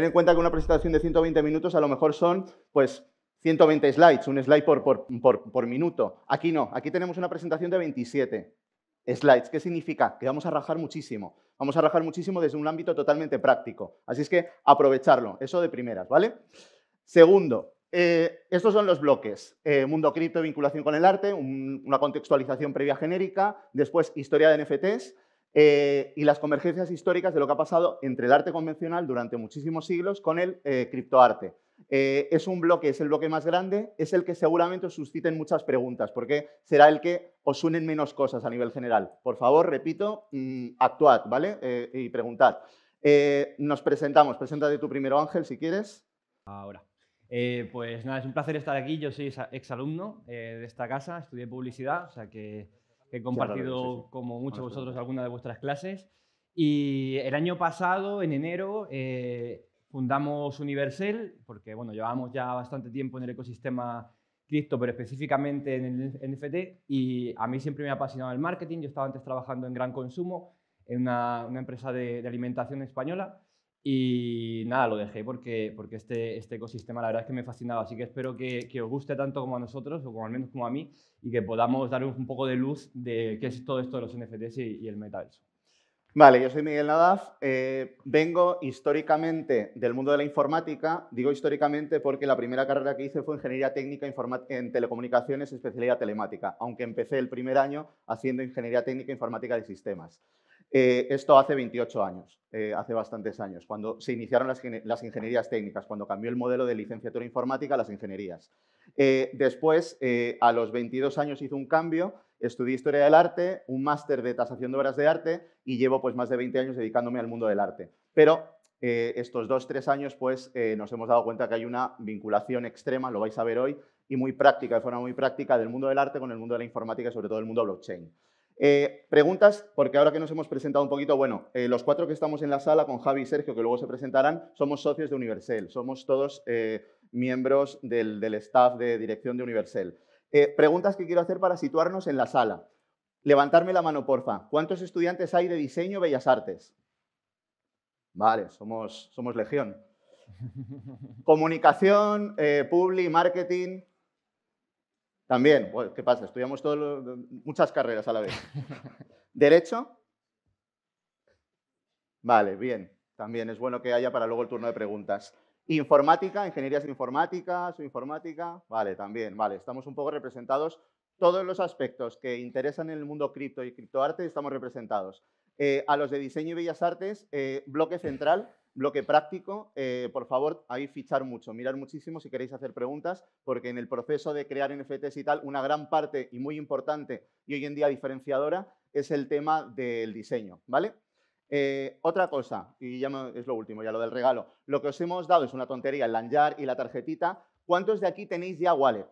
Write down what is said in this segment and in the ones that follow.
Ten en cuenta que una presentación de 120 minutos a lo mejor son pues 120 slides, un slide por, minuto. Aquí no, aquí tenemos una presentación de 27 slides. ¿Qué significa? Que vamos a rajar muchísimo. Vamos a rajar muchísimo desde un ámbito totalmente práctico. Así es que aprovecharlo, eso de primeras, ¿vale? Segundo, eh, estos son los bloques. Eh, mundo cripto, vinculación con el arte, una contextualización previa genérica, después historia de NFTs, eh, y las convergencias históricas de lo que ha pasado entre el arte convencional durante muchísimos siglos con el eh, criptoarte. Eh, es un bloque, es el bloque más grande, es el que seguramente os susciten muchas preguntas, porque será el que os unen menos cosas a nivel general. Por favor, repito, mm, actuad, ¿vale? y preguntad. nos presentamos, preséntate tu primero, Ángel, si quieres. Ahora. pues nada, es un placer estar aquí. Yo soy exalumno de esta casa, estudié publicidad, o sea que he compartido como muchos vosotros alguna de vuestras clases. Y el año pasado, en enero, eh, fundamos Universal, porque bueno, llevábamos ya bastante tiempo en el ecosistema cripto, pero específicamente en el NFT, y a mí siempre me ha apasionado el marketing. Yo estaba antes trabajando en Gran Consumo, en una, empresa de, de alimentación española, y nada, lo dejé porque, porque este, este ecosistema la verdad es que me fascinaba, así que espero que, que, os guste tanto como a nosotros, o como al menos como a mí, y que podamos dar un poco de luz de qué es todo esto de los NFTs y, el metaverso. Vale, yo soy Miguel Nadaf, eh, vengo históricamente del mundo de la informática, digo históricamente porque la primera carrera que hice fue Ingeniería Técnica en Telecomunicaciones, especialidad telemática, aunque empecé el primer año haciendo Ingeniería Técnica Informática de Sistemas. Eh, esto hace 28 años, eh, hace bastantes años, cuando se iniciaron las, ingenierías técnicas, cuando cambió el modelo de licenciatura informática a las ingenierías. Eh, después, a los 22 años hizo un cambio, estudié Historia del Arte, un máster de tasación de obras de arte y llevo pues, más de 20 años dedicándome al mundo del arte. Pero estos dos, tres años pues, nos hemos dado cuenta que hay una vinculación extrema, lo vais a ver hoy, y muy práctica, de forma muy práctica, del mundo del arte con el mundo de la informática y sobre todo el mundo blockchain. Eh, preguntas, porque ahora que nos hemos presentado un poquito, bueno, eh, los cuatro que estamos en la sala con Javi y Sergio, que luego se presentarán, somos socios de Universal, somos todos eh, miembros del, staff de dirección de Universal. preguntas que quiero hacer para situarnos en la sala. Levantarme la mano, porfa. ¿Cuántos estudiantes hay de diseño Bellas Artes? Vale, somos, somos legión. Comunicación, publi, marketing, también, ¿qué pasa? Estudiamos muchas carreras a la vez. ¿Derecho? Vale, bien. También es bueno que haya para luego el turno de preguntas. Informática, ingenierías informática, su informática, vale, también, vale, estamos un poco representados. Todos los aspectos que interesan en el mundo cripto y criptoarte estamos representados. Eh, a los de diseño y bellas artes, eh, bloque central, bloque práctico. Eh, por favor, ahí fichar mucho, mirar muchísimo si queréis hacer preguntas, porque en el proceso de crear NFTs y tal, una gran parte y muy importante y hoy en día diferenciadora es el tema del diseño, ¿vale? Eh, otra cosa, y ya es lo último, ya lo del regalo. Lo que os hemos dado es una tontería, el lanyard y la tarjetita. ¿Cuántos de aquí tenéis ya wallet?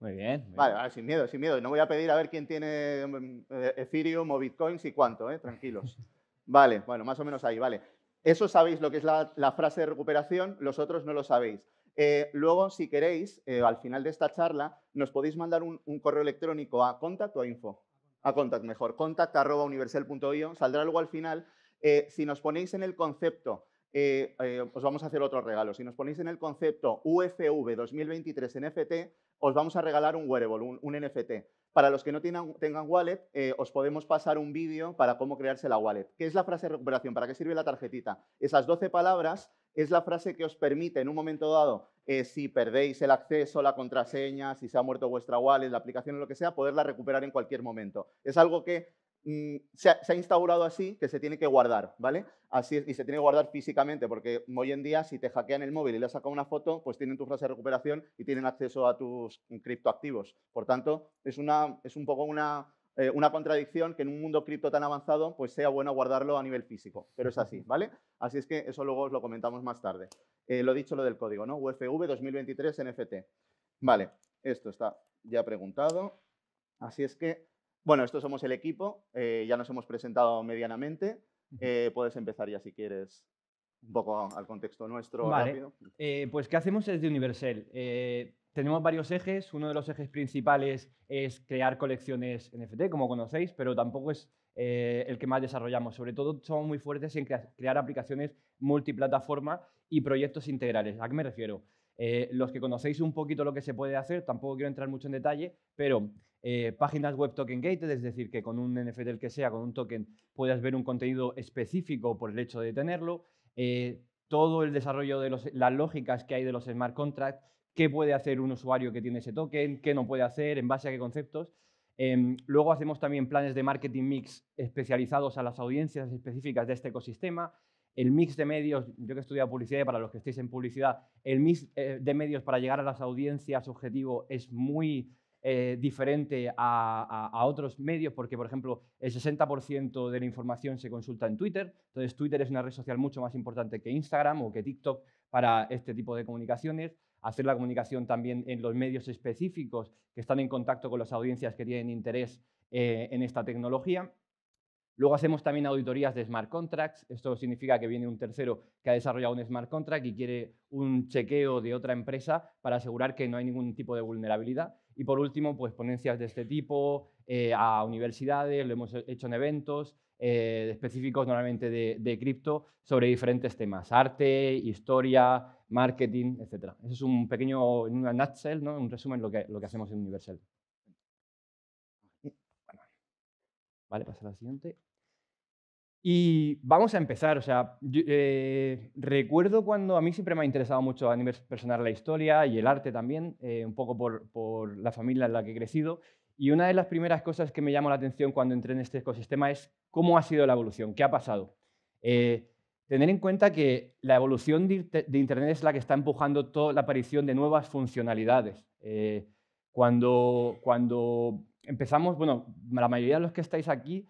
Muy bien. vale, sin miedo, sin miedo. No voy a pedir a ver quién tiene mm, eh, Ethereum o Bitcoins y cuánto, ¿eh? tranquilos. Vale, bueno, más o menos ahí, vale. Eso sabéis lo que es la, frase de recuperación, los otros no lo sabéis. Eh, luego, si queréis, eh, al final de esta charla, nos podéis mandar un, correo electrónico a contact a info. A contact, mejor. Contact Saldrá luego al final. Eh, si nos ponéis en el concepto, os vamos a hacer otro regalo. Si nos ponéis en el concepto UFV 2023 NFT, os vamos a regalar un wearable, un NFT. Para los que no tengan, wallet, eh, os podemos pasar un vídeo para cómo crearse la wallet. ¿Qué es la frase de recuperación? ¿Para qué sirve la tarjetita? Esas 12 palabras es la frase que os permite en un momento dado, eh, si perdéis el acceso, la contraseña, si se ha muerto vuestra wallet, la aplicación o lo que sea, poderla recuperar en cualquier momento. Es algo que Mm, se ha, instaurado así que se tiene que guardar, ¿vale? Así y se tiene que guardar físicamente, porque hoy en día si te hackean el móvil y le has sacado una foto, pues tienen tu frase de recuperación y tienen acceso a tus criptoactivos. Por tanto, es, una, es un poco una, eh, una contradicción que en un mundo cripto tan avanzado, pues sea bueno guardarlo a nivel físico, pero es así, ¿vale? Así es que eso luego os lo comentamos más tarde. Eh, lo dicho, lo del código, ¿no? UFV 2023 NFT. Vale, esto está ya preguntado. Así es que bueno, esto somos el equipo, eh, ya nos hemos presentado medianamente. Eh, puedes empezar ya si quieres un poco al contexto nuestro. Rápido. Eh, pues, ¿qué hacemos desde Universal? tenemos varios ejes. Uno de los ejes principales es crear colecciones NFT, como conocéis, pero tampoco es el que más desarrollamos. Sobre todo somos muy fuertes en crear aplicaciones multiplataforma y proyectos integrales. ¿A qué me refiero? Eh, los que conocéis un poquito lo que se puede hacer, tampoco quiero entrar mucho en detalle, pero eh, páginas web token gated, es decir, que con un NFT del que sea, con un token, puedas ver un contenido específico por el hecho de tenerlo, eh, todo el desarrollo de las lógicas que hay de los smart contracts, qué puede hacer un usuario que tiene ese token, qué no puede hacer, en base a qué conceptos. Em, luego hacemos también planes de marketing mix especializados a las audiencias específicas de este ecosistema el mix de medios, yo que he estudiado publicidad para los que estéis en publicidad, el mix eh, de medios para llegar a las audiencias objetivo es muy eh, diferente a, otros medios porque, por ejemplo, el 60% de la información se consulta en Twitter, entonces Twitter es una red social mucho más importante que Instagram o que TikTok para este tipo de comunicaciones, hacer la comunicación también en los medios específicos que están en contacto con las audiencias que tienen interés eh, en esta tecnología. Luego hacemos también auditorías de smart contracts. Esto significa que viene un tercero que ha desarrollado un smart contract y quiere un chequeo de otra empresa para asegurar que no hay ningún tipo de vulnerabilidad. Y por último, pues ponencias de este tipo eh, a universidades, lo hemos hecho en eventos eh, específicos normalmente de, cripto sobre diferentes temas, arte, historia, marketing, etc. Eso es un pequeño, en una nutshell, ¿no? un resumen lo lo que hacemos en Universal. Vale, pasa a la siguiente. Y vamos a empezar, o sea, eh, recuerdo cuando a mí siempre me ha interesado mucho a nivel personal la historia y el arte también, eh, un poco por, la familia en la que he crecido. Y una de las primeras cosas que me llamó la atención cuando entré en este ecosistema es cómo ha sido la evolución, qué ha pasado. Eh, tener en cuenta que la evolución de, Internet es la que está empujando toda la aparición de nuevas funcionalidades. cuando, cuando empezamos, bueno, la mayoría de los que estáis aquí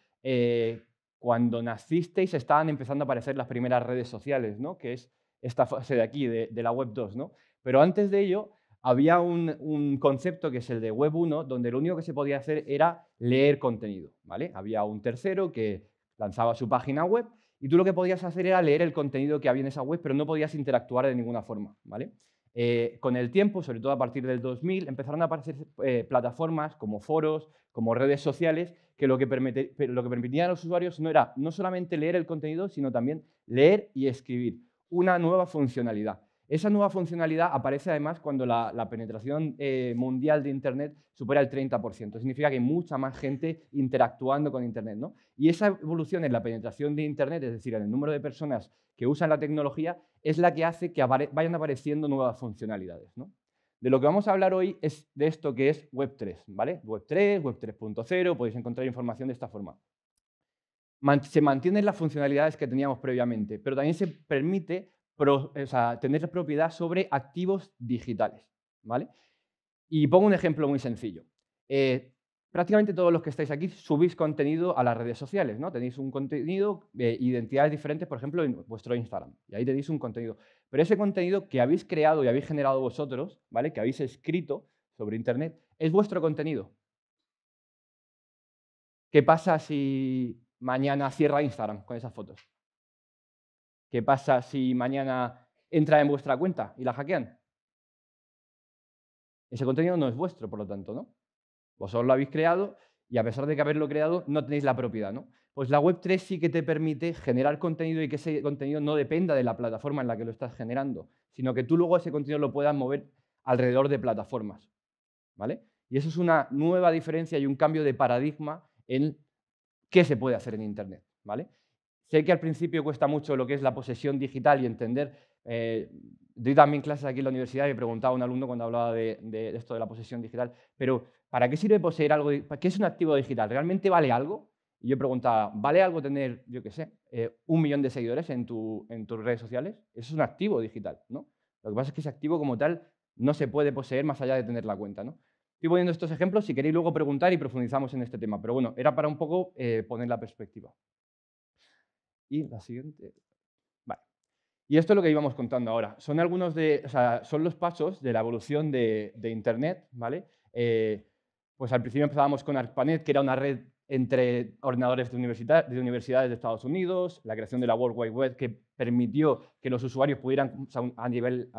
cuando nacisteis estaban empezando a aparecer las primeras redes sociales, ¿no? que es esta fase de aquí, de, la web 2. ¿no? Pero antes de ello había un, concepto que es el de web 1, donde lo único que se podía hacer era leer contenido. ¿vale? Había un tercero que lanzaba su página web y tú lo que podías hacer era leer el contenido que había en esa web, pero no podías interactuar de ninguna forma. ¿vale? Eh, con el tiempo, sobre todo a partir del 2000, empezaron a aparecer eh, plataformas como foros, como redes sociales, que lo que, permitía a los usuarios no era no solamente leer el contenido, sino también leer y escribir. Una nueva funcionalidad. Esa nueva funcionalidad aparece además cuando la, penetración eh, mundial de Internet supera el 30%. Significa que hay mucha más gente interactuando con Internet. ¿no? Y esa evolución en la penetración de Internet, es decir, en el número de personas que usan la tecnología, es la que hace que vayan apareciendo nuevas funcionalidades. ¿no? De lo que vamos a hablar hoy es de esto que es Web3, ¿vale? Web3, Web 3.0, podéis encontrar información de esta forma. Se mantienen las funcionalidades que teníamos previamente, pero también se permite tener propiedad sobre activos digitales, ¿vale? Y pongo un ejemplo muy sencillo. Eh, prácticamente todos los que estáis aquí subís contenido a las redes sociales, ¿no? Tenéis un contenido, de eh, identidades diferentes, por ejemplo, en vuestro Instagram, y ahí tenéis un contenido. Pero ese contenido que habéis creado y habéis generado vosotros, ¿vale? Que habéis escrito sobre Internet, es vuestro contenido. ¿Qué pasa si mañana cierra Instagram con esas fotos? ¿Qué pasa si mañana entra en vuestra cuenta y la hackean? Ese contenido no es vuestro, por lo tanto, ¿no? Vosotros pues, lo habéis creado y a pesar de que haberlo creado, no tenéis la propiedad, ¿no? Pues la Web3 sí que te permite generar contenido y que ese contenido no dependa de la plataforma en la que lo estás generando, sino que tú luego ese contenido lo puedas mover alrededor de plataformas, ¿vale? Y eso es una nueva diferencia y un cambio de paradigma en qué se puede hacer en Internet, ¿vale? Sé que al principio cuesta mucho lo que es la posesión digital y entender. Eh, doy también clases aquí en la universidad y preguntaba a un alumno cuando hablaba de, de esto de la posesión digital, pero ¿Para qué sirve poseer algo? ¿Qué es un activo digital? ¿Realmente vale algo? Y yo preguntaba, ¿vale algo tener, yo qué sé, eh, un millón de seguidores en, tu, en tus redes sociales? Eso es un activo digital, ¿no? Lo que pasa es que ese activo como tal no se puede poseer más allá de tener la cuenta, ¿no? Estoy poniendo estos ejemplos, si queréis luego preguntar y profundizamos en este tema, pero bueno, era para un poco eh, poner la perspectiva. Y la siguiente. Vale. Y esto es lo que íbamos contando ahora. Son algunos de, o sea, son los pasos de la evolución de, Internet, ¿vale? Eh, pues al principio empezábamos con ARPANET, que era una red entre ordenadores de, universidades de Estados Unidos, la creación de la World Wide Web, que permitió que los usuarios pudieran, a, nivel,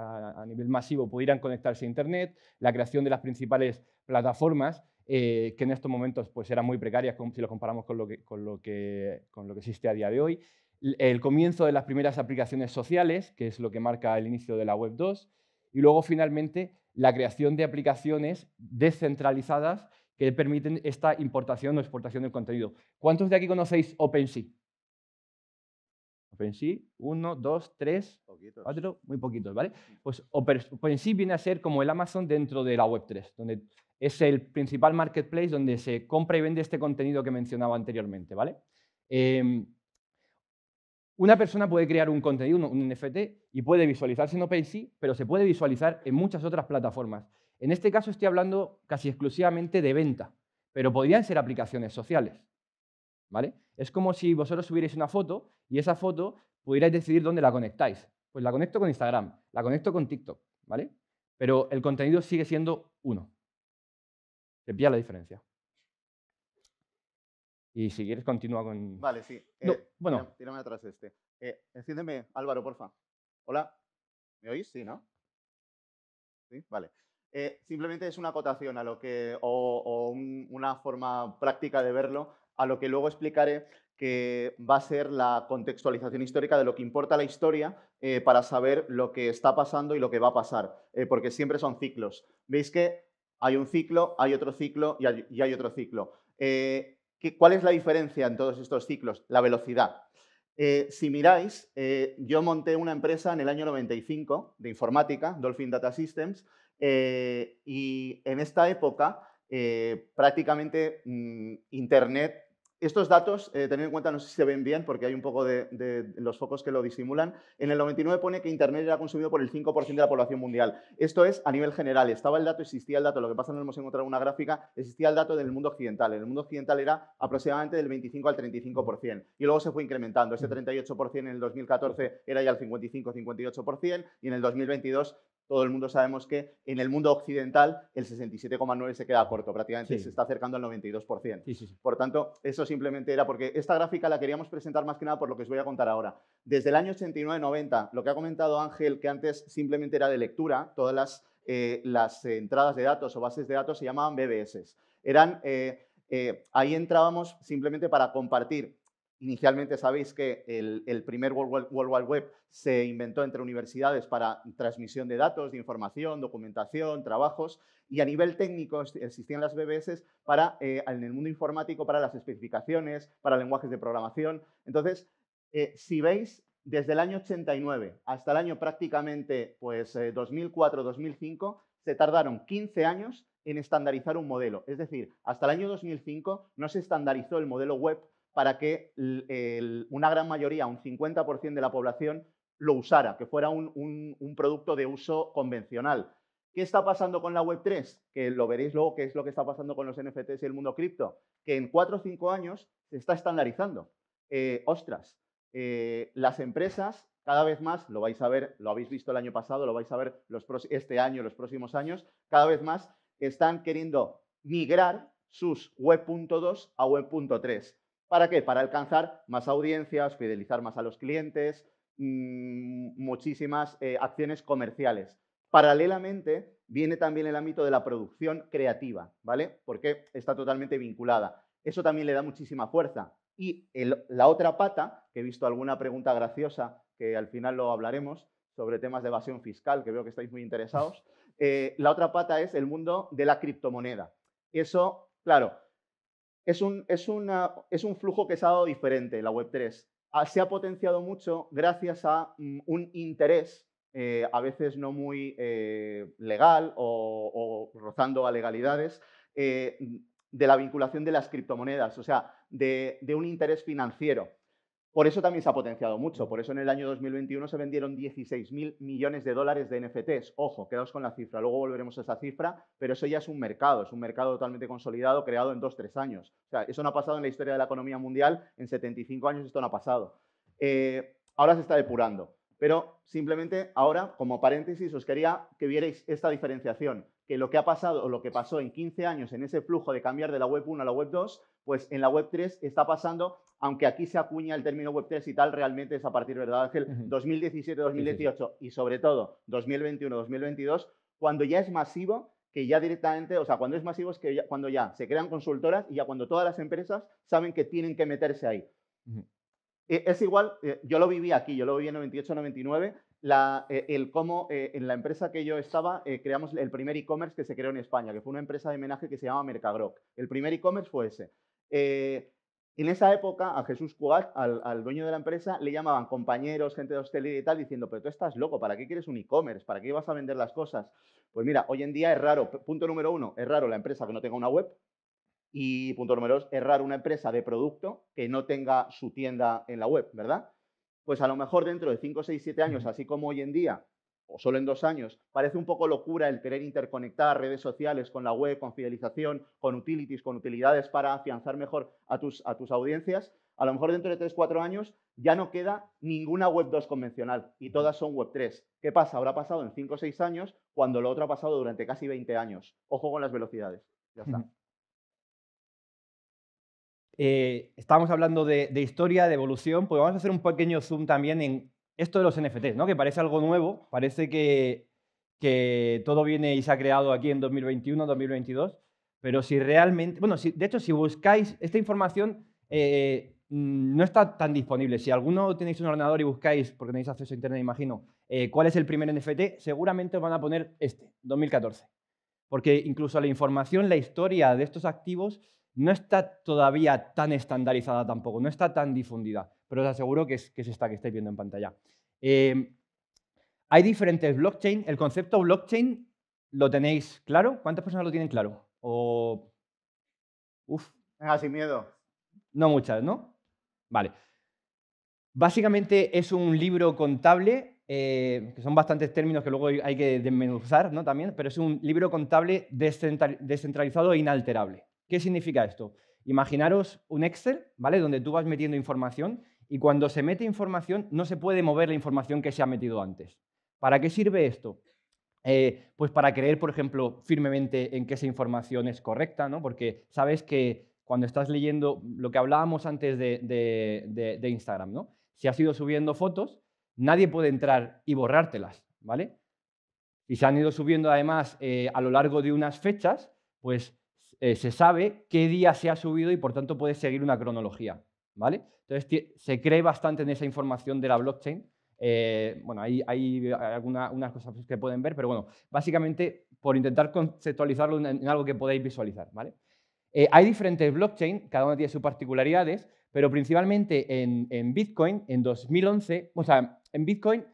masivo, pudieran conectarse a Internet, la creación de las principales plataformas, eh, que en estos momentos pues, eran muy precarias si lo comparamos con lo, que, con lo que existe a día de hoy, el comienzo de las primeras aplicaciones sociales, que es lo que marca el inicio de la Web 2, y luego finalmente la creación de aplicaciones descentralizadas que permiten esta importación o exportación del contenido. ¿Cuántos de aquí conocéis OpenSea? OpenSea, uno, dos, tres, poquitos. cuatro, muy poquitos, ¿vale? Mm. Pues OpenSea viene a ser como el Amazon dentro de la Web3, donde es el principal marketplace donde se compra y vende este contenido que mencionaba anteriormente, ¿vale? Em, una persona puede crear un contenido, un NFT, y puede visualizarse en OpenSea, pero se puede visualizar en muchas otras plataformas. En este caso estoy hablando casi exclusivamente de venta, pero podrían ser aplicaciones sociales. ¿vale? Es como si vosotros subierais una foto y esa foto pudierais decidir dónde la conectáis. Pues la conecto con Instagram, la conecto con TikTok, ¿vale? Pero el contenido sigue siendo uno. Se pilla la diferencia. Y si quieres, continúa con. Vale, sí. Eh, bueno. Tírame, atrás este. Eh, enciéndeme, Álvaro, porfa. Hola. ¿Me oís? Sí, ¿no? Sí, vale. Eh, simplemente es una acotación a lo que, o, una forma práctica de verlo, a lo que luego explicaré que va a ser la contextualización histórica de lo que importa la historia para saber lo que está pasando y lo que va a pasar, porque siempre son ciclos. Veis que hay un ciclo, hay otro ciclo y hay, otro ciclo. ¿Cuál es la diferencia en todos estos ciclos? La velocidad. Eh, si miráis, eh, yo monté una empresa en el año 95 de informática, Dolphin Data Systems, eh, y en esta época prácticamente mm, Internet estos datos, eh, en cuenta, no sé si se ven bien porque hay un poco de, los focos que lo disimulan. En el 99 pone que Internet era consumido por el 5% de la población mundial. Esto es a nivel general. Estaba el dato, existía el dato, lo que pasa no hemos encontrado una gráfica, existía el dato del mundo occidental. En el mundo occidental era aproximadamente del 25 al 35%. Y luego se fue incrementando. Ese 38% en el 2014 era ya el 55-58% y en el 2022 todo el mundo sabemos que en el mundo occidental el 67,9 se queda corto, prácticamente se está acercando al 92%. por tanto, eso simplemente era porque esta gráfica la queríamos presentar más que nada por lo que os voy a contar ahora. Desde el año 89-90, lo que ha comentado Ángel, que antes simplemente era de lectura, todas las, eh, entradas de datos o bases de datos se llamaban BBS. Eran, eh, eh, ahí entrábamos simplemente para compartir Inicialmente sabéis que el, primer World, Wide Web se inventó entre universidades para transmisión de datos, de información, documentación, trabajos, y a nivel técnico existían las BBS para, eh, en el mundo informático para las especificaciones, para lenguajes de programación. Entonces, eh, si veis, desde el año 89 hasta el año prácticamente pues, 2004-2005, eh, se tardaron 15 años en estandarizar un modelo. Es decir, hasta el año 2005 no se estandarizó el modelo web para que una gran mayoría, un 50% de la población, lo usara, que fuera un, producto de uso convencional. ¿Qué está pasando con la Web3? Que lo veréis luego, qué es lo que está pasando con los NFTs y el mundo cripto. Que en 4 o 5 años se está estandarizando. Eh, ostras, eh, las empresas cada vez más, lo vais a ver, lo habéis visto el año pasado, lo vais a ver este año, los próximos años, cada vez más están queriendo migrar sus Web.2 a Web.3. ¿Para qué? Para alcanzar más audiencias, fidelizar más a los clientes, mm, muchísimas eh, acciones comerciales. Paralelamente, viene también el ámbito de la producción creativa, ¿vale? Porque está totalmente vinculada. Eso también le da muchísima fuerza. Y la otra pata, que he visto alguna pregunta graciosa, que al final lo hablaremos, sobre temas de evasión fiscal, que veo que estáis muy interesados, eh, la otra pata es el mundo de la criptomoneda. Eso, claro, es un, flujo que se ha dado diferente, la Web3. Ah, se ha potenciado mucho gracias a mm, un interés, eh, a veces no muy eh, legal o, rozando a legalidades, eh, de la vinculación de las criptomonedas, o sea, de un interés financiero. Por eso también se ha potenciado mucho, mm. por eso en el año 2021 se vendieron 16.000 millones de dólares de NFTs. Ojo, quedaos con la cifra, luego volveremos a esa cifra, pero eso ya es un mercado, es un mercado totalmente consolidado creado en 2-3 años. O sea, eso no ha pasado en la historia de la economía mundial, en 75 años esto no ha pasado. Eh, ahora se está depurando, pero simplemente ahora, como paréntesis, os quería que vierais esta diferenciación, que lo que ha pasado o lo que pasó en 15 años en ese flujo de cambiar de la web 1 a la web 2 pues en la Web3 está pasando, aunque aquí se acuña el término Web3 y tal, realmente es a partir, ¿verdad Ángel? 2017, 2018 y sobre todo 2021, 2022, cuando ya es masivo, que ya directamente, o sea, cuando es masivo es que cuando ya se crean consultoras y ya cuando todas las empresas saben que tienen que meterse ahí. E, es igual, eh, yo lo viví aquí, yo lo viví en 98, 99, la, eh, el cómo eh, en la empresa que yo estaba creamos el primer e-commerce que se creó en España, que fue una empresa de homenaje que se llamaba Mercagroc. El primer e-commerce fue ese. Eh, en esa época, a Jesús Cuad, al, al, dueño de la empresa, le llamaban compañeros, gente de hostelería y tal, diciendo, pero tú estás loco, ¿para qué quieres un e-commerce? ¿Para qué vas a vender las cosas? Pues mira, hoy en día es raro, punto número uno, es raro la empresa que no tenga una web, y punto número dos, es raro una empresa de producto que no tenga su tienda en la web, ¿verdad? Pues a lo mejor dentro de 5, 6, 7 años, así como hoy en día, o solo en dos años. Parece un poco locura el querer interconectar redes sociales con la web, con fidelización, con utilities, con utilidades para afianzar mejor a tus, a tus audiencias. A lo mejor dentro de tres, cuatro años ya no queda ninguna web 2 convencional y todas son web 3. ¿Qué pasa? Habrá pasado en cinco o seis años cuando lo otro ha pasado durante casi 20 años. Ojo con las velocidades. Ya está. Eh, estábamos hablando de, de historia, de evolución, pues vamos a hacer un pequeño zoom también en esto de los NFTs, ¿no? que parece algo nuevo, parece que, todo viene y se ha creado aquí en 2021, 2022, pero si realmente, bueno, de hecho, si buscáis esta información, eh, mm, no está tan disponible. Si alguno tenéis un ordenador y buscáis, porque tenéis acceso a Internet, imagino, eh, cuál es el primer NFT, seguramente os van a poner este, 2014. Porque incluso la información, la historia de estos activos no está todavía tan estandarizada tampoco, no está tan difundida, pero os aseguro que es, que esta que estáis viendo en pantalla. Em, hay diferentes blockchain. El concepto blockchain lo tenéis claro. ¿Cuántas personas lo tienen claro? O... Uf. Ah, sin miedo. No muchas, ¿no? Vale. Básicamente es un libro contable, eh, que son bastantes términos que luego hay que desmenuzar, ¿no? También, pero es un libro contable descentralizado e inalterable. ¿Qué significa esto? Imaginaros un Excel, ¿vale? Donde tú vas metiendo información y cuando se mete información no se puede mover la información que se ha metido antes. ¿Para qué sirve esto? Eh, pues para creer, por ejemplo, firmemente en que esa información es correcta, ¿no? Porque sabes que cuando estás leyendo lo que hablábamos antes de, Instagram, ¿no? Si has ido subiendo fotos, nadie puede entrar y borrártelas, ¿vale? Y se han ido subiendo además eh, a lo largo de unas fechas, pues eh, se sabe qué día se ha subido y por tanto puede seguir una cronología. ¿vale? Entonces se cree bastante en esa información de la blockchain. Eh, bueno, hay, hay algunas cosas que pueden ver, pero bueno, básicamente por intentar conceptualizarlo en, algo que podáis visualizar. ¿vale? Eh, hay diferentes blockchain, cada una tiene sus particularidades, pero principalmente en, Bitcoin, en 2011, o sea, en Bitcoin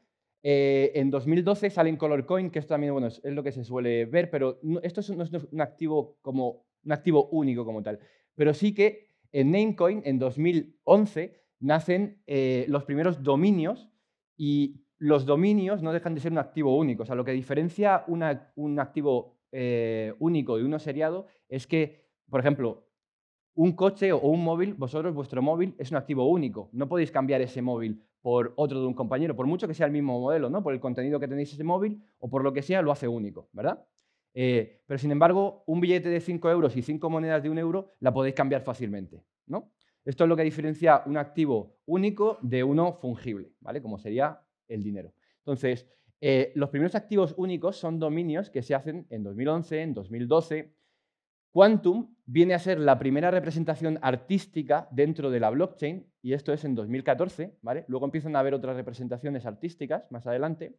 en 2012 sale en Color Coin, que esto también bueno, es, lo que se suele ver, pero esto no es un activo como un activo único como tal. Pero sí que en Namecoin, en 2011, nacen eh, los primeros dominios y los dominios no dejan de ser un activo único. O sea, lo que diferencia un activo eh, único de uno seriado es que, por ejemplo, un coche o un móvil, vosotros, vuestro móvil es un activo único. No podéis cambiar ese móvil por otro de un compañero, por mucho que sea el mismo modelo, ¿no? Por el contenido que tenéis ese móvil o por lo que sea, lo hace único, ¿verdad? Eh, pero sin embargo, un billete de 5 euros y 5 monedas de 1 euro la podéis cambiar fácilmente. Esto es lo que diferencia un activo único de uno fungible, ¿vale? como sería el dinero. Entonces, eh, los primeros activos únicos son dominios que se hacen en 2011, en 2012. Quantum viene a ser la primera representación artística dentro de la blockchain, y esto es en 2014, ¿vale? Luego empiezan a haber otras representaciones artísticas más adelante.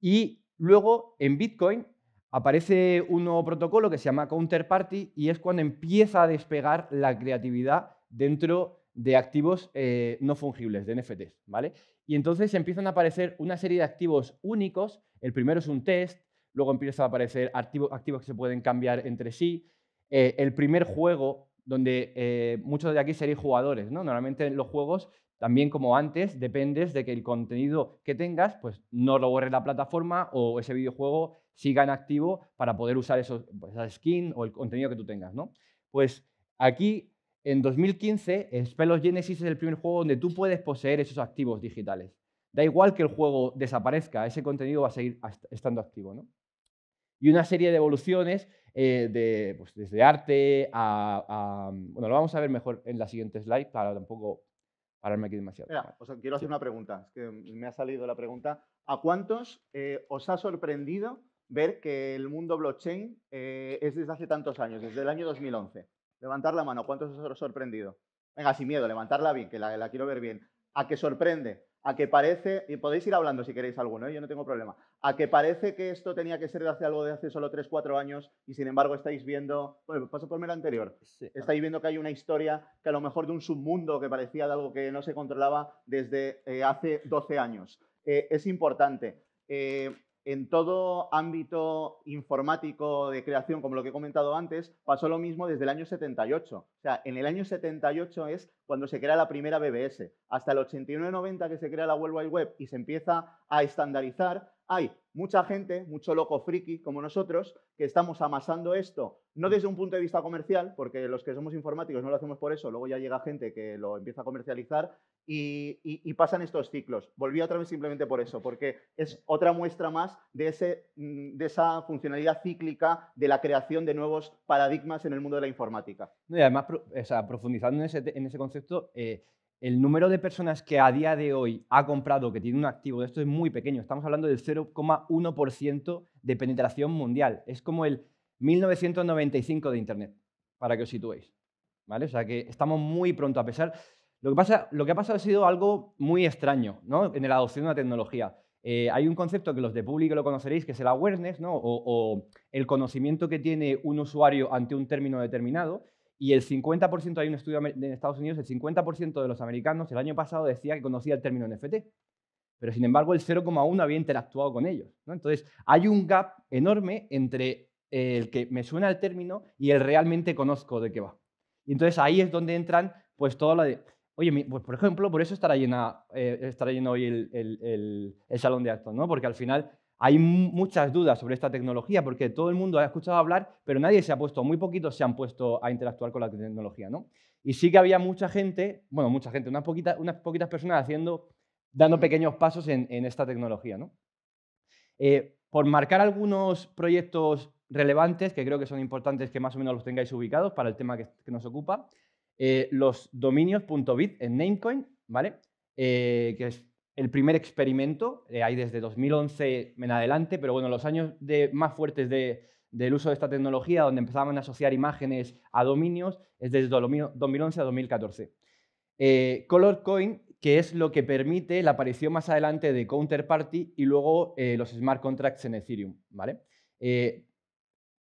Y luego en Bitcoin aparece un nuevo protocolo que se llama Counterparty y es cuando empieza a despegar la creatividad dentro de activos eh, no fungibles, de NFTs, ¿vale? Y entonces empiezan a aparecer una serie de activos únicos. El primero es un test, luego empiezan a aparecer activos, que se pueden cambiar entre sí. Eh, el primer juego donde eh, muchos de aquí seréis jugadores, ¿no? Normalmente los juegos también, como antes, dependes de que el contenido que tengas pues, no lo borre la plataforma o ese videojuego siga en activo para poder usar esos, pues, skin o el contenido que tú tengas. ¿no? Pues aquí, en 2015, of Genesis es el primer juego donde tú puedes poseer esos activos digitales. Da igual que el juego desaparezca, ese contenido va a seguir estando activo. ¿no? Y una serie de evoluciones eh, de, pues, desde arte a, a, Bueno, lo vamos a ver mejor en la siguiente slide para tampoco pararme aquí demasiado. quiero hacer una pregunta, es que me ha salido la pregunta. ¿A cuántos eh, os ha sorprendido ver que el mundo blockchain eh, es desde hace tantos años, desde el año 2011? Levantar la mano, ¿cuántos os ha sorprendido? Venga, sin miedo, levantarla bien, que la, la quiero ver bien. ¿A qué sorprende? a que parece, y podéis ir hablando si queréis alguno, ¿eh? yo no tengo problema, a que parece que esto tenía que ser de hace algo de hace solo 3, 4 años y sin embargo estáis viendo, bueno, paso por el anterior, estáis viendo que hay una historia que a lo mejor de un submundo que parecía de algo que no se controlaba desde eh, hace 12 años. Eh, es importante en todo ámbito informático de creación, como lo que he comentado antes, pasó lo mismo desde el año 78. O sea, en el año 78 es cuando se crea la primera BBS. Hasta el 89-90 que se crea la World Wide Web y se empieza a estandarizar, hay mucha gente, mucho loco friki como nosotros, que estamos amasando esto, no mm. desde un punto de vista comercial, porque los que somos informáticos no lo hacemos por eso, luego ya llega gente que lo empieza a comercializar y, pasan estos ciclos. Volví otra vez simplemente por eso, porque es otra muestra más mm, de, esa funcionalidad cíclica de la creación de nuevos paradigmas en el mundo de la informática. y además, profundizando en ese, concepto, eh, el número de personas que a día de hoy ha comprado, que tiene un activo de esto es muy pequeño. Estamos hablando del 0,1% de penetración mundial. Es como el 1995 de Internet, para que os situéis. ¿Vale? O sea que estamos muy pronto, a pesar... Lo que, pasa, lo que ha pasado ha sido algo muy extraño ¿no? en la adopción de una tecnología. Eh, hay un concepto que los de público lo conoceréis, que es el awareness, o el conocimiento que tiene un usuario ante un término determinado, y el 50%, hay un estudio en Estados Unidos, el 50% de los americanos el año pasado decía que conocía el término NFT. Pero sin embargo, el 0,1 había interactuado con ellos. ¿no? Entonces, hay un gap enorme entre el que me suena el término y el realmente conozco de qué va. Y entonces ahí es donde entran, pues, todo lo de. Oye, pues, por ejemplo, por eso estará, llena, eh, estará lleno hoy el, el, el, salón de actos, ¿no? Porque al final hay muchas dudas sobre esta tecnología porque todo el mundo ha escuchado hablar, pero nadie se ha puesto, muy poquitos se han puesto a interactuar con la tecnología, Y sí que había mucha gente, bueno, mucha gente, unas poquitas, personas haciendo, dando pequeños pasos en, esta tecnología, eh, por marcar algunos proyectos relevantes, que creo que son importantes que más o menos los tengáis ubicados para el tema que, nos ocupa, eh, los dominios.bit en Namecoin, ¿vale? Eh, que es el primer experimento, eh, hay desde 2011 en adelante, pero bueno, los años de, más fuertes del uso de esta tecnología, donde empezaban a asociar imágenes a dominios, es desde 2011 a 2014. Eh, Color Coin, que es lo que permite la aparición más adelante de Counterparty y luego eh, los smart contracts en Ethereum. ¿vale? Eh,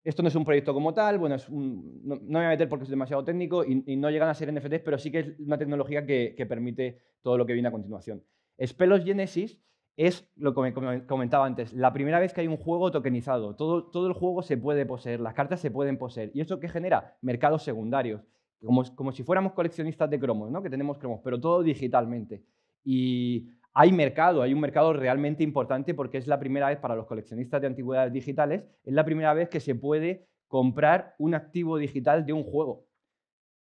esto no es un proyecto como tal, bueno, es no, me voy a meter porque es demasiado técnico y, no llegan a ser NFTs, pero sí que es una tecnología que permite todo lo que viene a continuación. Spelos Genesis es lo que comentaba antes, la primera vez que hay un juego tokenizado. Todo, el juego se puede poseer, las cartas se pueden poseer. ¿Y eso qué genera? Mercados secundarios. Como, como si fuéramos coleccionistas de cromos, ¿no? que tenemos cromos, pero todo digitalmente. Y hay mercado, hay un mercado realmente importante porque es la primera vez para los coleccionistas de antigüedades digitales, es la primera vez que se puede comprar un activo digital de un juego.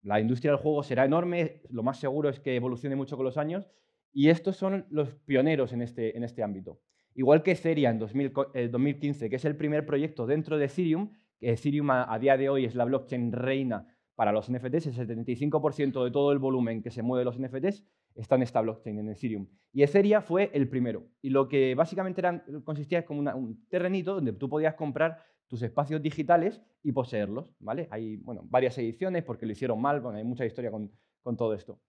La industria del juego será enorme, lo más seguro es que evolucione mucho con los años y estos son los pioneros en este, en este ámbito. Igual que Seria en 2015, eh, que es el primer proyecto dentro de Ethereum, que Ethereum a, día de hoy es la blockchain reina para los NFTs, el 75% de todo el volumen que se mueve los NFTs está en esta blockchain, en Ethereum. Y Ethereum fue el primero. Y lo que básicamente era consistía como un terrenito donde tú podías comprar tus espacios digitales y poseerlos. ¿vale? Hay bueno, varias ediciones porque lo hicieron mal, bueno, hay mucha historia con todo esto.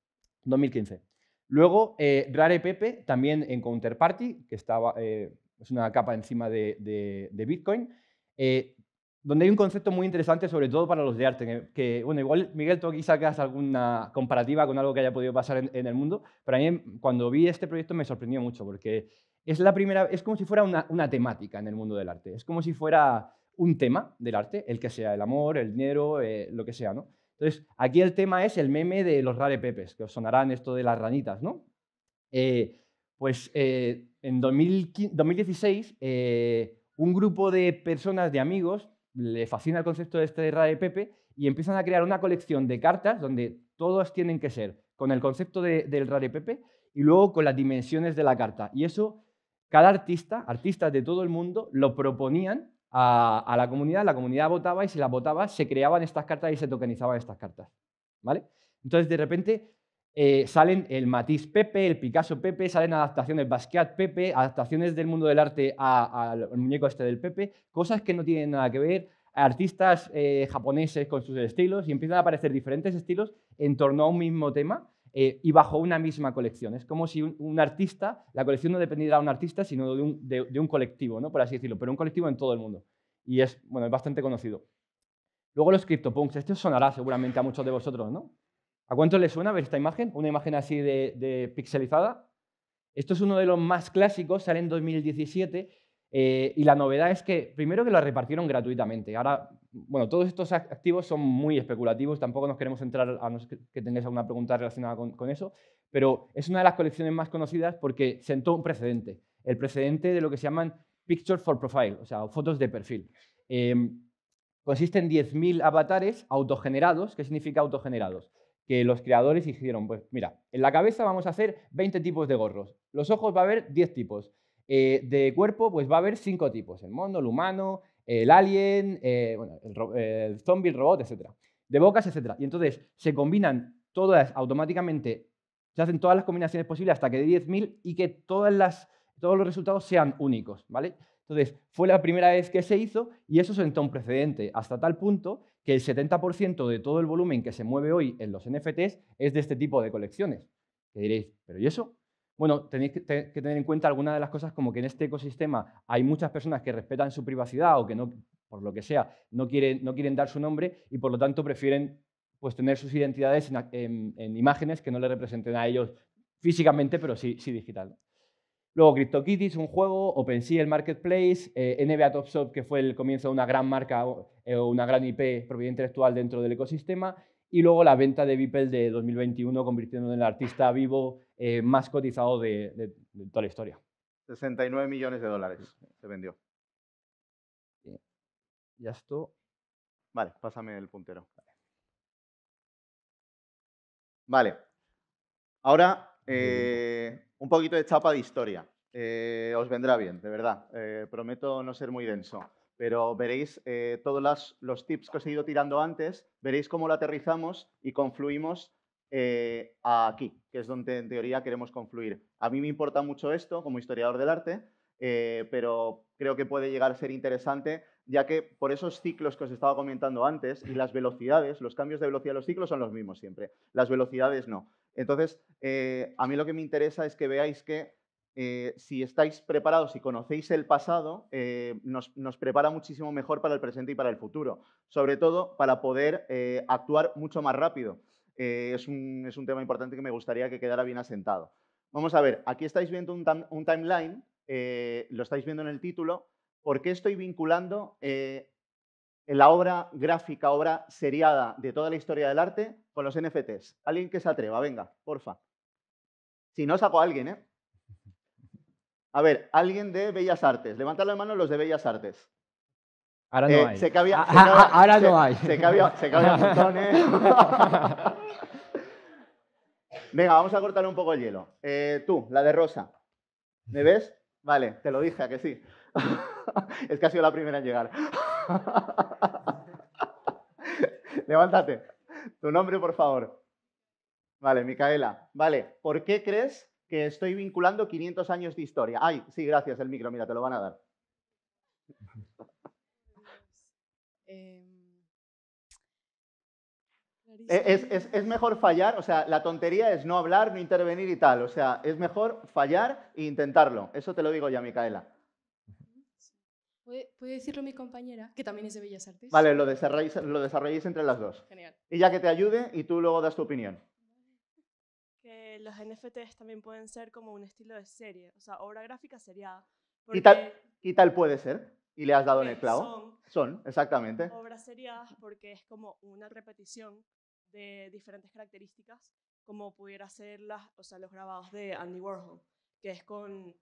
2015. Luego, eh, Rare Pepe, también en Counterparty, que eh, es una capa encima de, Bitcoin, eh, donde hay un concepto muy interesante, sobre todo para los de arte, que, igual, Miguel, tú aquí sacas alguna comparativa con algo que haya podido pasar en, el mundo, pero a mí cuando vi este proyecto me sorprendió mucho, porque es la primera, es como si fuera una, una temática en el mundo del arte, es como si fuera un tema del arte, el que sea, el amor, el dinero, lo que sea, ¿no? Entonces, aquí el tema es el meme de los rare pepes, que os sonarán esto de las ranitas, ¿no? Eh, pues eh, en 2016, eh, un grupo de personas, de amigos, le fascina el concepto este de este rare pepe y empiezan a crear una colección de cartas donde todas tienen que ser con el concepto del rare pepe y luego con las dimensiones de la carta. Y eso, cada artista, artistas de todo el mundo, lo proponían a, la comunidad, la comunidad votaba y si la votaba se creaban estas cartas y se tokenizaban estas cartas. ¿vale? Entonces, de repente, eh, salen el Matisse Pepe, el Picasso Pepe, salen adaptaciones Basquiat Pepe, adaptaciones del mundo del arte al muñeco este del Pepe, cosas que no tienen nada que ver, artistas eh, japoneses con sus estilos y empiezan a aparecer diferentes estilos en torno a un mismo tema eh, y bajo una misma colección. Es como si un, artista, la colección no dependiera de un artista, sino de un, de, un colectivo, ¿no? por así decirlo, pero un colectivo en todo el mundo. Y es, bueno, es bastante conocido. Luego los CryptoPunks, esto sonará seguramente a muchos de vosotros, ¿no? ¿A cuántos les suena ver esta imagen? Una imagen así de, de pixelizada. Esto es uno de los más clásicos, sale en 2017 eh, y la novedad es que, primero que lo repartieron gratuitamente. Ahora, bueno, todos estos activos son muy especulativos, tampoco nos queremos entrar, a no ser que tengáis alguna pregunta relacionada con, eso, pero es una de las colecciones más conocidas porque sentó un precedente, el precedente de lo que se llaman Picture for Profile, o sea, fotos de perfil. Eh, em, consiste en 10.000 avatares autogenerados. ¿Qué significa autogenerados? Que los creadores hicieron, pues mira, en la cabeza vamos a hacer 20 tipos de gorros, los ojos va a haber 10 tipos, eh, de cuerpo, pues va a haber cinco tipos, el mono, el humano, el alien, eh, el, zombie, el robot, etcétera, De bocas, etcétera. Y entonces se combinan todas automáticamente, se hacen todas las combinaciones posibles hasta que de 10.000 y que todos los resultados sean únicos, ¿vale? Entonces, fue la primera vez que se hizo y eso sentó un precedente hasta tal punto que el 70% de todo el volumen que se mueve hoy en los NFTs es de este tipo de colecciones. Que diréis, ¿pero y eso? Bueno, tenéis que, tener en cuenta algunas de las cosas como que en este ecosistema hay muchas personas que respetan su privacidad o que no, por lo que sea, no quieren, no quieren dar su nombre y por lo tanto prefieren pues, tener sus identidades en, imágenes que no le representen a ellos físicamente, pero sí, sí digital. Luego CryptoKitties, un juego, OpenSea, el marketplace, eh, NBA Top que fue el comienzo de una gran marca o eh, una gran IP, propiedad intelectual dentro del ecosistema, y luego la venta de Beeple de 2021, convirtiéndolo en el artista vivo eh, más cotizado de, toda la historia. 69 millones de dólares se vendió. Ya esto. Vale, pásame el puntero. Vale. Ahora, eh, un poquito de chapa de historia. Eh, os vendrá bien, de verdad. prometo no ser muy denso. Pero veréis todos los tips que os he ido tirando antes, veréis cómo lo aterrizamos y confluimos eh, aquí, que es donde en teoría queremos confluir. A mí me importa mucho esto como historiador del arte, eh, pero creo que puede llegar a ser interesante, ya que por esos ciclos que os estaba comentando antes y las velocidades, los cambios de velocidad de los ciclos son los mismos siempre, las velocidades no. Entonces, eh, a mí lo que me interesa es que veáis que si estáis preparados y conocéis el pasado, nos, prepara muchísimo mejor para el presente y para el futuro, sobre todo para poder actuar mucho más rápido. Eh, es, un, tema importante que me gustaría que quedara bien asentado. Vamos a ver, aquí estáis viendo un, timeline, eh, lo estáis viendo en el título, ¿por qué estoy vinculando eh, la obra gráfica, obra seriada de toda la historia del arte con los NFTs? Alguien que se atreva, venga, porfa. Si no, saco a alguien, ¿eh? A ver, alguien de Bellas Artes. Levantad la mano los de Bellas Artes. Ahora no eh, hay. Se ah, ah, ahora no hay. Se cabía, ¿eh? Venga, vamos a cortar un poco el hielo. Eh, tú, la de rosa. ¿Me ves? Vale, te lo dije, a que sí. es que ha sido la primera en llegar. Levántate. Tu nombre, por favor. Vale, Micaela. Vale, ¿por qué crees que estoy vinculando 500 años de historia? Ay, sí, gracias, el micro, mira, te lo van a dar. Em, e, es, mejor fallar, o sea, la tontería es no hablar, no intervenir y tal. O sea, es mejor fallar e intentarlo. Eso te lo digo ya, Micaela. ¿Puede, decirlo mi compañera, que también es de Bellas Artes? Vale, lo desarrolléis, entre las dos. Genial. Y ya que te ayude y tú luego das tu opinión. Que los NFTs también pueden ser como un estilo de serie, o sea, obra gráfica sería... ¿Y, tal, ¿Y tal puede ser? Y le has dado en el eh, clavo. Son, son exactamente. Obras seriadas porque es como una repetición de diferentes características, como pudiera ser las, o sea, los grabados de Andy Warhol, que es con...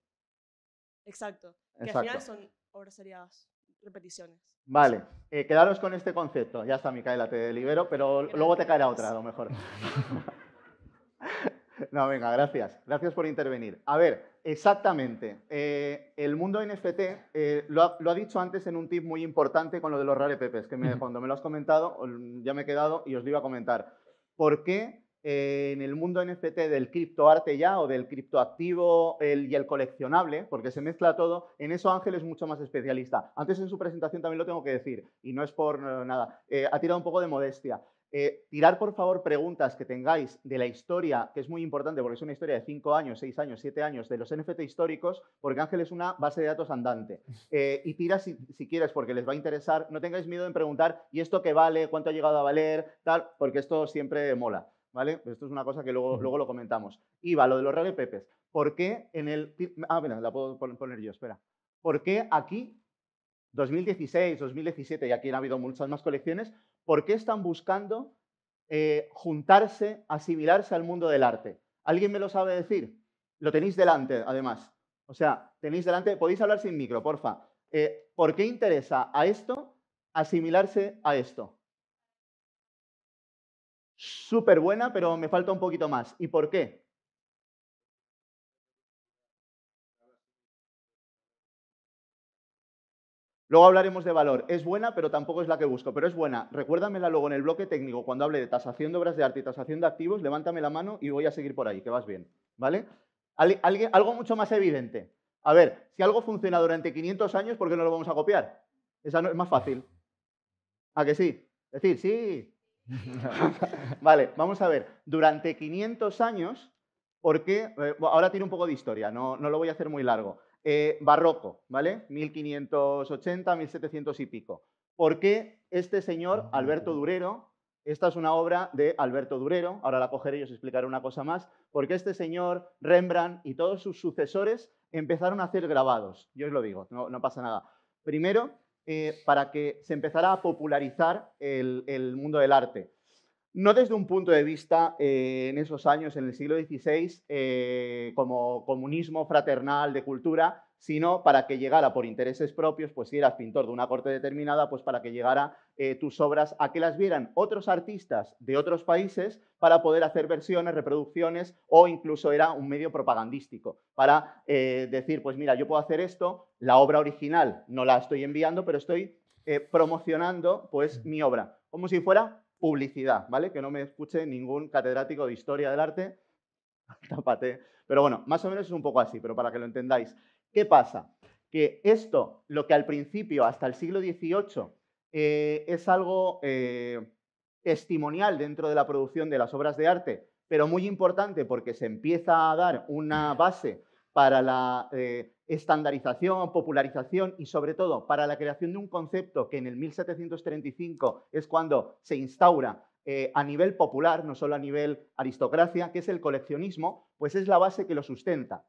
Exacto. Que al final son obras seriadas repeticiones. Vale, eh, quedaros con este concepto. Ya está, Micaela, te libero, pero luego te caerá otra, a lo mejor. no, venga, gracias. Gracias por intervenir. A ver, Exactamente. Eh, el mundo NFT eh, lo, ha, dicho antes en un tip muy importante con lo de los rare pepes, que me, cuando me lo has comentado ya me he quedado y os lo iba a comentar. ¿Por qué eh, en el mundo NFT del criptoarte ya o del criptoactivo y el coleccionable, porque se mezcla todo, en eso Ángel es mucho más especialista. Antes en su presentación también lo tengo que decir, y no es por nada, ha tirado un poco de modestia. Eh, tirar, por favor, preguntas que tengáis de la historia, que es muy importante porque es una historia de 5 años, 6 años, 7 años, de los NFT históricos, porque Ángel es una base de datos andante. Eh, y tira si, quieres, porque les va a interesar. No tengáis miedo en preguntar, ¿y esto qué vale? ¿Cuánto ha llegado a valer? Tal, porque esto siempre mola. ¿Vale? esto es una cosa que luego, luego lo comentamos. Iba, lo de los Real Pepes. ¿Por qué en el. Ah, bueno, la puedo poner yo, espera. ¿Por qué aquí 2016, 2017, y aquí han habido muchas más colecciones, ¿Por qué están buscando eh, juntarse, asimilarse al mundo del arte? ¿Alguien me lo sabe decir? Lo tenéis delante, además. O sea, tenéis delante, podéis hablar sin micro, porfa. Eh, ¿Por qué interesa a esto asimilarse a esto? Súper buena, pero me falta un poquito más. ¿Y por qué? Luego hablaremos de valor. Es buena, pero tampoco es la que busco, pero es buena. Recuérdamela luego en el bloque técnico, cuando hable de tasación de obras de arte y tasación de activos, levántame la mano y voy a seguir por ahí, que vas bien. ¿Vale? algo mucho más evidente. A ver, si algo funciona durante 500 años, ¿por qué no lo vamos a copiar? Esa no, es más fácil. ¿A que sí? Es Decir, sí. vale, vamos a ver. Durante 500 años, ¿por qué? Eh, ahora tiene un poco de historia, no, no lo voy a hacer muy largo. Eh, barroco, ¿vale? 1580, 1700 y pico. ¿Por qué este señor, ah, Alberto Durero, esta es una obra de Alberto Durero, ahora la cogeré y os explicaré una cosa más, ¿por qué este señor, Rembrandt y todos sus sucesores empezaron a hacer grabados, yo os lo digo, no, pasa nada. Primero, eh, para que se empezara a popularizar el mundo del arte no desde un punto de vista eh, en esos años, en el siglo XVI, eh, como comunismo fraternal de cultura, sino para que llegara por intereses propios, pues si eras pintor de una corte determinada, pues para que llegara eh, tus obras a que las vieran otros artistas de otros países para poder hacer versiones, reproducciones o incluso era un medio propagandístico para decir, pues mira, yo puedo hacer esto, la obra original no la estoy enviando, pero estoy promocionando pues mm. mi obra, como si fuera publicidad, ¿vale? Que no me escuche ningún catedrático de historia del arte. Tápate. Pero bueno, más o menos es un poco así, pero para que lo entendáis. ¿Qué pasa? Que esto, lo que al principio, hasta el siglo XVIII, eh, es algo eh, testimonial dentro de la producción de las obras de arte, pero muy importante porque se empieza a dar una base para la eh, estandarización, popularización y sobre todo para la creación de un concepto que en el 1735 es cuando se instaura eh, a nivel popular, no solo a nivel aristocracia, que es el coleccionismo, pues es la base que lo sustenta.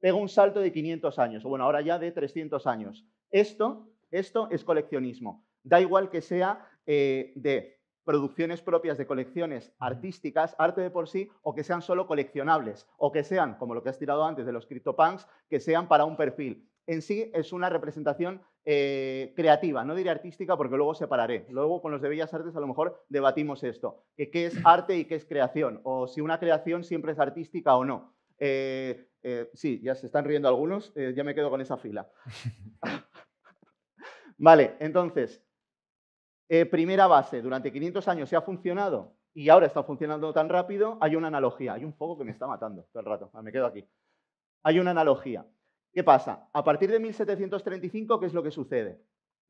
Pega un salto de 500 años, o bueno, ahora ya de 300 años. Esto, esto es coleccionismo. Da igual que sea eh, de producciones propias de colecciones artísticas, arte de por sí, o que sean solo coleccionables, o que sean, como lo que has tirado antes de los CryptoPunks, que sean para un perfil. En sí es una representación eh, creativa, no diré artística porque luego separaré. Luego con los de Bellas Artes a lo mejor debatimos esto, que qué es arte y qué es creación, o si una creación siempre es artística o no. Eh, eh, sí, ya se están riendo algunos, ya me quedo con esa fila. vale, entonces, eh, primera base durante 500 años se ha funcionado y ahora está funcionando tan rápido, hay una analogía. Hay un fuego que me está matando todo el rato. Ah, me quedo aquí. Hay una analogía. ¿Qué pasa? A partir de 1735, ¿qué es lo que sucede?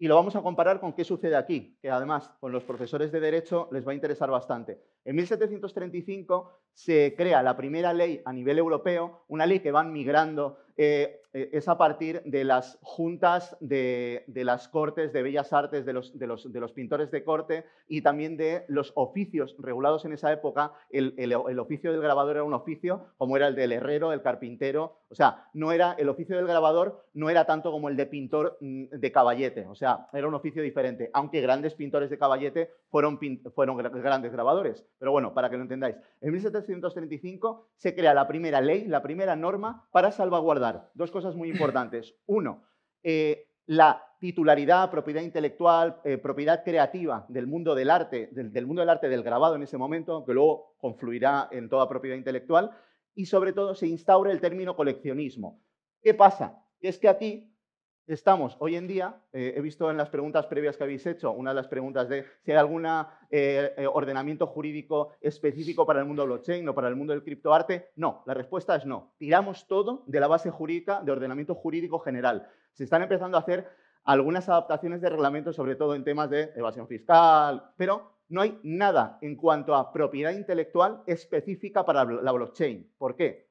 Y lo vamos a comparar con qué sucede aquí, que además con los profesores de Derecho les va a interesar bastante. En 1735 se crea la primera ley a nivel europeo, una ley que van migrando eh, eh, es a partir de las juntas de, las cortes de bellas artes de los, pintores de corte y también de los oficios regulados en esa época. El, oficio del grabador era un oficio como era el del herrero, el carpintero. O sea, no era, el oficio del grabador no era tanto como el de pintor mm, de caballete. O sea, era un oficio diferente, aunque grandes pintores de caballete fueron, fueron grandes grabadores. Pero bueno, para que lo entendáis. En 1735 se crea la primera ley, la primera norma para salvaguardar Dos cosas muy importantes. Uno, eh, la titularidad, propiedad intelectual, eh, propiedad creativa del mundo del arte, del, del, mundo del arte del grabado en ese momento, que luego confluirá en toda propiedad intelectual, y sobre todo se instaura el término coleccionismo. ¿Qué pasa? Es que aquí estamos hoy en día, eh, he visto en las preguntas previas que habéis hecho, una de las preguntas de si hay algún eh, eh, ordenamiento jurídico específico para el mundo blockchain o para el mundo del criptoarte, no, la respuesta es no. Tiramos todo de la base jurídica, de ordenamiento jurídico general. Se están empezando a hacer algunas adaptaciones de reglamentos, sobre todo en temas de evasión fiscal, pero no hay nada en cuanto a propiedad intelectual específica para la blockchain. ¿Por qué?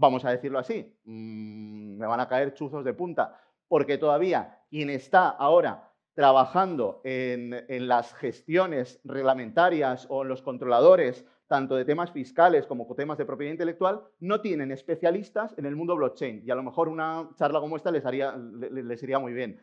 vamos a decirlo así, mm, me van a caer chuzos de punta, porque todavía quien está ahora trabajando en, las gestiones reglamentarias o en los controladores, tanto de temas fiscales como temas de propiedad intelectual, no tienen especialistas en el mundo blockchain. Y a lo mejor una charla como esta les, haría, les iría muy bien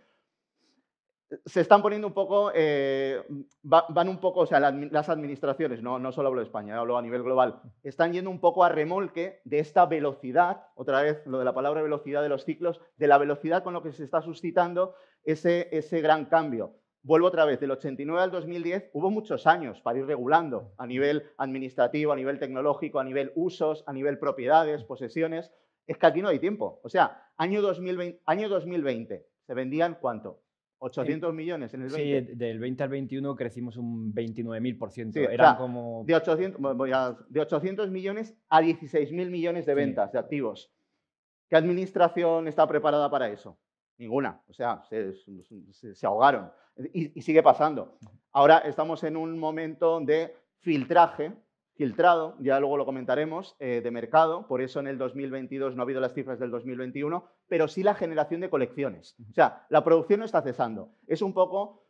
se están poniendo un poco, eh, van un poco, o sea, las administraciones, no, no solo hablo de España, hablo a nivel global, están yendo un poco a remolque de esta velocidad, otra vez lo de la palabra velocidad de los ciclos, de la velocidad con lo que se está suscitando ese, ese gran cambio. Vuelvo otra vez, del 89 al 2010 hubo muchos años para ir regulando a nivel administrativo, a nivel tecnológico, a nivel usos, a nivel propiedades, posesiones. Es que aquí no hay tiempo. O sea, año año 2020 se vendían cuánto? 800 millones en el 20. Sí, del 20 al 21 crecimos un 29.000%. Eran como... de, 800, de 800 millones a 16.000 millones de ventas de activos. ¿Qué administración está preparada para eso? Ninguna. O sea, se, ahogaron. y, sigue pasando. Ahora estamos en un momento de filtraje filtrado, ya luego lo comentaremos, eh, de mercado, por eso en el 2022 no ha habido las cifras del 2021, pero sí la generación de colecciones. O sea, la producción no está cesando. Es un poco,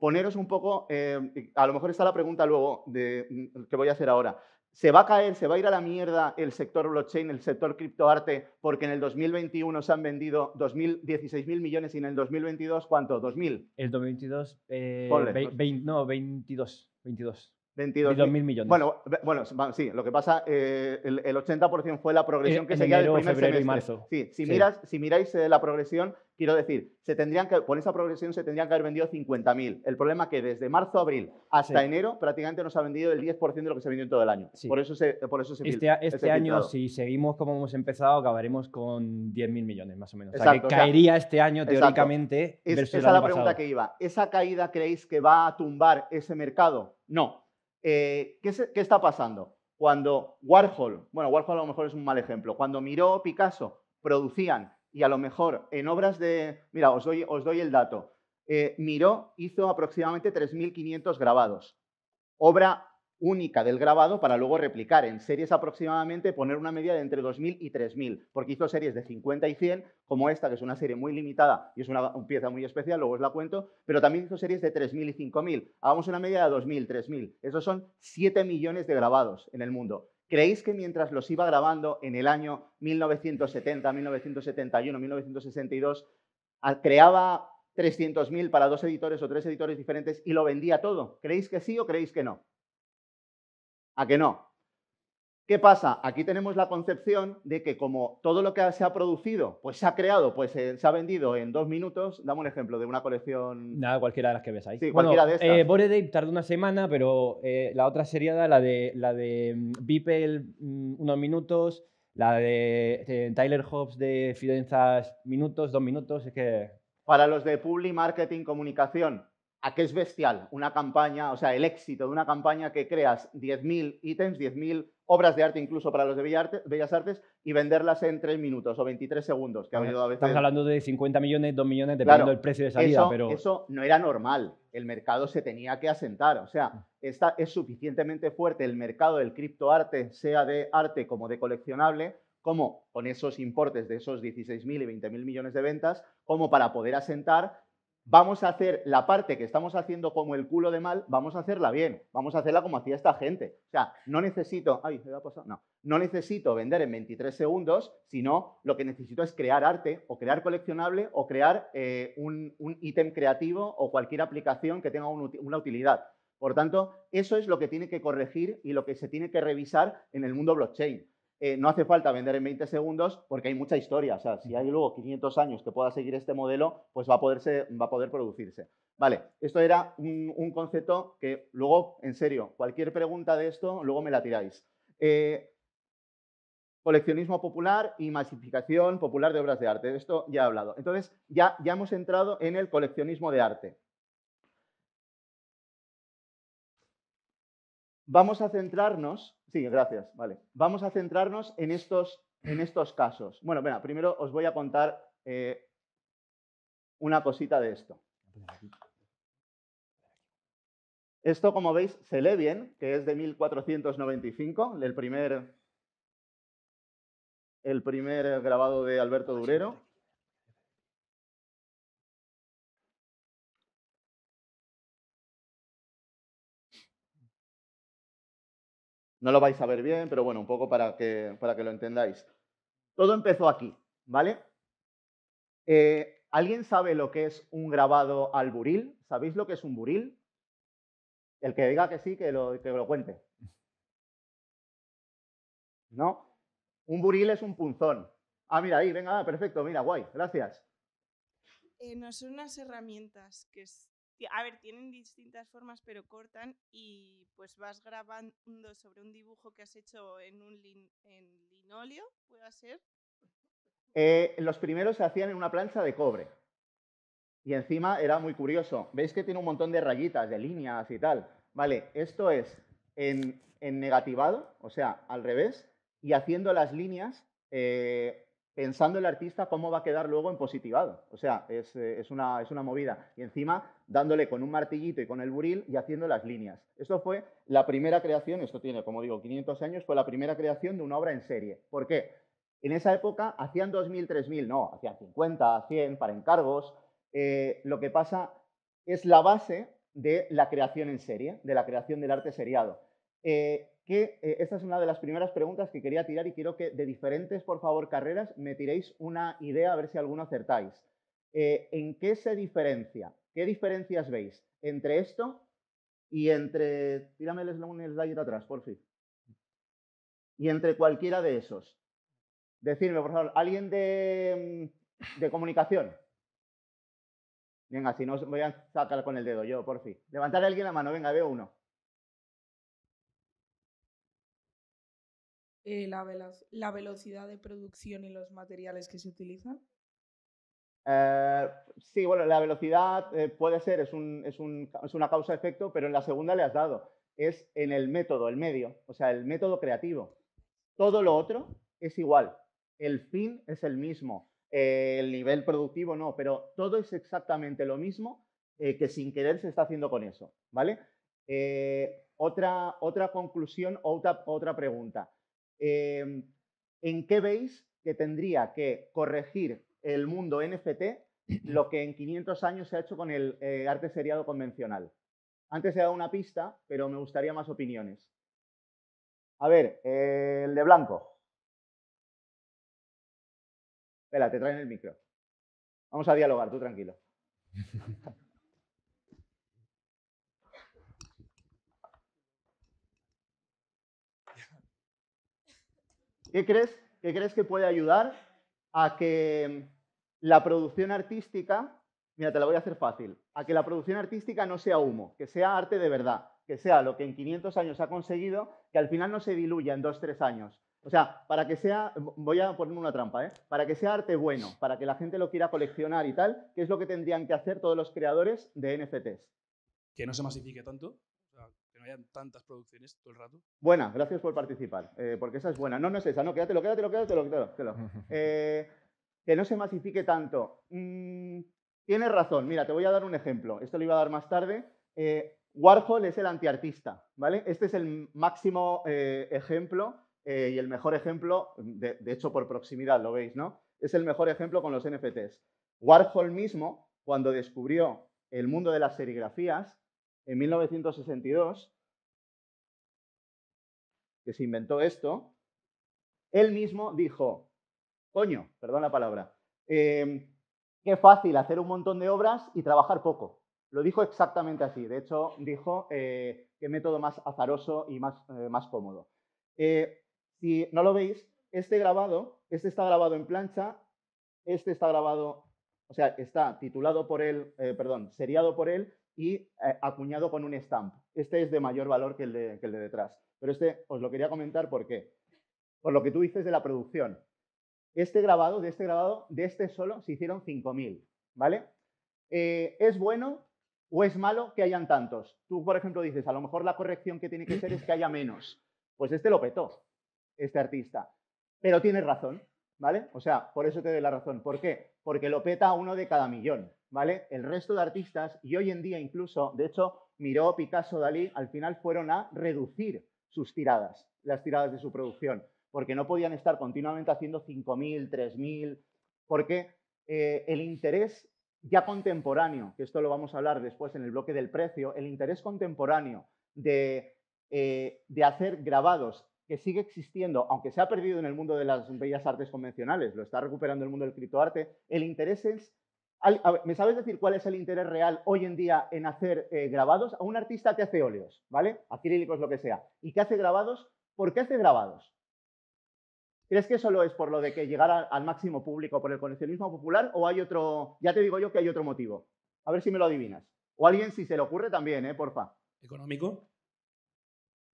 poneros un poco, eh, a lo mejor está la pregunta luego de, mm, que voy a hacer ahora. ¿Se va a caer, se va a ir a la mierda el sector blockchain, el sector criptoarte, porque en el 2021 se han vendido 16.000 millones y en el 2022, ¿cuánto? ¿2.000? El 2022, eh, no, 22. 22. 22 mil millones. Bueno, bueno, sí, lo que pasa, eh, el, 80% fue la eh, progresión que en seguía del primer febrero Y marzo. Sí, si, Miras, si miráis eh, la progresión, quiero decir, se tendrían que, con esa progresión se tendrían que haber vendido 50.000. El problema es que desde marzo, abril hasta enero prácticamente nos ha vendido el 10% de lo que se vendió en todo el año. Por eso se, por eso Este, este año, si seguimos como hemos empezado, acabaremos con 10.000 millones más o menos. Exacto, o sea, que caería este año teóricamente. esa es la pregunta que iba. ¿Esa caída creéis que va a tumbar ese mercado? No, eh, ¿qué, está pasando? Cuando Warhol, bueno, Warhol a lo mejor es un mal ejemplo, cuando miró Picasso, producían y a lo mejor en obras de, mira, os doy, os doy el dato, eh, Miró hizo aproximadamente 3.500 grabados, obra única del grabado para luego replicar en series aproximadamente, poner una media de entre 2.000 y 3.000, porque hizo series de 50 y 100, como esta, que es una serie muy limitada y es una, pieza muy especial, luego os la cuento, pero también hizo series de 3.000 y 5.000. Hagamos una media de 2.000, 3.000. Esos son 7 millones de grabados en el mundo. ¿Creéis que mientras los iba grabando en el año 1970, 1971, 1962, creaba 300.000 para dos editores o tres editores diferentes y lo vendía todo? ¿Creéis que sí o creéis que no? ¿A que no? ¿Qué pasa? Aquí tenemos la concepción de que como todo lo que se ha producido, pues se ha creado, pues eh, se, ha vendido en dos minutos. Dame un ejemplo de una colección... Nada, cualquiera de las que ves ahí. Sí, cualquiera de eh, estas. Eh, una semana, pero eh, la otra seriada, la de, la de mm, Beeple, mm, unos minutos, la de, Tyler Hobbs de Fidenzas, minutos, dos minutos, es que... Para los de Public Marketing Comunicación, ¿A qué es bestial? Una campaña, o sea, el éxito de una campaña que creas 10.000 ítems, 10.000 obras de arte incluso para los de Bellas Artes y venderlas en 3 minutos o 23 segundos, que ha a veces... Estamos hablando de 50 millones, 2 millones, dependiendo del precio de salida, pero... Eso no era normal, el mercado se tenía que asentar, o sea, mm. es suficientemente fuerte el mercado del criptoarte, sea de arte como de coleccionable, como con esos importes de esos 16.000 y 20.000 millones de ventas, como para poder asentar vamos a hacer la parte que estamos haciendo como el culo de mal, vamos a hacerla bien, vamos a hacerla como hacía esta gente. O sea, no necesito, No, necesito vender en 23 segundos, sino lo que necesito es crear arte o crear coleccionable o crear eh, un, ítem creativo o cualquier aplicación que tenga una utilidad. Por tanto, eso es lo que tiene que corregir y lo que se tiene que revisar en el mundo blockchain. Eh, no hace falta vender en 20 segundos porque hay mucha historia. O sea, si hay luego 500 años que pueda seguir este modelo, pues va a, va a poder producirse. Vale, esto era un, concepto que luego, en serio, cualquier pregunta de esto, luego me la tiráis. Eh, coleccionismo popular y masificación popular de obras de arte. De esto ya he hablado. Entonces, ya, ya hemos entrado en el coleccionismo de arte. Vamos a centrarnos, sí, gracias, vale. Vamos a centrarnos en estos, en estos casos. Bueno, venga, primero os voy a contar eh, una cosita de esto. Esto, como veis, se lee bien, que es de 1495, el primer, el primer grabado de Alberto Durero. No lo vais a ver bien, pero bueno, un poco para que, para que lo entendáis. Todo empezó aquí, ¿vale? Eh, ¿Alguien sabe lo que es un grabado al buril? ¿Sabéis lo que es un buril? El que diga que sí, que lo, que lo cuente. ¿No? Un buril es un punzón. Ah, mira, ahí, venga, perfecto, mira, guay, gracias. Eh, son unas herramientas que a ver, tienen distintas formas, pero cortan y pues vas grabando sobre un dibujo que has hecho en un en linoleo, ¿puede ser? Eh, los primeros se hacían en una plancha de cobre. Y encima era muy curioso. ¿Veis que tiene un montón de rayitas, de líneas y tal? Vale, esto es en, negativado, o sea, al revés, y haciendo las líneas eh, pensando el artista cómo va a quedar luego en positivado. O sea, eh, es, una, es una movida. Y encima dándole con un martillito y con el buril y haciendo las líneas. Esto fue la primera creación, esto tiene, como digo, 500 años, fue la primera creación de una obra en serie. ¿Por qué? En esa época hacían 2.000, 3.000, no, hacían 50, 100 para encargos. Eh, lo que pasa es la base de la creación en serie, de la creación del arte seriado. Eh, que eh, esta es una de las primeras preguntas que quería tirar y quiero que de diferentes, por favor, carreras me tiréis una idea a ver si alguno acertáis. Eh, ¿En qué se diferencia? ¿Qué diferencias veis entre esto y entre... Tírame el slide atrás, por fin. Y entre cualquiera de esos. Decirme, por favor, alguien mm, de, comunicación. Venga, si no, voy a sacar con el dedo yo, por fin. Levantar a alguien la mano, venga, veo uno. Eh, la, velocidad de producción y los materiales que se utilizan? Eh, sí, bueno, la velocidad eh, puede ser, es, una causa-efecto, pero en la segunda le has dado. Es en el método, el medio, o sea, el método creativo. Todo lo otro es igual. El fin es el mismo. el nivel productivo no, pero todo es exactamente lo mismo que sin querer se está haciendo con eso, ¿vale? otra, otra conclusión, otra, otra pregunta. Em, ¿en qué veis que tendría que corregir el mundo NFT lo que en 500 años se ha hecho con el eh, arte seriado convencional? Antes he dado una pista, pero me gustaría más opiniones. A ver, eh, el de blanco. Espera, te traen el micro. Vamos a dialogar, tú tranquilo. ¿Qué crees, crees que puede ayudar a que mm, la producción artística, mira, te la voy a hacer fácil, a que la producción artística no sea humo, que sea arte de verdad, que sea lo que en 500 años ha conseguido, que al final no se diluya en 2-3 años. O sea, para que sea, voy a poner una trampa, ¿eh? para que sea arte bueno, para que la gente lo quiera coleccionar y tal, ¿qué es lo que tendrían que hacer todos los creadores de NFTs? Que no se masifique tanto, tantas producciones todo el rato. Buena, gracias por participar, eh, porque esa es buena. No, no es esa, no, quédatelo, quédatelo, quédatelo, eh, que no se masifique tanto. Mm, tienes razón, mira, te voy a dar un ejemplo. Esto lo iba a dar más tarde. Eh, Warhol es el antiartista, ¿vale? Este es el máximo ejemplo y el mejor ejemplo, de, de hecho por proximidad lo veis, ¿no? Es el mejor ejemplo con los NFTs. Warhol mismo, cuando descubrió el mundo de las serigrafías, en 1962, que se inventó esto, él mismo dijo, coño, perdón la palabra, em, qué fácil hacer un montón de obras y trabajar poco. Lo dijo exactamente así. De hecho, dijo eh, qué método más azaroso y más, eh, más cómodo. Eh, si no lo veis, este grabado, este está grabado en plancha, este está grabado, o sea, está titulado por él, perdón, seriado por él y eh, acuñado con un stamp. Este es de mayor valor que el de, detrás. Pero este os lo quería comentar porque, por lo que tú dices de la producción. Este grabado, de este grabado, de este solo, se hicieron 5.000, ¿vale? Eh, ¿Es bueno o es malo que hayan tantos? Tú, por ejemplo, dices, a lo mejor la corrección que tiene que ser es que haya menos. Pues este lo petó, este artista. Pero tienes razón, ¿vale? O sea, por eso te doy la razón. ¿Por qué? Porque lo peta uno de cada millón. El resto de artistas, y hoy en día incluso, de hecho, Miró, Picasso, Dalí, al final fueron a reducir sus tiradas, las tiradas de su producción, porque no podían estar continuamente haciendo 5.000, 3.000, porque eh, el interés ya contemporáneo, que esto lo vamos a hablar después en el bloque del precio, el interés contemporáneo de, eh, de hacer grabados que sigue existiendo, aunque se ha perdido en el mundo de las bellas artes convencionales, lo está recuperando el mundo del criptoarte, el interés es ¿Me sabes decir cuál es el interés real hoy en día en hacer eh, grabados? A un artista que hace óleos, ¿vale? Acrílicos, lo que sea. ¿Y qué hace grabados? ¿Por qué hace grabados? ¿Crees que solo es por lo de que llegara al máximo público por el coleccionismo popular o hay otro, ya te digo yo que hay otro motivo? A ver si me lo adivinas. O alguien si se le ocurre también, ¿eh? Porfa. ¿Económico?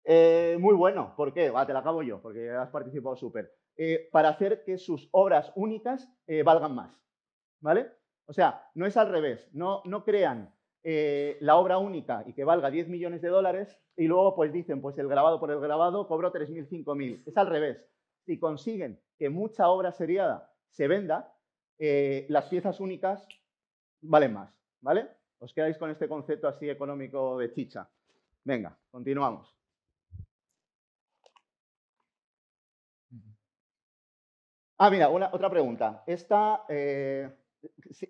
Eh, muy bueno, ¿por qué? te la acabo yo, porque has participado súper. Eh, para hacer que sus obras únicas valgan más. ¿Vale? O sea, no es al revés, no, no crean eh, la obra única y que valga 10 millones de dólares y luego pues dicen, pues el grabado por el grabado cobro 3.000, 5.000. Es al revés. Si consiguen que mucha obra seriada se venda, eh, las piezas únicas valen más, ¿vale? Os quedáis con este concepto así económico de chicha. Venga, continuamos. Ah, mira, una, otra pregunta. Esta eh,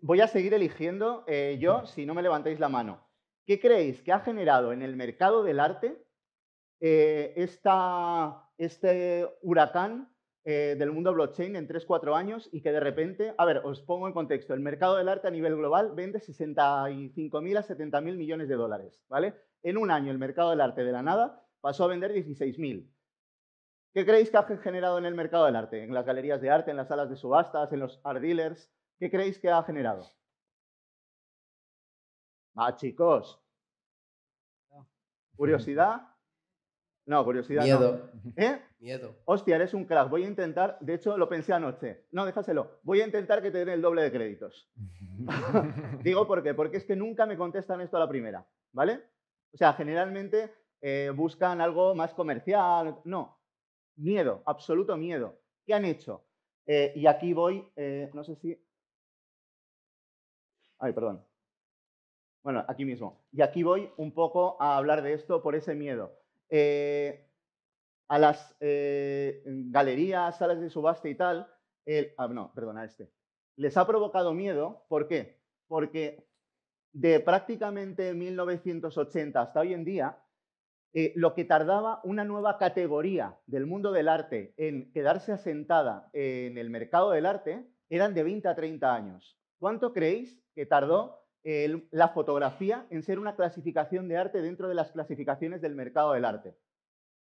voy a seguir eligiendo eh, yo si no me levantáis la mano. ¿Qué creéis que ha generado en el mercado del arte eh, este huracán eh, del mundo blockchain en 3-4 años y que de repente, a ver, os pongo en contexto, el mercado del arte a nivel global vende 65.000 a 70.000 millones de dólares, ¿vale? En un año el mercado del arte de la nada pasó a vender 16.000. ¿Qué creéis que ha generado en el mercado del arte? En las galerías de arte, en las salas de subastas, en los art dealers, ¿Qué creéis que ha generado? Ah, chicos. ¿Curiosidad? No, curiosidad. Miedo. ¿Eh? Miedo. Hostia, eres un crack. Voy a intentar, de hecho lo pensé anoche. No, déjaselo. Voy a intentar que te den el doble de créditos. Digo por qué, porque es que nunca me contestan esto a la primera, ¿vale? O sea, generalmente eh, buscan algo más comercial. No, miedo, absoluto miedo. ¿Qué han hecho? Eh, y aquí voy, eh, no sé si Ay, perdón. Bueno, aquí mismo. Y aquí voy un poco a hablar de esto por ese miedo. Eh, a las eh, galerías, salas de subasta y tal, el, ah, no, perdona, este. Les ha provocado miedo, ¿por qué? Porque de prácticamente 1980 hasta hoy en día, eh, lo que tardaba una nueva categoría del mundo del arte en quedarse asentada en el mercado del arte eran de 20 a 30 años. ¿Cuánto creéis que tardó la fotografía en ser una clasificación de arte dentro de las clasificaciones del mercado del arte.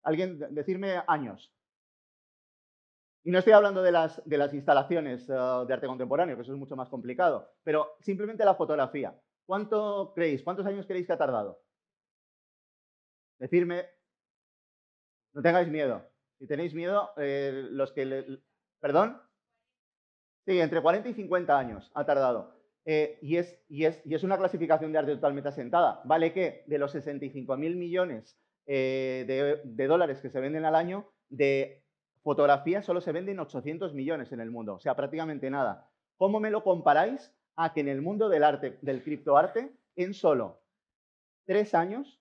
Alguien, decirme años. Y no estoy hablando de las, instalaciones ah, de arte contemporáneo, que eso es mucho más complicado, pero simplemente la fotografía. ¿Cuánto creéis? ¿Cuántos años creéis que ha tardado? Decirme, no tengáis miedo. Si tenéis miedo, eh, los que... perdón. Sí, entre 40 y 50 años ha tardado. Eh, y, es, una clasificación de arte totalmente asentada. Vale que de los 65.000 millones eh, de, dólares que se venden al año, de fotografía solo se venden 800 millones en el mundo, o sea, prácticamente nada. ¿Cómo me lo comparáis a que en el mundo del arte, del criptoarte, en solo tres años,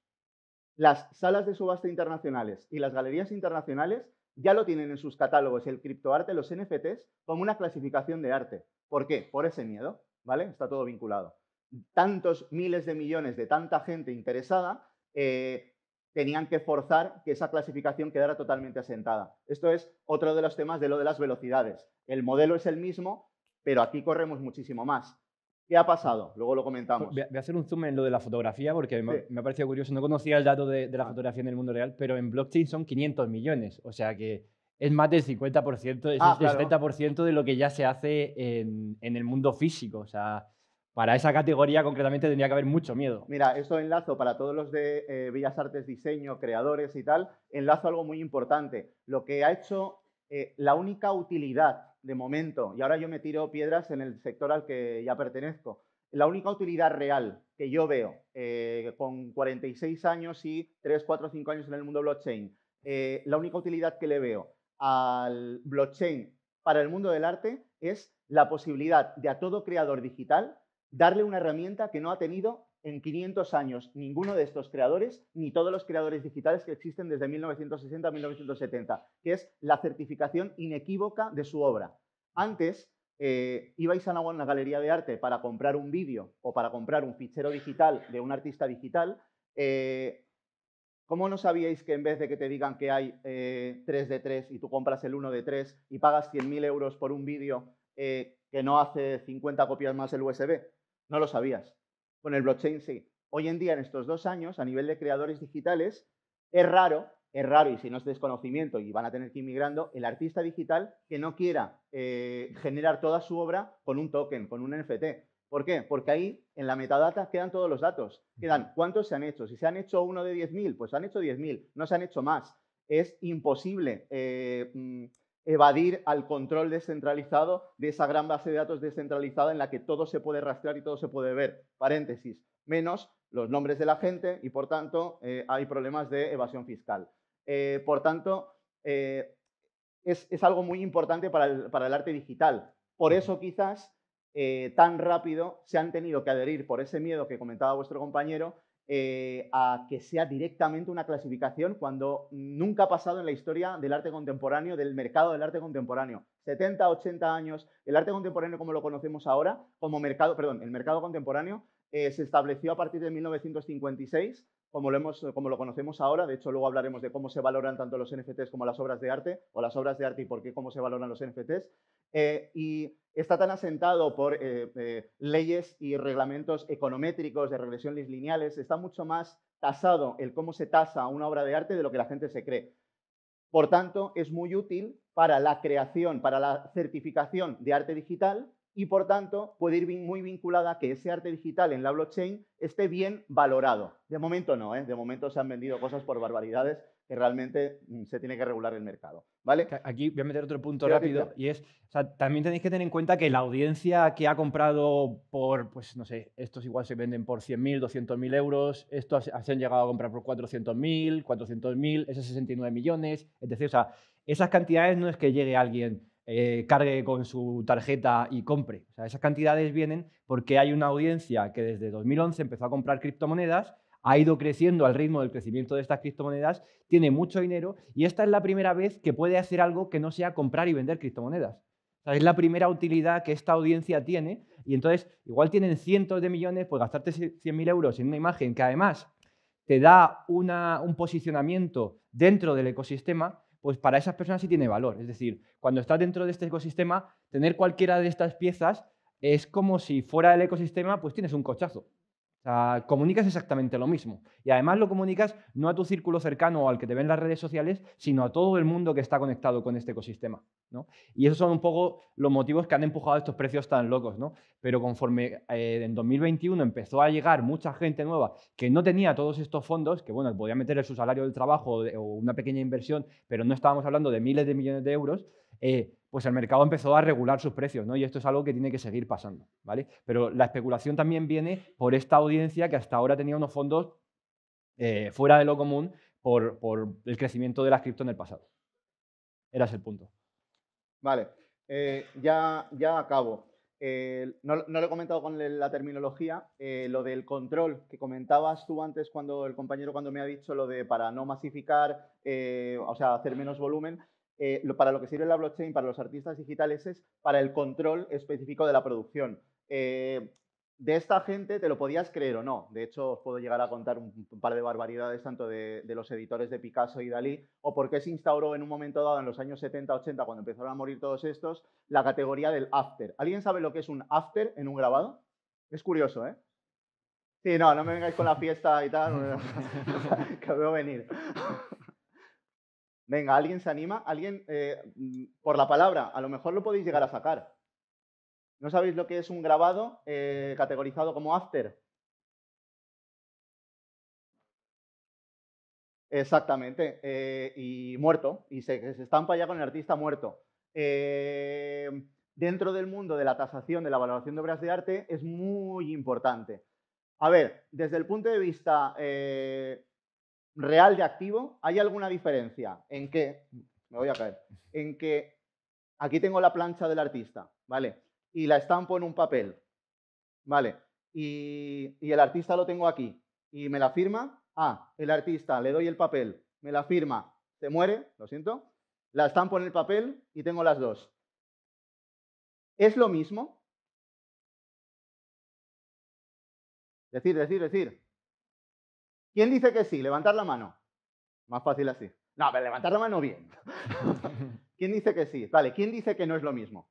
las salas de subasta internacionales y las galerías internacionales ya lo tienen en sus catálogos el criptoarte, los NFTs, como una clasificación de arte? ¿Por qué? Por ese miedo. ¿vale? Está todo vinculado. Tantos miles de millones de tanta gente interesada eh, tenían que forzar que esa clasificación quedara totalmente asentada. Esto es otro de los temas de lo de las velocidades. El modelo es el mismo, pero aquí corremos muchísimo más. ¿Qué ha pasado? Luego lo pues comentamos. Voy a hacer un zoom en lo de la fotografía porque me ha parecido curioso. No conocía el dato de, de la ah. fotografía en el mundo real, pero en blockchain son 500 millones. O sea que es más del 50%, es ah, el 70% de lo que ya se hace en, el mundo físico. O sea, para esa categoría concretamente tendría que haber mucho miedo. Mira, esto enlazo para todos los de eh, Bellas Artes, diseño, creadores y tal, enlazo algo muy importante. Lo que ha hecho eh, la única utilidad de momento, y ahora yo me tiro piedras en el sector al que ya pertenezco, la única utilidad real que yo veo eh, con 46 años y 3, 4, 5 años en el mundo blockchain, la única utilidad que le veo al blockchain para el mundo del arte es la posibilidad de a todo creador digital darle una herramienta que no ha tenido en 500 años ninguno de estos creadores ni todos los creadores digitales que existen desde 1960 a 1970, que es la certificación inequívoca de su obra. Antes eh, ibais a una galería de arte para comprar un vídeo o para comprar un fichero digital de un artista digital. Eh, ¿Cómo no sabíais que en vez de que te digan que hay eh, 3 de 3 y tú compras el 1 de 3 y pagas 100.000 euros por un vídeo eh, que no hace 50 copias más el USB? No lo sabías. Con el blockchain sí. Hoy en día, en estos dos años, a nivel de creadores digitales, es raro, es raro y si no es desconocimiento y van a tener que ir migrando, el artista digital que no quiera eh, generar toda su obra con un token, con un NFT. ¿Por qué? Porque ahí en la metadata quedan todos los datos. Quedan cuántos se han hecho. Si se han hecho uno de 10.000, pues se han hecho 10.000, no se han hecho más. Es imposible eh, mm, evadir al control descentralizado de esa gran base de datos descentralizada en la que todo se puede rastrear y todo se puede ver. Paréntesis, menos los nombres de la gente y por tanto eh, hay problemas de evasión fiscal. Eh, por tanto, es, algo muy importante para para el arte digital. Por eso quizás eh, tan rápido se han tenido que adherir por ese miedo que comentaba vuestro compañero eh, a que sea directamente una clasificación cuando nunca ha pasado en la historia del arte contemporáneo, del mercado del arte contemporáneo. 70, 80 años, el arte contemporáneo como lo conocemos ahora, como mercado, perdón, el mercado contemporáneo eh, se estableció a partir de 1956, como lo, hemos, como lo conocemos ahora, de hecho luego hablaremos de cómo se valoran tanto los NFTs como las obras de arte, o las obras de arte y por qué cómo se valoran los NFTs, y está tan asentado por eh, eh, leyes y reglamentos econométricos de regresiones lineales, está mucho más tasado el cómo se tasa una obra de arte de lo que la gente se cree. Por tanto, es muy útil para la creación, para la certificación de arte digital y, por tanto, puede ir muy vinculada a que ese arte digital en la blockchain esté bien valorado. De momento no, ¿eh? de momento se han vendido cosas por barbaridades realmente mm, se tiene que regular el mercado. ¿Vale? Aquí voy a meter otro punto rápido y es, también tenéis que tener en cuenta que la audiencia que ha comprado por, pues no sé, estos igual se venden por 100.000, 200.000 euros, estos se han llegado a comprar por 400.000, 400.000, esos 69 millones, es decir, sea, esas cantidades no es que llegue alguien, eh, cargue con su tarjeta y compre, sea, esas cantidades vienen porque hay una audiencia que desde 2011 empezó a comprar criptomonedas ha ido creciendo al ritmo del crecimiento de estas criptomonedas, tiene mucho dinero y esta es la primera vez que puede hacer algo que no sea comprar y vender criptomonedas. es la primera utilidad que esta audiencia tiene y entonces igual tienen cientos de millones, pues gastarte 100.000 euros en una imagen que además te da un posicionamiento dentro del ecosistema, pues para esas personas sí tiene valor. Es decir, cuando estás dentro de este ecosistema, tener cualquiera de estas piezas es como si fuera del ecosistema, pues tienes un cochazo comunicas exactamente lo mismo. Y además lo comunicas no a tu círculo cercano o al que te ven las redes sociales, sino a todo el mundo que está conectado con este ecosistema. ¿no? Y esos son un poco los motivos que han empujado estos precios tan locos. ¿no? Pero conforme eh, en 2021 empezó a llegar mucha gente nueva que no tenía todos estos fondos, que bueno, podía meter su salario del trabajo o, una pequeña inversión, pero no estábamos hablando de miles de millones de euros, eh, pues el mercado empezó a regular sus precios, ¿no? Y esto es algo que tiene que seguir pasando, ¿vale? Pero la especulación también viene por esta audiencia que hasta ahora tenía unos fondos eh, fuera de lo común por, el crecimiento de las cripto en el pasado. Era ese el punto. Vale, eh, ya, ya acabo. Eh, no, lo he comentado con la terminología, lo del control que comentabas tú antes cuando el compañero cuando me ha dicho lo de para no masificar, o sea, hacer menos volumen, eh, para lo que sirve la blockchain para los artistas digitales es para el control específico de la producción. Eh, de esta gente te lo podías creer o no. De hecho, os puedo llegar a contar un, par de barbaridades tanto de, los editores de Picasso y Dalí, o por qué se instauró en un momento dado, en los años 70-80, cuando empezaron a morir todos estos, la categoría del after. ¿Alguien sabe lo que es un after en un grabado? Es curioso, ¿eh? Sí, no, no me vengáis con la fiesta y tal, que veo venir. Venga, ¿alguien se anima? ¿Alguien, eh, mm, por la palabra, a lo mejor lo podéis llegar a sacar? ¿No sabéis lo que es un grabado eh, categorizado como after? Exactamente, eh, y muerto, y se, se, estampa ya con el artista muerto. dentro del mundo de la tasación, de la valoración de obras de arte, es muy importante. A ver, desde el punto de vista real de activo, ¿hay alguna diferencia en que, me voy a caer, en que aquí tengo la plancha del artista, ¿vale? Y la estampo en un papel, ¿vale? Y, y el artista lo tengo aquí y me la firma, ah, el artista, le doy el papel, me la firma, se muere, lo siento, la estampo en el papel y tengo las dos. ¿Es lo mismo? Decir, decir, decir. ¿Quién dice que sí? Levantar la mano. Más fácil así. No, pero levantar la mano bien. ¿Quién dice que sí? Vale, ¿quién dice que no es lo mismo?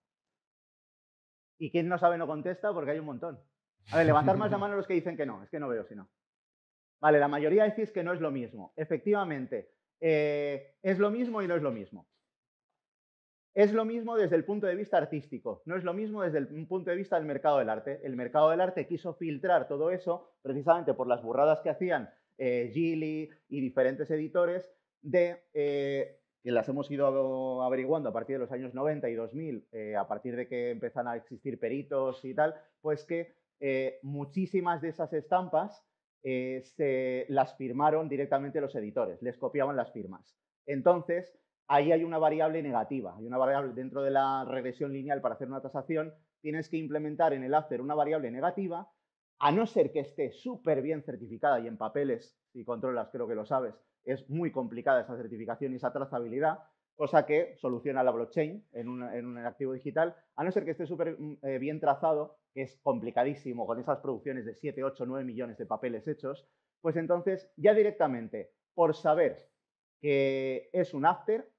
Y quién no sabe no contesta porque hay un montón. A ver, levantar más la mano los que dicen que no. Es que no veo si no. Vale, la mayoría decís que no es lo mismo. Efectivamente, eh, es lo mismo y no es lo mismo. Es lo mismo desde el punto de vista artístico, no es lo mismo desde el punto de vista del mercado del arte. El mercado del arte quiso filtrar todo eso precisamente por las burradas que hacían eh, Gili y diferentes editores de, eh, que las hemos ido averiguando a partir de los años 90 y 2000, eh, a partir de que empiezan a existir peritos y tal, pues que muchísimas de esas estampas se las firmaron directamente los editores, les copiaban las firmas. Entonces, ahí hay una variable negativa, hay una variable dentro de la regresión lineal para hacer una tasación, tienes que implementar en el after una variable negativa a no ser que esté súper bien certificada y en papeles, si controlas, creo que lo sabes, es muy complicada esa certificación y esa trazabilidad, cosa que soluciona la blockchain en un, activo digital, a no ser que esté súper mm, eh, bien trazado, que es complicadísimo con esas producciones de 7, 8, 9 millones de papeles hechos, pues entonces ya directamente, por saber que es un after,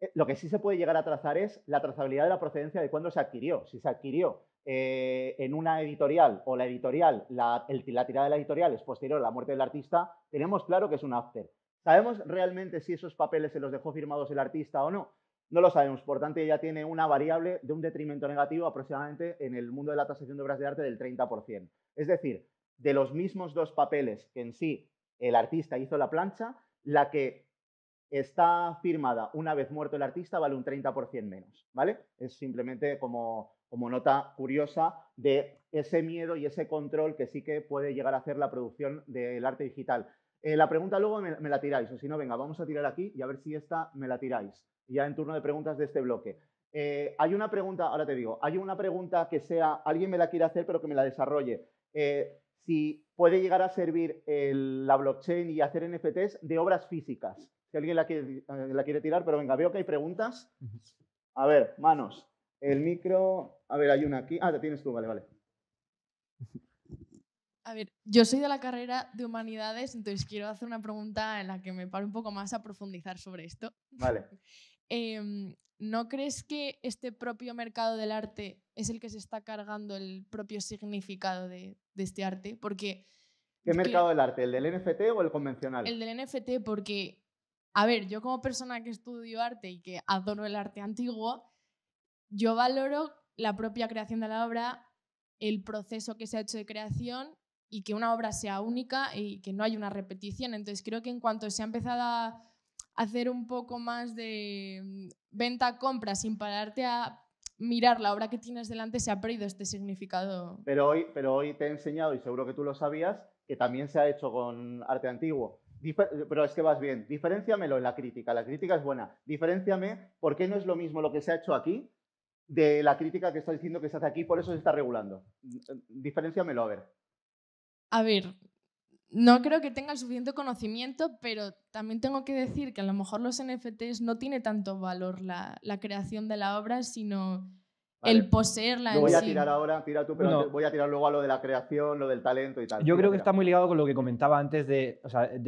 eh, lo que sí se puede llegar a trazar es la trazabilidad de la procedencia de cuándo se adquirió. Si se adquirió eh, en una editorial o la editorial, la, tirada de la editorial es posterior a la muerte del artista, tenemos claro que es un after. ¿Sabemos realmente si esos papeles se los dejó firmados el artista o no? No lo sabemos, por tanto ya tiene una variable de un detrimento negativo aproximadamente en el mundo de la tasación de obras de arte del 30%. Es decir, de los mismos dos papeles que en sí el artista hizo la plancha, la que está firmada una vez muerto el artista vale un 30% menos, ¿vale? Es simplemente como como nota curiosa de ese miedo y ese control que sí que puede llegar a hacer la producción del arte digital. Eh, la pregunta luego me, la tiráis, o si no, venga, vamos a tirar aquí y a ver si esta me la tiráis, ya en turno de preguntas de este bloque. Eh, hay una pregunta, ahora te digo, hay una pregunta que sea, alguien me la quiere hacer pero que me la desarrolle. Eh, si puede llegar a servir la blockchain y hacer NFTs de obras físicas. Si alguien la la quiere tirar, pero venga, veo que hay preguntas. A ver, manos. El micro, a ver, hay una aquí. Ah, la tienes tú, vale, vale. A ver, yo soy de la carrera de humanidades, entonces quiero hacer una pregunta en la que me paro un poco más a profundizar sobre esto. Vale. Em, ¿No crees que este propio mercado del arte es el que se está cargando el propio significado de, este arte? Porque... ¿Qué mercado del arte? ¿El del NFT o el convencional? El del NFT, porque, a ver, yo como persona que estudio arte y que adoro el arte antiguo, yo valoro la propia creación de la obra, el proceso que se ha hecho de creación y que una obra sea única y que no haya una repetición. Entonces creo que en cuanto se ha empezado a hacer un poco más de mm, venta-compra sin pararte a mirar la obra que tienes delante, se ha perdido este significado. Pero hoy, pero hoy te he enseñado, y seguro que tú lo sabías, que también se ha hecho con arte antiguo. pero es que vas bien. Diferenciamelo en la crítica. La crítica es buena. Diferenciame por qué no es lo mismo lo que se ha hecho aquí de la crítica que está diciendo que se hace aquí, por eso se está regulando. Mm, diferenciamelo, a ver. A ver, no creo que tenga el suficiente conocimiento, pero también tengo que decir que a lo mejor los NFTs no tiene tanto valor la creación de la obra, sino el poseerla. Lo voy a tirar ahora, tira tú, pero voy a tirar luego a lo de la creación, lo del talento y tal. Yo creo que está muy ligado con lo que comentaba antes de,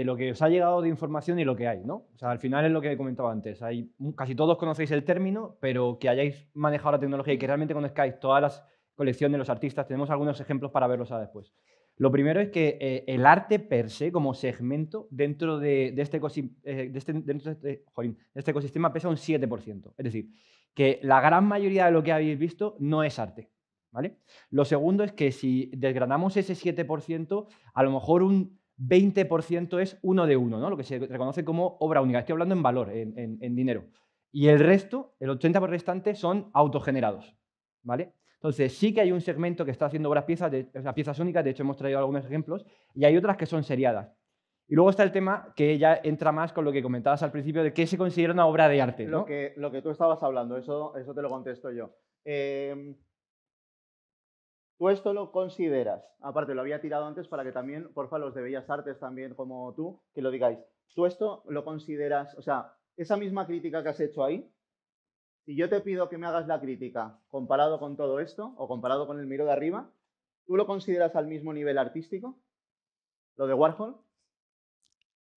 lo que os ha llegado de información y lo que hay, ¿no? O sea, al final es lo que comentaba antes. Hay, casi todos conocéis el término, pero que hayáis manejado la tecnología y que realmente conozcáis todas las colecciones de los artistas, tenemos algunos ejemplos para verlos ahora después. Lo primero es que eh, el arte per se, como segmento, dentro de, este, eh, este, este de este ecosistema pesa un 7%. Es decir, que la gran mayoría de lo que habéis visto no es arte. ¿vale? Lo segundo es que si desgranamos ese 7%, a lo mejor un 20% es uno de uno, ¿no? lo que se reconoce como obra única. Estoy hablando en valor, en, dinero. Y el resto, el 80% restante, son autogenerados. ¿vale? Entonces, sí que hay un segmento que está haciendo obras piezas, piezas únicas, de hecho hemos traído algunos ejemplos, y hay otras que son seriadas. Y luego está el tema que ya entra más con lo que comentabas al principio de qué se considera una obra de arte. Lo, que, lo que tú estabas hablando, eso, eso te lo contesto yo. Em, tú esto lo consideras, aparte lo había tirado antes para que también, porfa, los de Bellas Artes también como tú, que lo digáis. Tú esto lo consideras, o sea, esa misma crítica que has hecho ahí, si yo te pido que me hagas la crítica comparado con todo esto o comparado con el miro de arriba, ¿tú lo consideras al mismo nivel artístico? ¿Lo de Warhol?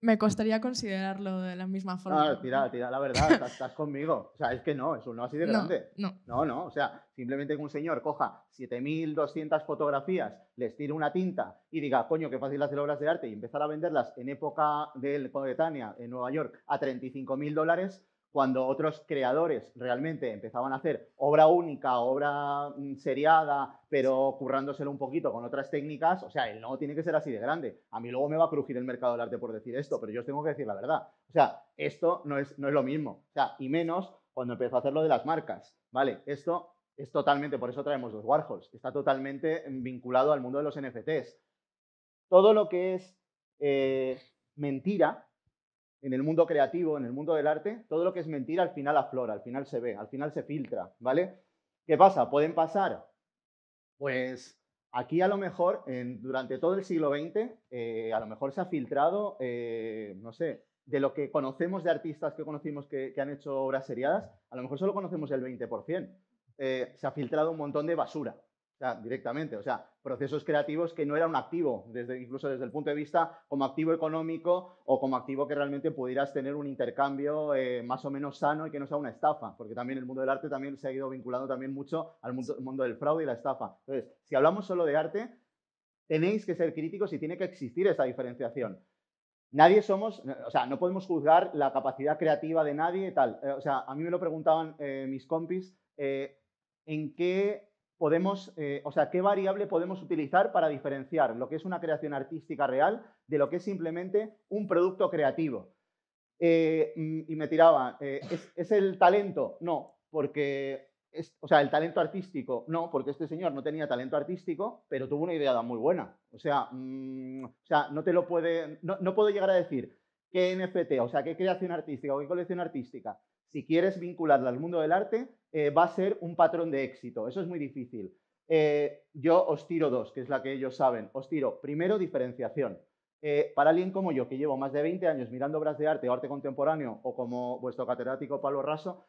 Me costaría considerarlo de la misma forma. Ah, tira, tira, la verdad, estás, conmigo. O sea, es que no, es un no así de grande. No, no, o sea, simplemente que un señor coja 7.200 fotografías, les tire una tinta y diga, coño, qué fácil hacer obras de arte y empezar a venderlas en época del coetánea en Nueva York a 35.000 dólares, cuando otros creadores realmente empezaban a hacer obra única, obra mm, seriada, pero currándoselo un poquito con otras técnicas, o sea, el no tiene que ser así de grande. A mí luego me va a crujir el mercado del arte por decir esto, pero yo os tengo que decir la verdad. O sea, esto no es, no es lo mismo. O sea, y menos cuando empezó a hacer lo de las marcas, ¿vale? Esto es totalmente, por eso traemos los Warhols, está totalmente mm, vinculado al mundo de los NFTs. Todo lo que es eh, mentira, en el mundo creativo, en el mundo del arte, todo lo que es mentira al final aflora, al final se ve, al final se filtra, ¿vale? ¿Qué pasa? ¿Pueden pasar? Pues aquí a lo mejor durante todo el siglo XX, eh, a lo mejor se ha filtrado, eh, no sé, de lo que conocemos de artistas que conocimos que, han hecho obras seriadas, a lo mejor solo conocemos el 20%. Eh, se ha filtrado un montón de basura, o directamente, o sea, procesos creativos que no era un activo, desde, incluso desde el punto de vista como activo económico o como activo que realmente pudieras tener un intercambio eh, más o menos sano y que no sea una estafa, porque también el mundo del arte también se ha ido vinculando también mucho al mundo, del fraude y la estafa. Entonces, si hablamos solo de arte, tenéis que ser críticos y tiene que existir esa diferenciación. Nadie somos, o sea, no podemos juzgar la capacidad creativa de nadie y tal. Eh, o sea, a mí me lo preguntaban eh, mis compis, ¿en qué podemos, eh, o sea, qué variable podemos utilizar para diferenciar lo que es una creación artística real de lo que es simplemente un producto creativo. Eh, mm, y me tiraba, eh, ¿es, el talento? No, porque, o sea, el talento artístico, no, porque este señor no tenía talento artístico, pero tuvo una idea muy buena. O sea, mm, sea no te lo puede, no, no puedo llegar a decir qué NFT, o sea, qué creación artística o qué colección artística, si quieres vincularla al mundo del arte, eh, va a ser un patrón de éxito. Eso es muy difícil. Eh, yo os tiro dos, que es la que ellos saben. Os tiro, primero, diferenciación. Eh, para alguien como yo, que llevo más de 20 años mirando obras de arte o arte contemporáneo, o como vuestro catedrático Pablo Raso,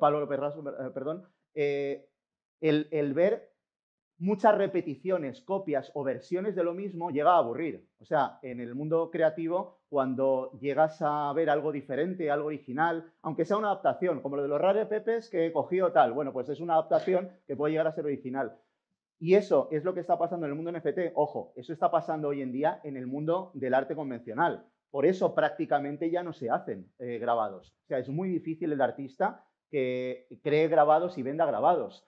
Pablo López Raso, perdón, el, el ver muchas repeticiones, copias o versiones de lo mismo llega a aburrir. O sea, en el mundo creativo, cuando llegas a ver algo diferente, algo original, aunque sea una adaptación, como lo de los Rare Pepes que he cogido tal, bueno, pues es una adaptación que puede llegar a ser original. Y eso es lo que está pasando en el mundo NFT. Ojo, eso está pasando hoy en día en el mundo del arte convencional. Por eso prácticamente ya no se hacen eh, grabados. O sea, es muy difícil el artista que cree grabados y venda grabados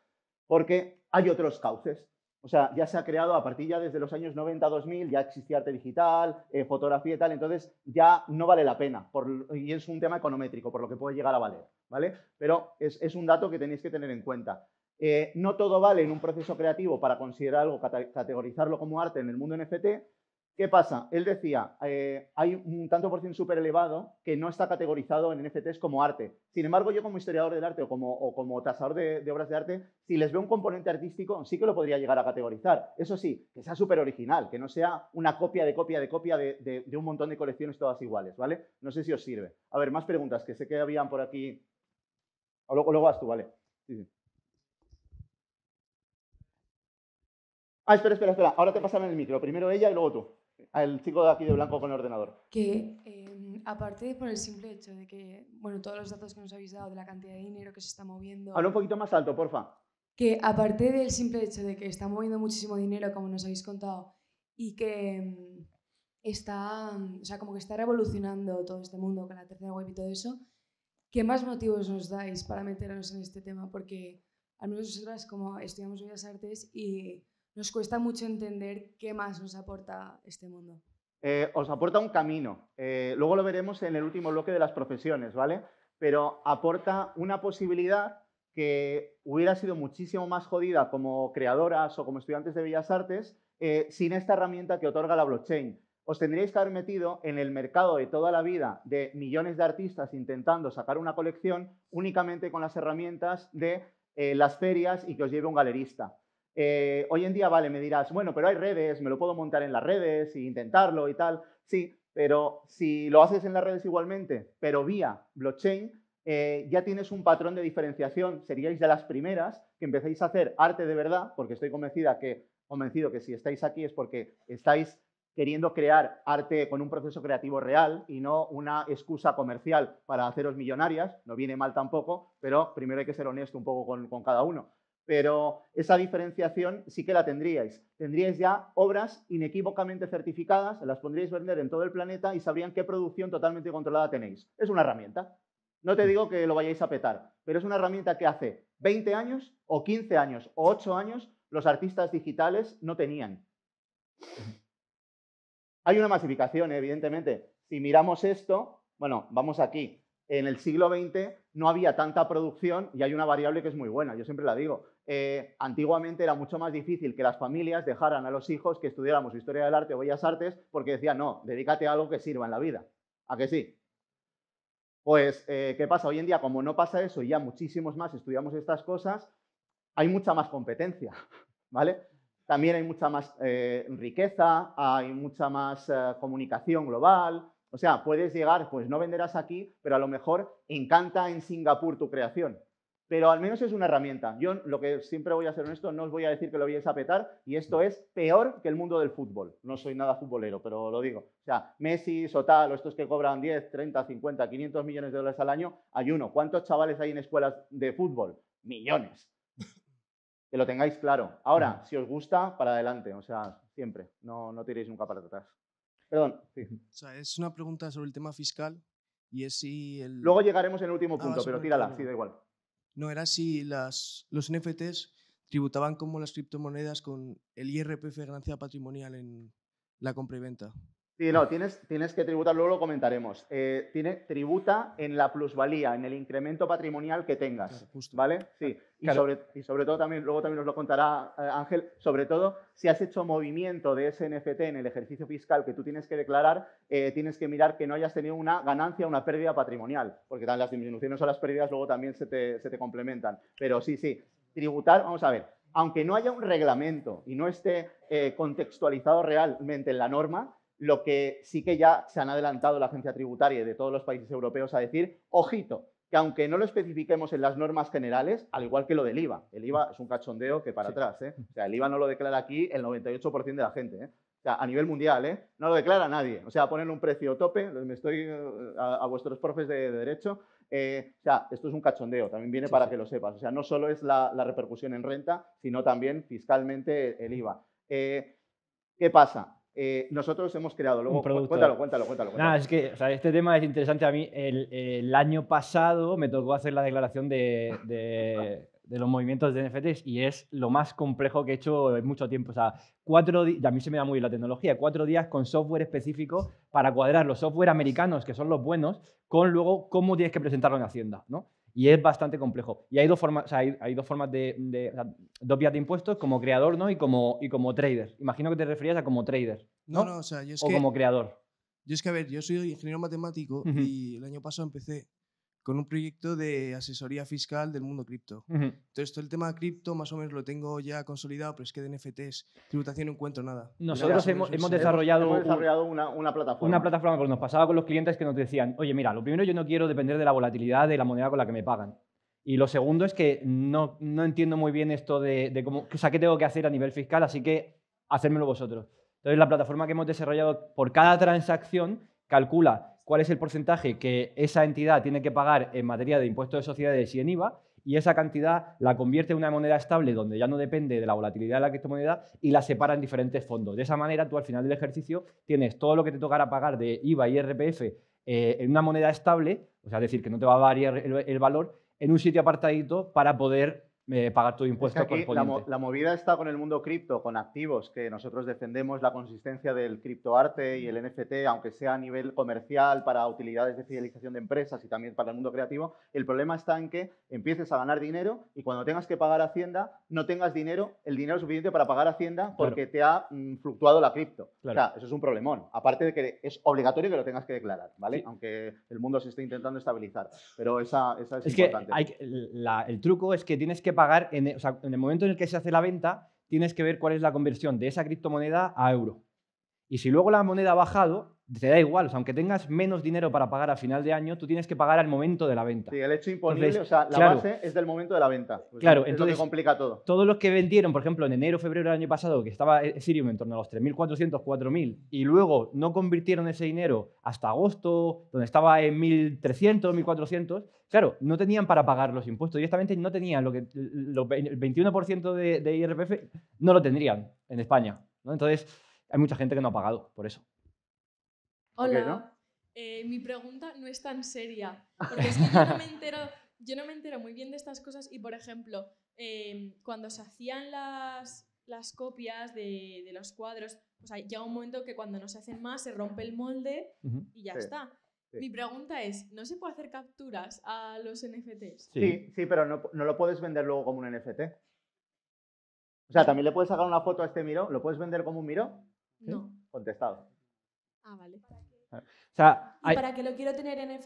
porque hay otros cauces. O sea, ya se ha creado a partir ya desde los años 90-2000, ya existía arte digital, eh, fotografía y tal, entonces ya no vale la pena y es un tema econométrico, por lo que puede llegar a valer, ¿vale? Pero es, un dato que tenéis que tener en cuenta. Eh, no todo vale en un proceso creativo para considerar algo, categorizarlo como arte en el mundo NFT, ¿Qué pasa? Él decía, eh, hay un tanto por ciento súper elevado que no está categorizado en NFTs como arte. Sin embargo, yo como historiador del arte o como, como tasador de, obras de arte, si les veo un componente artístico, sí que lo podría llegar a categorizar. Eso sí, que sea súper original, que no sea una copia de copia de copia de, un montón de colecciones todas iguales, ¿vale? No sé si os sirve. A ver, más preguntas, que sé que habían por aquí o luego, vas tú, vale. Ah, espera, espera, espera. Ahora te pasan el micro. Primero ella y luego tú al chico de aquí de blanco con el ordenador. Que em, aparte de por el simple hecho de que, bueno, todos los datos que nos habéis dado de la cantidad de dinero que se está moviendo... Habla un poquito más alto, porfa. Que aparte del simple hecho de que está moviendo muchísimo dinero, como nos habéis contado, y que em, está, o sea, como que está revolucionando todo este mundo con la tercera web y todo eso, ¿qué más motivos nos dais para meternos en este tema? Porque al menos nosotras como estudiamos Bellas Artes y nos cuesta mucho entender qué más nos aporta este mundo. Eh, os aporta un camino. Eh, luego lo veremos en el último bloque de las profesiones, ¿vale? Pero aporta una posibilidad que hubiera sido muchísimo más jodida como creadoras o como estudiantes de Bellas Artes eh, sin esta herramienta que otorga la blockchain. Os tendríais que haber metido en el mercado de toda la vida de millones de artistas intentando sacar una colección únicamente con las herramientas de las ferias y que os lleve un galerista. Eh, hoy en día, vale, me dirás, bueno, pero hay redes, me lo puedo montar en las redes e intentarlo y tal. Sí, pero si lo haces en las redes igualmente, pero vía blockchain, eh, ya tienes un patrón de diferenciación. Seríais de las primeras que empecéis a hacer arte de verdad, porque estoy convencida que, convencido que si estáis aquí es porque estáis queriendo crear arte con un proceso creativo real y no una excusa comercial para haceros millonarias, no viene mal tampoco, pero primero hay que ser honesto un poco con cada uno pero esa diferenciación sí que la tendríais. Tendríais ya obras inequívocamente certificadas, las pondríais vender en todo el planeta y sabrían qué producción totalmente controlada tenéis. Es una herramienta. No te mm. digo que lo vayáis a petar, pero es una herramienta que hace 20 años o 15 años o 8 años los artistas digitales no tenían. Hay una masificación, evidentemente. Si miramos esto, bueno, vamos aquí en el siglo XX no había tanta producción y hay una variable que es muy buena, yo siempre la digo. Eh, antiguamente era mucho más difícil que las familias dejaran a los hijos que estudiáramos historia del arte o bellas artes porque decían, no, dedícate a algo que sirva en la vida. ¿A que sí? Pues, eh, ¿qué pasa? Hoy en día, como no pasa eso y ya muchísimos más estudiamos estas cosas, hay mucha más competencia, ¿vale? También hay mucha más eh, riqueza, hay mucha más comunicación global, o sea, puedes llegar, pues no venderás aquí, pero a lo mejor encanta en Singapur tu creación. Pero al menos es una herramienta. Yo lo que siempre voy a ser honesto, no os voy a decir que lo vayáis a petar, y esto es peor que el mundo del fútbol. No soy nada futbolero, pero lo digo. O sea, Messi, Sotalo, o estos que cobran 10, 30, 50, 500 millones de dólares al año, hay uno. ¿Cuántos chavales hay en escuelas de fútbol? Millones. Que lo tengáis claro. Ahora, si os gusta, para adelante. O sea, siempre. No, no tiréis nunca para atrás. Perdón. Sí. O sea, es una pregunta sobre el tema fiscal y es si el... Luego llegaremos en el último ah, punto, pero tírala, sí, da igual. No, era si las, los NFTs tributaban como las criptomonedas con el IRPF ganancia patrimonial en la compra y venta. Sí, no, tienes, tienes que tributar, luego lo comentaremos. Eh, tiene, tributa en la plusvalía, en el incremento patrimonial que tengas. ¿Vale? Sí. Y, ah, sobre, y, sobre, todo también, luego también nos lo contará eh, Ángel, sobre todo si has hecho movimiento de SNFT en el ejercicio fiscal que tú tienes que declarar, eh, tienes que mirar que no hayas tenido una ganancia o una pérdida patrimonial, porque las disminuciones o las pérdidas luego también se te, se te complementan. Pero sí, sí, tributar, vamos a ver, aunque no haya un reglamento y no esté contextualizado realmente en la norma, lo que sí que ya se han adelantado la agencia tributaria de todos los países europeos a decir, ojito, que aunque no lo especifiquemos en las normas generales, al igual que lo del IVA, el IVA es un cachondeo que para atrás, ¿eh? o sea, el IVA no lo declara aquí el 98% de la gente, ¿eh? o sea, a nivel mundial, ¿eh? no lo declara nadie, o sea, ponen un precio tope, me estoy a, vuestros profes de, derecho, o sea, esto es un cachondeo, también viene para que lo sepas, o sea, no solo es la, repercusión en renta, sino también fiscalmente el IVA. ¿Qué pasa? Eh, nosotros hemos creado. Luego, cuéntalo, cuéntalo, cuéntalo, cuéntalo. Nada, es que o sea, este tema es interesante. A mí, el, año pasado me tocó hacer la declaración de, de, los movimientos de NFTs y es lo más complejo que he hecho en mucho tiempo. O sea, cuatro días, a mí se me da muy bien la tecnología, cuatro días con software específico para cuadrar los software americanos, que son los buenos, con luego cómo tienes que presentarlo en Hacienda, ¿no? Y es bastante complejo. Y hay dos formas, hay, dos formas de, de vías de impuestos, como creador ¿no? y, como, y como trader. Imagino que te referías a como trader. No, no, o sea, yo es o como creador. Yo es que, a ver, yo soy ingeniero matemático y el año pasado empecé con un proyecto de asesoría fiscal del mundo cripto. Entonces, todo el tema de cripto más o menos lo tengo ya consolidado, pero es que de NFTs, tributación no encuentro nada. Nosotros hemos, desarrollado, una, plataforma. Una plataforma, porque nos pasaba con los clientes que nos decían, oye, mira, lo primero yo no quiero depender de la volatilidad de la moneda con la que me pagan. Y lo segundo es que no, no entiendo muy bien esto de, cómo, sea, qué tengo que hacer a nivel fiscal, así que hacérmelo vosotros. Entonces, la plataforma que hemos desarrollado por cada transacción calcula cuál es el porcentaje que esa entidad tiene que pagar en materia de impuestos de sociedades y en IVA, y esa cantidad la convierte en una moneda estable donde ya no depende de la volatilidad de la criptomoneda y la separa en diferentes fondos. De esa manera, tú al final del ejercicio tienes todo lo que te tocará pagar de IVA y RPF eh, en una moneda estable, o sea, es decir, que no te va a variar el valor, en un sitio apartadito para poder eh, pagar tu impuesto la, movida está con el mundo cripto, con activos, que nosotros defendemos la consistencia del criptoarte y el NFT, aunque sea a nivel comercial, para utilidades de fidelización de empresas y también para el mundo creativo. El problema está en que empieces a ganar dinero y cuando tengas que pagar Hacienda, no tengas dinero, el dinero suficiente para pagar Hacienda porque te ha mm, fluctuado la cripto. O sea, eso es un problemón. Aparte de que es obligatorio que lo tengas que declarar, ¿vale? Aunque el mundo se esté intentando estabilizar. Pero esa, esa es, importante. el truco es que tienes que pagar, en el, en el momento en el que se hace la venta, tienes que ver cuál es la conversión de esa criptomoneda a euro. Y si luego la moneda ha bajado, te da igual, o sea, aunque tengas menos dinero para pagar a final de año, tú tienes que pagar al momento de la venta. Sí, el hecho imponible, o sea, la base es del momento de la venta. Pues, claro, entonces complica todo. Todos los que vendieron, por ejemplo, en enero, febrero del año pasado, que estaba e- Ethereum en torno a los 3.400, 4.000, y luego no convirtieron ese dinero hasta agosto, donde estaba en 1.300, 1.400, claro, no tenían para pagar los impuestos, directamente no tenían lo que el 21% de, de IRPF no lo tendrían en España, Entonces, hay mucha gente que no ha pagado por eso. Hola. Eh, mi pregunta no es tan seria, porque es que yo no me entero, muy bien de estas cosas y, por ejemplo, em, cuando se hacían las, copias de, los cuadros, o sea, llega un momento que cuando no se hacen más se rompe el molde y ya está. Mi pregunta es, ¿no se puede hacer capturas a los NFTs? Sí, sí, pero no, no, lo puedes vender luego como un NFT. O sea, también le puedes sacar una foto a este miro, ¿lo puedes vender como un miro? No. Contestado. Ah, vale. sea, ¿Para qué lo quiero tener en,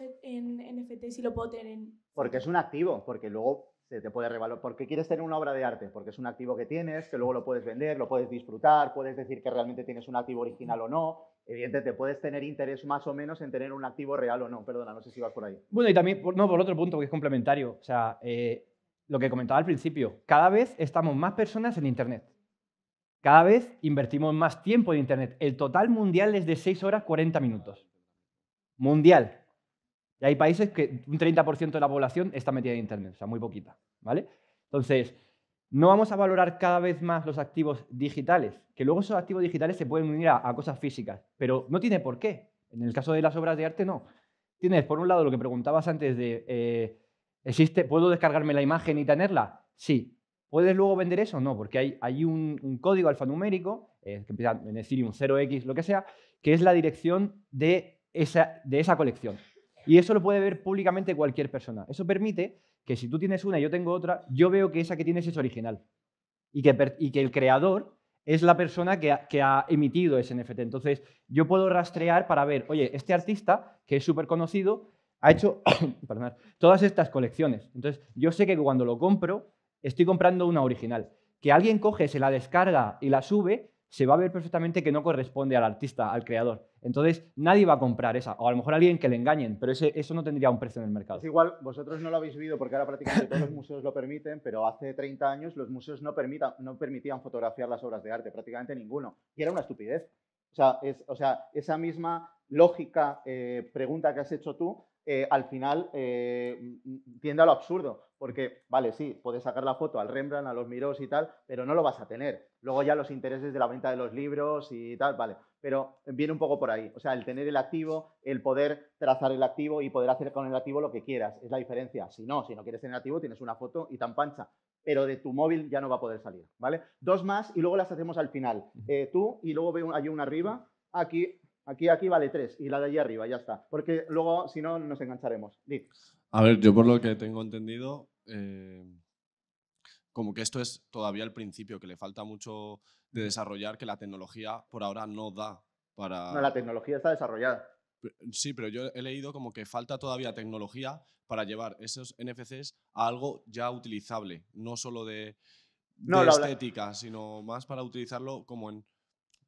FT si lo puedo tener en...? Porque es un activo, porque luego se te puede revalorar. Porque quieres tener una obra de arte, porque es un activo que tienes, que luego lo puedes vender, lo puedes disfrutar, puedes decir que realmente tienes un activo original o no. Evidentemente, te puedes tener interés más o menos en tener un activo real o no. Perdona, no sé si vas por ahí. Bueno, y también, no, por otro punto que es complementario. O sea, eh, lo que comentaba al principio, cada vez estamos más personas en Internet. Cada vez invertimos más tiempo en Internet. El total mundial es de 6 horas 40 minutos. Mundial. Y hay países que un 30% de la población está metida en Internet, o sea, muy poquita. ¿vale? Entonces, no vamos a valorar cada vez más los activos digitales, que luego esos activos digitales se pueden unir a, cosas físicas, pero no tiene por qué. En el caso de las obras de arte, no. Tienes, por un lado, lo que preguntabas antes de, eh, ¿existe, ¿puedo descargarme la imagen y tenerla? Sí, ¿Puedes luego vender eso? No, porque hay, hay un, código alfanumérico, eh, que empieza en un 0x, lo que sea, que es la dirección de esa, de esa colección. Y eso lo puede ver públicamente cualquier persona. Eso permite que si tú tienes una y yo tengo otra, yo veo que esa que tienes es original. Y que, y que el creador es la persona que ha, emitido ese NFT. Entonces, yo puedo rastrear para ver, oye, este artista, que es súper conocido, ha hecho todas estas colecciones. Entonces, yo sé que cuando lo compro, estoy comprando una original. Que alguien coge, se la descarga y la sube, se va a ver perfectamente que no corresponde al artista, al creador. Entonces, nadie va a comprar esa. O a lo mejor alguien que le engañen, pero eso no tendría un precio en el mercado. Es igual, vosotros no lo habéis vivido porque ahora prácticamente todos los museos lo permiten, pero hace 30 años los museos no, permitían fotografiar las obras de arte, prácticamente ninguno. Y era una estupidez. O sea, esa misma lógica eh, pregunta que has hecho tú eh, al final eh, mm, tiende a lo absurdo, porque, vale, sí, puedes sacar la foto al Rembrandt, a los miros y tal, pero no lo vas a tener. Luego ya los intereses de la venta de los libros y tal, vale, pero viene un poco por ahí. O sea, el tener el activo, el poder trazar el activo y poder hacer con el activo lo que quieras, es la diferencia. Si no, si no quieres tener activo, tienes una foto y tan pancha, pero de tu móvil ya no va a poder salir, ¿vale? Dos más y luego las hacemos al final. Eh, tú y luego veo, allí una arriba. Aquí Aquí, aquí vale tres y la de allí arriba, ya está. Porque luego, si no, nos engancharemos. A ver, yo por lo que tengo entendido, eh, como que esto es todavía el principio, que le falta mucho de desarrollar, que la tecnología por ahora no da para... No, la tecnología está desarrollada. Sí, pero yo he leído como que falta todavía tecnología para llevar esos NFCs a algo ya utilizable, no solo de, estética, sino más para utilizarlo como en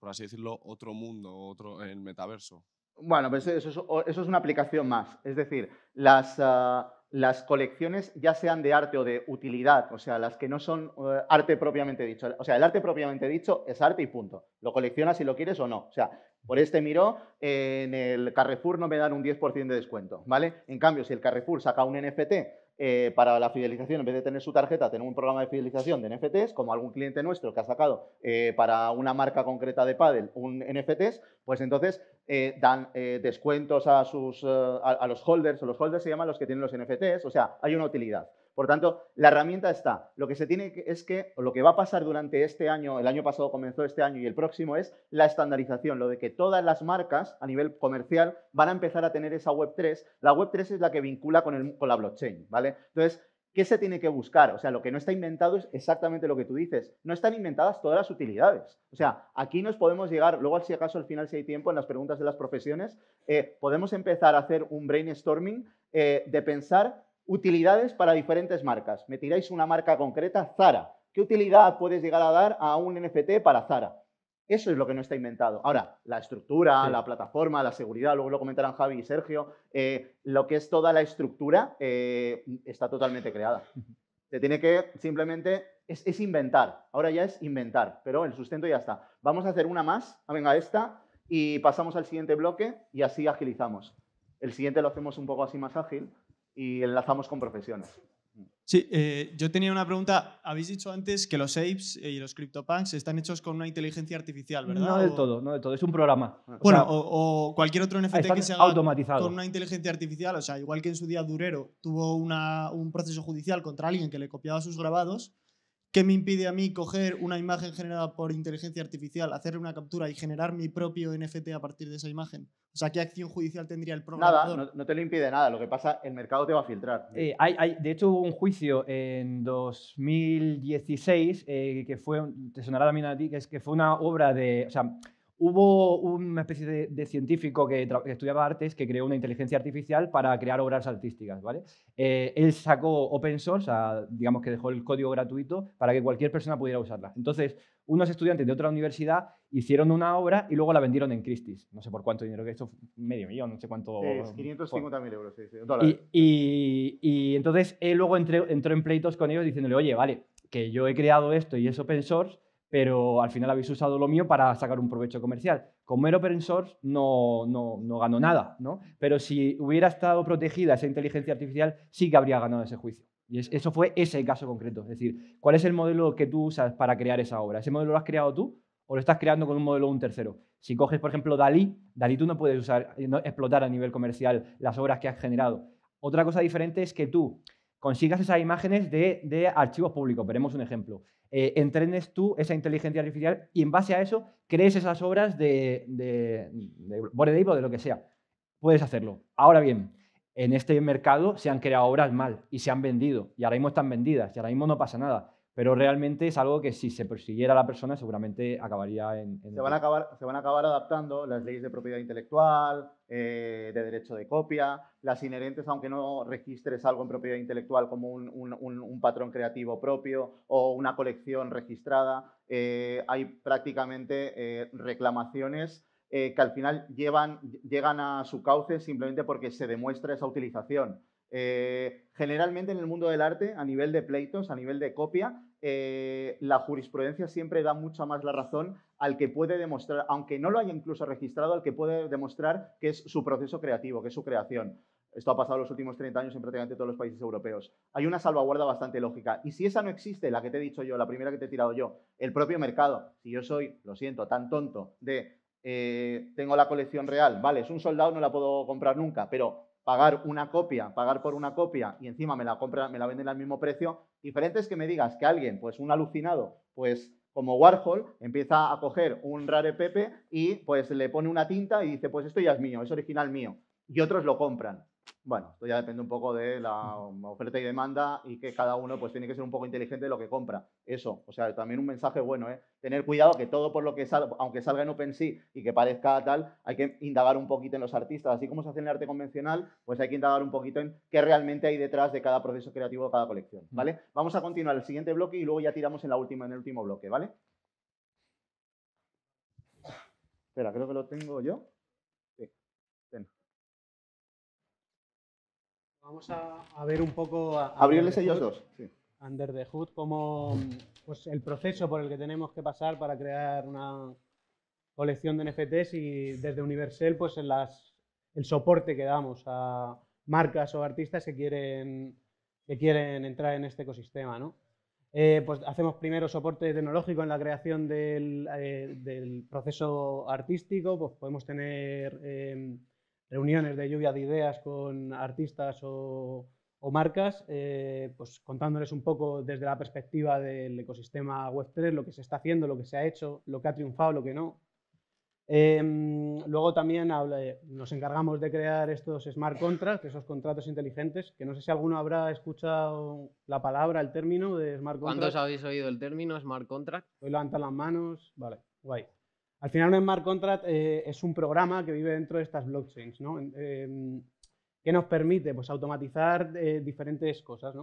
por así decirlo, otro mundo, otro, el metaverso. Bueno, pues eso es, una aplicación más. Es decir, ah, las, colecciones, ya sean de arte o de utilidad, o sea, las que no son eh, arte propiamente dicho. O sea, el arte propiamente dicho es arte y punto. Lo coleccionas si lo quieres o no. O sea, por este miro, en el Carrefour no me dan un 10% de descuento, ¿vale? En cambio, si el Carrefour saca un NFT eh, para la fidelización, en vez de tener su tarjeta, tener un programa de fidelización de NFTs, como algún cliente nuestro que ha sacado eh, para una marca concreta de Paddle un NFTs, pues entonces eh, dan descuentos a, a los holders, o los holders se llaman los que tienen los NFTs, o sea, hay una utilidad. Por tanto, la herramienta está. Lo que se tiene es que, lo que va a pasar durante este año, el año pasado comenzó este año y el próximo es la estandarización, lo de que todas las marcas a nivel comercial van a empezar a tener esa Web3. La Web3 es la que vincula con, la blockchain, ¿vale? Entonces, ¿Qué se tiene que buscar? O sea, lo que no está inventado es exactamente lo que tú dices. No están inventadas todas las utilidades. O sea, aquí nos podemos llegar, luego si acaso al final si hay tiempo en las preguntas de las profesiones, eh, podemos empezar a hacer un brainstorming eh, de pensar Utilidades para diferentes marcas. Me tiráis una marca concreta, Zara. ¿Qué utilidad puedes llegar a dar a un NFT para Zara? Eso es lo que no está inventado. Ahora, la estructura, la plataforma, la seguridad, luego lo comentarán Javi y Sergio, eh, lo que es toda la estructura eh, está totalmente creada. Se tiene que simplemente, es, es, inventar, ahora ya es inventar, pero el sustento ya está. Vamos a hacer una más, ah, venga esta, y pasamos al siguiente bloque y así agilizamos. El siguiente lo hacemos un poco así más ágil, y enlazamos con profesiones. Sí, eh, yo tenía una pregunta. Habéis dicho antes que los apes eh, y los CryptoPunks están hechos con una inteligencia artificial, ¿verdad? No del todo, no del todo. Es un programa. Bueno, o, cualquier otro NFT que se haga automatizado. con una inteligencia artificial. O sea, igual que en su día Durero tuvo un proceso judicial contra alguien que le copiaba sus grabados, ¿Qué me impide a mí coger una imagen generada por inteligencia artificial, hacerle una captura y generar mi propio NFT a partir de esa imagen? O sea, ¿qué acción judicial tendría el programador? Nada, no, te lo impide nada. Lo que pasa, es el mercado te va a filtrar. Eh, hay, de hecho, hubo un juicio en 2016 eh, que fue, te sonará también a ti, que es que fue una obra de, o hubo una especie de, científico que, estudiaba artes que creó una inteligencia artificial para crear obras artísticas, ¿vale? Eh, él sacó open source, digamos que dejó el código gratuito para que cualquier persona pudiera usarla. Entonces, unos estudiantes de otra universidad hicieron una obra y luego la vendieron en Christie's. No sé por cuánto dinero, que esto medio millón, no sé cuánto. Sí, 550.000 euros, Y, entonces él luego entró en pleitos con ellos diciéndole, oye, vale, que yo he creado esto y es open source, pero al final habéis usado lo mío para sacar un provecho comercial. Como mero open source no, no, ganó nada, ¿no? Pero si hubiera estado protegida esa inteligencia artificial, sí que habría ganado ese juicio. Y eso fue ese caso concreto. Es decir, ¿cuál es el modelo que tú usas para crear esa obra? ¿Ese modelo lo has creado tú o lo estás creando con un modelo de un tercero? Si coges, por ejemplo, Dalí, Dalí tú no puedes usar, eh, no, explotar a nivel comercial las obras que has generado. Otra cosa diferente es que tú consigas esas imágenes de, de archivos públicos. Veremos un ejemplo. Eh, entrenes tú esa inteligencia artificial y en base a eso crees esas obras de, de, de de lo que sea. Puedes hacerlo. Ahora bien, en este mercado se han creado obras mal y se han vendido y ahora mismo están vendidas y ahora mismo no pasa nada. Pero realmente es algo que si se persiguiera a la persona seguramente acabaría en... se, van a acabar, se van a acabar adaptando las leyes de propiedad intelectual, eh, de derecho de copia, las inherentes, aunque no registres algo en propiedad intelectual como un, un, patrón creativo propio o una colección registrada. Eh, hay prácticamente eh, reclamaciones que al final llevan, llegan a su cauce simplemente porque se demuestra esa utilización. Eh, generalmente en el mundo del arte, a nivel de pleitos, a nivel de copia, eh, la jurisprudencia siempre da mucha más la razón al que puede demostrar, aunque no lo haya incluso registrado, al que puede demostrar que es su proceso creativo, que es su creación. Esto ha pasado los últimos 30 años en prácticamente todos los países europeos. Hay una salvaguarda bastante lógica. Y si esa no existe, la que te he dicho yo, la primera que te he tirado yo, el propio mercado, si yo soy, lo siento, tan tonto de eh, tengo la colección real, vale, es un soldado, no la puedo comprar nunca, pero pagar una copia, pagar por una copia y encima me la compra, me la venden al mismo precio, diferente es que me digas que alguien, pues un alucinado, pues como Warhol, empieza a coger un rare pepe y pues le pone una tinta y dice, pues esto ya es mío, es original mío, y otros lo compran. Bueno, esto ya depende un poco de la oferta y demanda y que cada uno pues tiene que ser un poco inteligente de lo que compra. Eso, o sea, también un mensaje bueno, ¿eh? Tener cuidado que todo por lo que salga, aunque salga en OpenSea y que parezca tal, hay que indagar un poquito en los artistas. Así como se hace en el arte convencional, pues hay que indagar un poquito en qué realmente hay detrás de cada proceso creativo de cada colección, ¿vale? Vamos a continuar el siguiente bloque y luego ya tiramos en, la última, en el último bloque, ¿vale? Espera, creo que lo tengo yo. Vamos a, ver un poco... Abrirles ellos dos. Under the Hood, como pues, el proceso por el que tenemos que pasar para crear una colección de NFTs y desde Universal, pues el soporte que damos a marcas o artistas que quieren, que quieren entrar en este ecosistema. ¿no? Eh, pues hacemos primero soporte tecnológico en la creación del, eh, proceso artístico, pues podemos tener... Eh, reuniones de lluvia de ideas con artistas o, marcas, eh, pues contándoles un poco desde la perspectiva del ecosistema Web3, lo que se está haciendo, lo que se ha hecho, lo que ha triunfado, lo que no. Em, luego también eh, nos encargamos de crear estos smart contracts, esos contratos inteligentes, que no sé si alguno habrá escuchado la palabra, el término de smart contract. ¿Cuántos habéis oído el término smart contract? Hoy levantan las manos, vale, guay. Al final un smart contract eh, es un programa que vive dentro de estas blockchains, ¿no? Em, que nos permite pues, automatizar eh, diferentes cosas,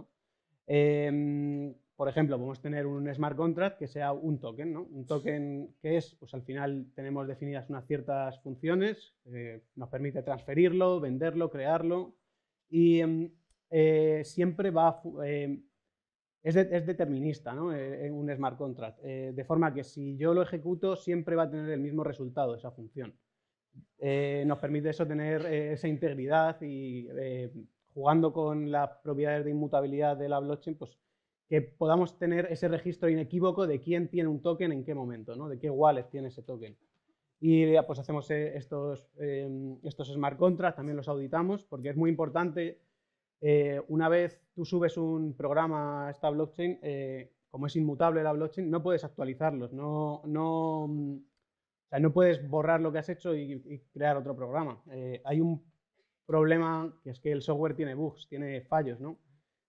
em, por ejemplo, podemos tener un smart contract que sea un token, ¿no? Un token que es, pues al final tenemos definidas unas ciertas funciones, eh, nos permite transferirlo, venderlo, crearlo y em, siempre va a es, determinista ¿no? Eh, eh, un smart contract, eh, de forma que si yo lo ejecuto siempre va a tener el mismo resultado esa función. nos permite eso tener esa integridad y jugando con las propiedades de inmutabilidad de la blockchain, pues que podamos tener ese registro inequívoco de quién tiene un token en qué momento, ¿no? de qué wallet tiene ese token. Y pues hacemos estos, estos smart contracts, también los auditamos, porque es muy importante eh, una vez tú subes un programa a esta blockchain, eh, como es inmutable la blockchain, no puedes actualizarlos, no, no, mm, no puedes borrar lo que has hecho y, crear otro programa. Eh, hay un problema que es que el software tiene bugs, tiene fallos, ¿no?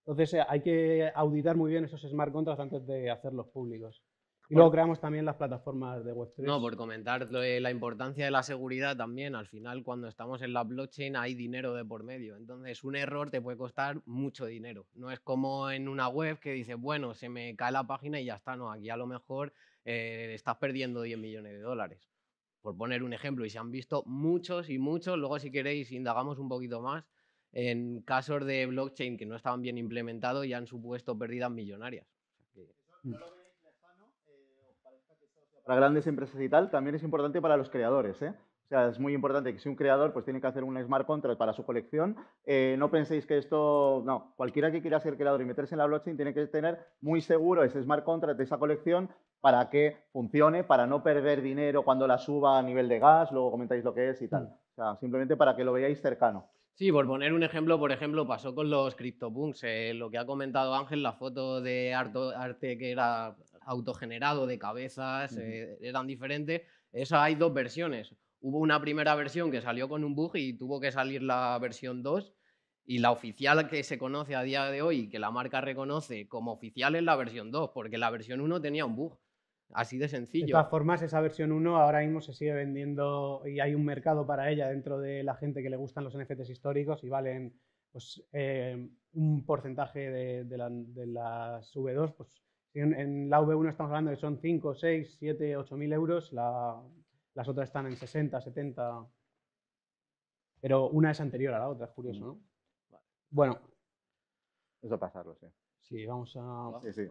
Entonces hay que auditar muy bien esos smart contracts antes de hacerlos públicos. Y luego creamos también las plataformas de Web3. No, por comentar eh, la importancia de la seguridad también, al final cuando estamos en la blockchain hay dinero de por medio, entonces un error te puede costar mucho dinero. No es como en una web que dices, bueno, se me cae la página y ya está, no, aquí a lo mejor eh, estás perdiendo 10 millones de dólares. Por poner un ejemplo, y se han visto muchos y muchos, luego si queréis indagamos un poquito más en casos de blockchain que no estaban bien implementados y han supuesto pérdidas millonarias. Mm para grandes empresas y tal, también es importante para los creadores, ¿eh? O sea, es muy importante que si un creador pues tiene que hacer un smart contract para su colección, eh, no penséis que esto, no, cualquiera que quiera ser creador y meterse en la blockchain tiene que tener muy seguro ese smart contract de esa colección para que funcione, para no perder dinero cuando la suba a nivel de gas, luego comentáis lo que es y tal. Mm. O sea, simplemente para que lo veáis cercano. Sí, por poner un ejemplo, por ejemplo, pasó con los CryptoPunks, eh, lo que ha comentado Ángel, la foto de arte que era autogenerado de cabezas, eh, eran diferentes. Esa hay dos versiones. Hubo una primera versión que salió con un bug y tuvo que salir la versión 2. Y la oficial que se conoce a día de hoy que la marca reconoce como oficial es la versión 2, porque la versión 1 tenía un bug. Así de sencillo. De todas formas, esa versión 1 ahora mismo se sigue vendiendo y hay un mercado para ella dentro de la gente que le gustan los NFTs históricos y valen pues, eh, un porcentaje de, la, de las V2, pues en, la V1 estamos hablando de que son 5, 6, 7, 8 mil euros, las otras están en 60, 70, pero una es anterior a la otra, es curioso, ¿no? Bueno. Eso pasarlo, sí. Sí, vamos a... Sí,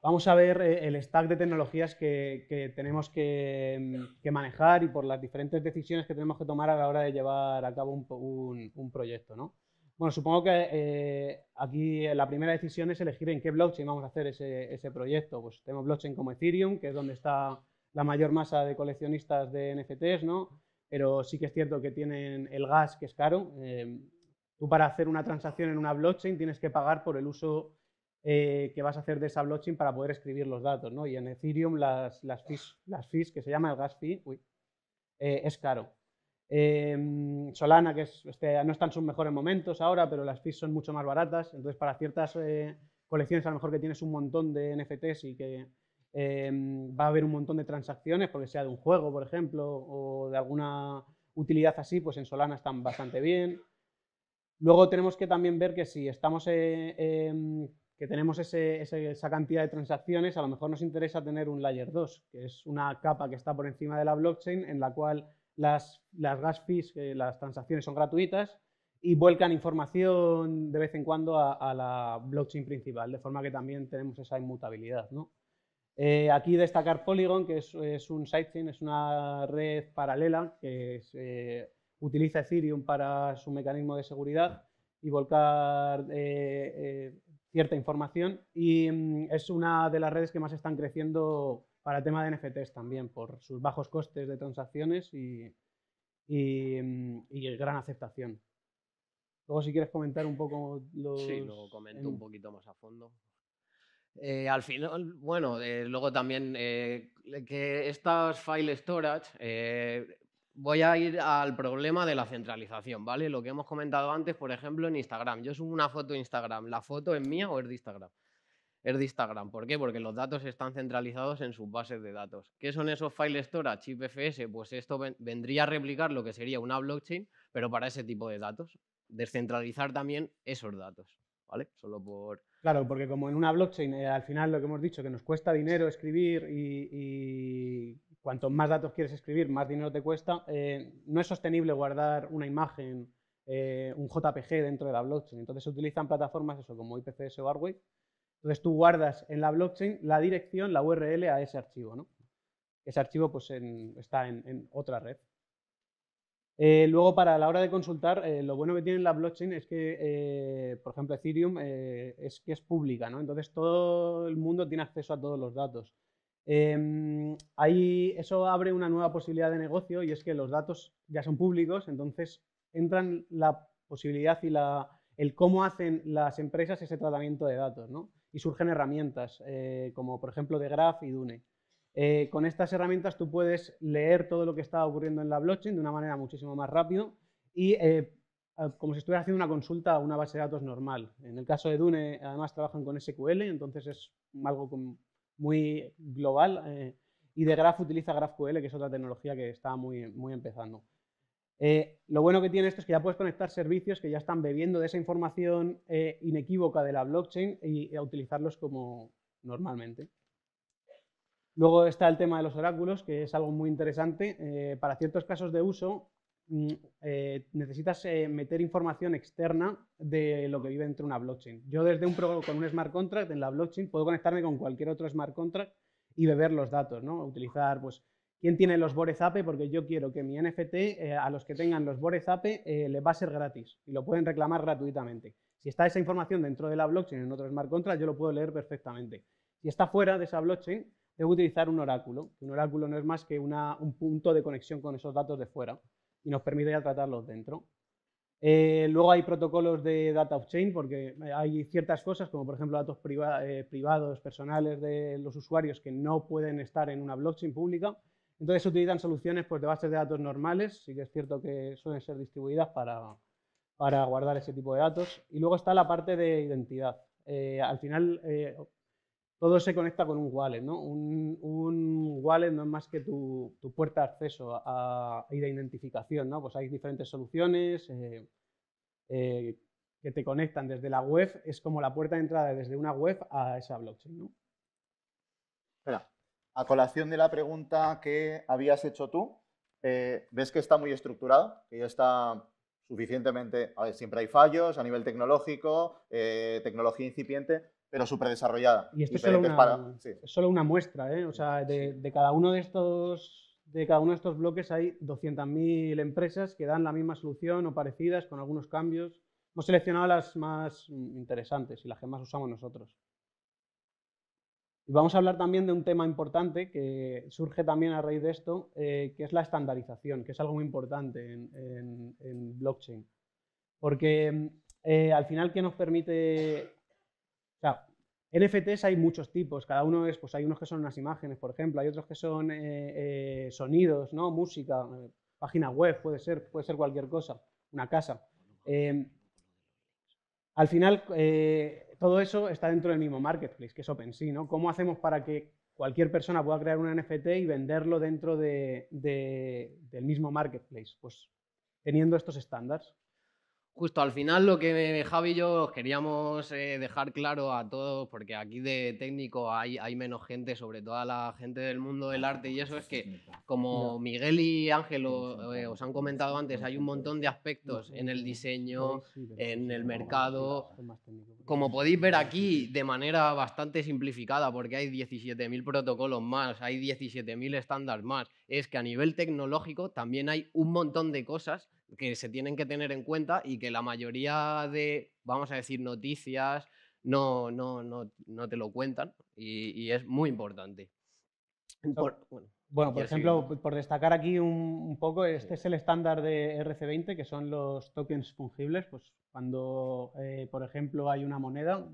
Vamos a ver eh, el stack de tecnologías que, tenemos mm, que, manejar y por las diferentes decisiones que tenemos que tomar a la hora de llevar a cabo un proyecto. ¿no? Bueno, supongo que eh, aquí la primera decisión es elegir en qué blockchain vamos a hacer ese, proyecto. Pues tenemos blockchain como Ethereum, que es donde está la mayor masa de coleccionistas de NFTs, ¿no? Pero sí que es cierto que tienen el gas, que es caro. Em, tú para hacer una transacción en una blockchain tienes que pagar por el uso eh, que vas a hacer de esa blockchain para poder escribir los datos, ¿no? Y en Ethereum las, las, fees, las fees, que se llama el gas fee, eh, es caro. Em, Solana, que este, no están en sus mejores momentos ahora, pero las fees son mucho más baratas, entonces para ciertas eh, colecciones a lo mejor que tienes un montón de NFTs y que em, va a haber un montón de transacciones, porque sea de un juego, por ejemplo, o de alguna utilidad así, pues en Solana están bastante bien. Luego tenemos que también ver que si estamos eh, em, que tenemos esa cantidad de transacciones, a lo mejor nos interesa tener un layer 2, que es una capa que está por encima de la blockchain en la cual las, las gas fees, las transacciones son gratuitas y vuelcan información de vez en cuando a, la blockchain principal, de forma que también tenemos esa inmutabilidad. ¿no? Eh, aquí destacar Polygon, que es, un sidechain, es una red paralela que eh, utiliza Ethereum para su mecanismo de seguridad y volcar eh, cierta información y mm, es una de las redes que más están creciendo para tema de NFTs también, por sus bajos costes de transacciones y, mm, y, gran aceptación. Luego, si quieres comentar un poco los... Sí, lo comento un poquito más a fondo. Eh, al final, bueno, eh, luego también eh, que estas file storage, voy a ir al problema de la centralización, ¿vale? Lo que hemos comentado antes, por ejemplo, en Instagram. Yo subo una foto a Instagram, ¿la foto es mía o es de Instagram? es de Instagram. ¿Por qué? Porque los datos están centralizados en sus bases de datos. ¿Qué son esos file store, ChipFS? Pues esto vendría a replicar lo que sería una blockchain, pero para ese tipo de datos. Descentralizar también esos datos, ¿vale? Solo por... Claro, porque como en una blockchain, eh, al final lo que hemos dicho, que nos cuesta dinero escribir y, y cuanto más datos quieres escribir, más dinero te cuesta, eh, no es sostenible guardar una imagen, eh, un JPG dentro de la blockchain. Entonces se utilizan plataformas eso, como IPFS o Arway, entonces tú guardas en la blockchain la dirección, la URL a ese archivo. ¿no? Ese archivo pues, está en, otra red. Eh, luego, para la hora de consultar, eh, lo bueno que tiene la blockchain es que, eh, por ejemplo, Ethereum es que es pública, ¿no? Entonces todo el mundo tiene acceso a todos los datos. Em, ahí eso abre una nueva posibilidad de negocio y es que los datos ya son públicos, entonces entran la posibilidad y la, el cómo hacen las empresas ese tratamiento de datos, ¿no? y surgen herramientas, eh, como por ejemplo de Graph y Dune. Eh, con estas herramientas tú puedes leer todo lo que está ocurriendo en la blockchain de una manera muchísimo más rápido y eh, como si estuvieras haciendo una consulta a una base de datos normal. En el caso de Dune, además, trabajan con SQL, entonces es algo muy global. y de Graph utiliza GraphQL, que es otra tecnología que está muy, muy empezando. Eh, lo bueno que tiene esto es que ya puedes conectar servicios que ya están bebiendo de esa información eh, inequívoca de la blockchain y, a utilizarlos como normalmente. Luego está el tema de los oráculos, que es algo muy interesante. Eh, para ciertos casos de uso mm, necesitas meter información externa de lo que vive dentro de una blockchain. Yo desde un programa con un smart contract en la blockchain puedo conectarme con cualquier otro smart contract y beber los datos, ¿no? utilizar pues, quién tiene los Borezape, porque yo quiero que mi NFT eh, a los que tengan los Borezape eh, les va a ser gratis y lo pueden reclamar gratuitamente. Si está esa información dentro de la blockchain en otro smart contract, yo lo puedo leer perfectamente. Si está fuera de esa blockchain, debo utilizar un oráculo. Un oráculo no es más que un punto de conexión con esos datos de fuera y nos permite ya tratarlos dentro. Eh, luego hay protocolos de data of chain porque eh, hay ciertas cosas, como por ejemplo datos privados, personales de los usuarios que no pueden estar en una blockchain pública entonces se utilizan soluciones pues, de bases de datos normales, sí que es cierto que suelen ser distribuidas para, guardar ese tipo de datos. Y luego está la parte de identidad. Eh, al final eh, todo se conecta con un wallet, ¿no? Un, wallet no es más que tu, puerta de acceso a, y de identificación, ¿no? Pues hay diferentes soluciones eh, que te conectan desde la web, es como la puerta de entrada desde una web a esa blockchain, ¿no? Espera, a colación de la pregunta que habías hecho tú, eh, ves que está muy estructurado, que ya está suficientemente, siempre hay fallos a nivel tecnológico, eh, tecnología incipiente, pero súper desarrollada. Y esto es solo, una, muestra, ¿eh? sea, cada uno de estos, de cada uno de estos bloques hay 200.000 empresas que dan la misma solución o parecidas con algunos cambios. Hemos seleccionado las más mm, interesantes y las que más usamos nosotros. Y vamos a hablar también de un tema importante que surge también a raíz de esto, eh, que es la estandarización, que es algo muy importante en, blockchain. Porque eh, al final, ¿qué nos permite...? O sea, NFTs hay muchos tipos, cada uno es, pues hay unos que son unas imágenes, por ejemplo, hay otros que son eh, sonidos, ¿no? Música, página web, puede ser, puede ser cualquier cosa, una casa. al final, todo eso está dentro del mismo marketplace, que es OpenSea, ¿Cómo hacemos para que cualquier persona pueda crear un NFT y venderlo dentro del mismo marketplace? Pues teniendo estos estándares justo al final lo que Javi y yo queríamos eh, dejar claro a todos, porque aquí de técnico hay, menos gente, sobre todo la gente del mundo del arte y eso, es que como Miguel y Ángel eh, os han comentado antes, hay un montón de aspectos en el diseño, en el mercado. Como podéis ver aquí, de manera bastante simplificada, porque hay 17.000 protocolos más, hay 17.000 estándares más, es que a nivel tecnológico también hay un montón de cosas que se tienen que tener en cuenta y que la mayoría de, vamos a decir, noticias no, no, no, no te lo cuentan y, es muy importante. bueno, por ejemplo, por destacar aquí un, poco, este es el estándar de RC20, que son los tokens fungibles. Pues cuando, eh, por ejemplo, hay una moneda,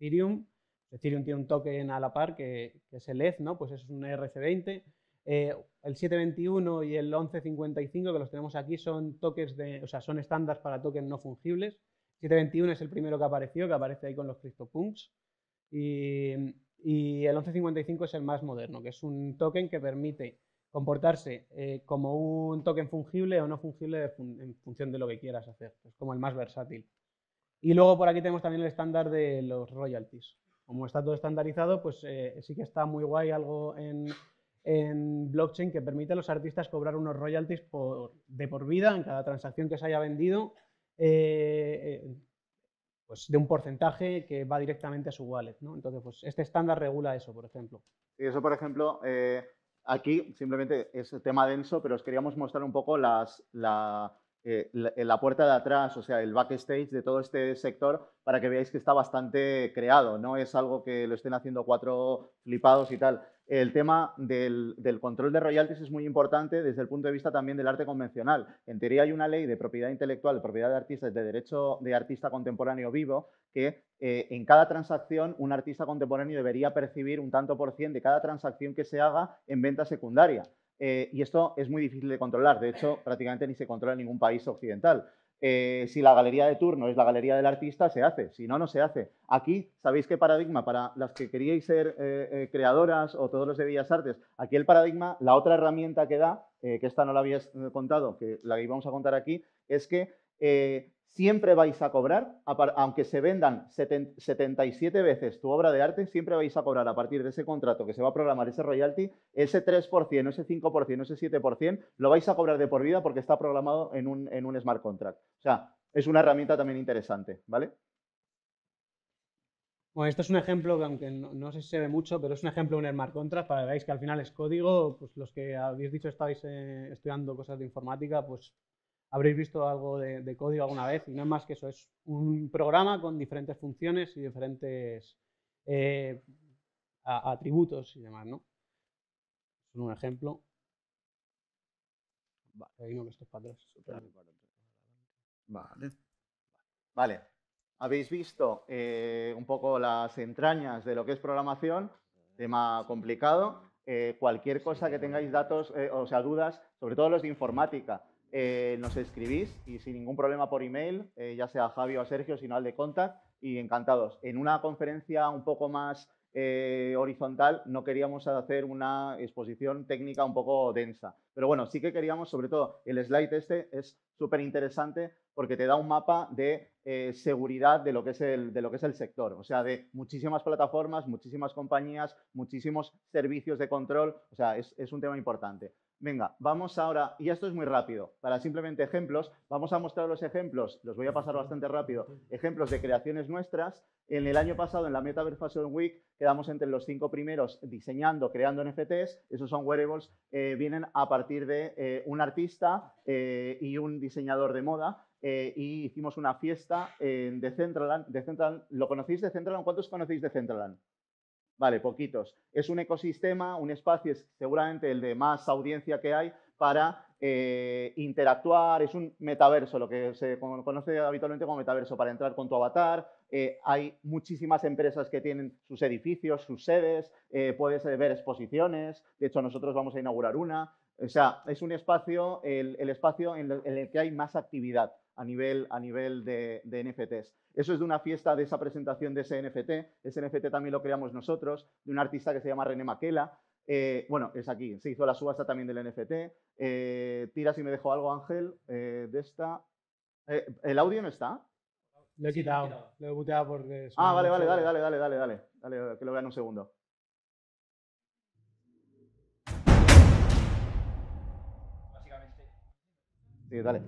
Ethereum, pues Ethereum tiene un token a la par que, que es el ETH, ¿no? Pues es un RC20 eh, el 721 y el 1155 que los tenemos aquí son tokens de, o sea, son estándares para tokens no fungibles. 721 es el primero que apareció, que aparece ahí con los CryptoPunks. Y, y el 1155 es el más moderno, que es un token que permite comportarse eh, como un token fungible o no fungible en función de lo que quieras hacer. Es como el más versátil. Y luego por aquí tenemos también el estándar de los royalties. Como está todo estandarizado, pues eh, sí que está muy guay algo en en blockchain que permite a los artistas cobrar unos royalties de por vida en cada transacción que se haya vendido, eh, eh, pues de un porcentaje que va directamente a su wallet. ¿no? Entonces, pues este estándar regula eso, por ejemplo. Y eso, por ejemplo, eh, aquí simplemente es tema denso, pero os queríamos mostrar un poco las, la, la, la, puerta de atrás, o sea, el backstage de todo este sector para que veáis que está bastante creado, no es algo que lo estén haciendo cuatro flipados y tal el tema del, control de royalties es muy importante desde el punto de vista también del arte convencional. En teoría hay una ley de propiedad intelectual, de propiedad de artistas, de derecho de artista contemporáneo vivo, que eh, en cada transacción un artista contemporáneo debería percibir un tanto por cien de cada transacción que se haga en venta secundaria. Eh, y esto es muy difícil de controlar, de hecho prácticamente ni se controla en ningún país occidental. Eh, si la galería de turno es la galería del artista, se hace. Si no, no se hace. Aquí, ¿sabéis qué paradigma? Para las que queríais ser eh, eh, creadoras o todos los de Bellas Artes, aquí el paradigma, la otra herramienta que da, que esta no la habías contado, que la íbamos a contar aquí, es que siempre vais a cobrar, aunque se vendan 77 veces tu obra de arte, siempre vais a cobrar a partir de ese contrato que se va a programar ese royalty, ese 3%, ese 5%, ese 7%, lo vais a cobrar de por vida porque está programado en un, en un smart contract. O sea, es una herramienta también interesante, ¿vale? Bueno, esto es un ejemplo que aunque no, sé si se ve mucho, pero es un ejemplo de un smart contract para que veáis que al final es código, pues los que habéis dicho estáis eh, estudiando cosas de informática, pues habréis visto algo de, código alguna vez y no es más que eso, es un programa con diferentes funciones y diferentes eh, atributos y demás, ¿no? Es un ejemplo. Vale, ahí no, Vale. Vale. Habéis visto eh, un poco las entrañas de lo que es programación, tema complicado. Eh, cualquier cosa que tengáis datos, o sea, dudas, sobre todo los de informática, eh, nos escribís y sin ningún problema por email, eh, ya sea a Javi o a Sergio, sino al de contact, y encantados. En una conferencia un poco más eh, horizontal no queríamos hacer una exposición técnica un poco densa. Pero bueno, sí que queríamos, sobre todo, el slide este es súper interesante porque te da un mapa de seguridad de lo, que es el, de lo que es el sector, o sea, de muchísimas plataformas, muchísimas compañías, muchísimos servicios de control, o sea, es un tema importante. Venga, vamos ahora, y esto es muy rápido, para simplemente ejemplos, vamos a mostrar los ejemplos, los voy a pasar bastante rápido, ejemplos de creaciones nuestras. En el año pasado, en la Metaverse Fashion Week, quedamos entre los cinco primeros diseñando, creando NFTs, esos son wearables, eh, vienen a partir de eh, un artista eh, y un diseñador de moda, y hicimos una fiesta en Decentraland. Decentraland. ¿Lo conocéis de Decentraland? ¿Cuántos conocéis de Decentraland? Vale, poquitos. Es un ecosistema, un espacio, es seguramente el de más audiencia que hay para eh, interactuar, es un metaverso, lo que se conoce habitualmente como metaverso, para entrar con tu avatar. Eh, hay muchísimas empresas que tienen sus edificios, sus sedes, eh, puedes ver exposiciones, de hecho nosotros vamos a inaugurar una. O sea, es un espacio, el espacio en el que hay más actividad a nivel, a nivel de, NFTs. Eso es de una fiesta de esa presentación de ese NFT. Ese NFT también lo creamos nosotros, de un artista que se llama René Maquela. Eh, bueno, es aquí, se hizo la subasta también del NFT. Eh, tira si me dejó algo, Ángel, eh, de esta. ¿El audio no está? Lo he quitado, lo he porque... Ah, vale, vale, dale, dale, dale, dale, dale, que lo vean un segundo. Básicamente. Sí, dale.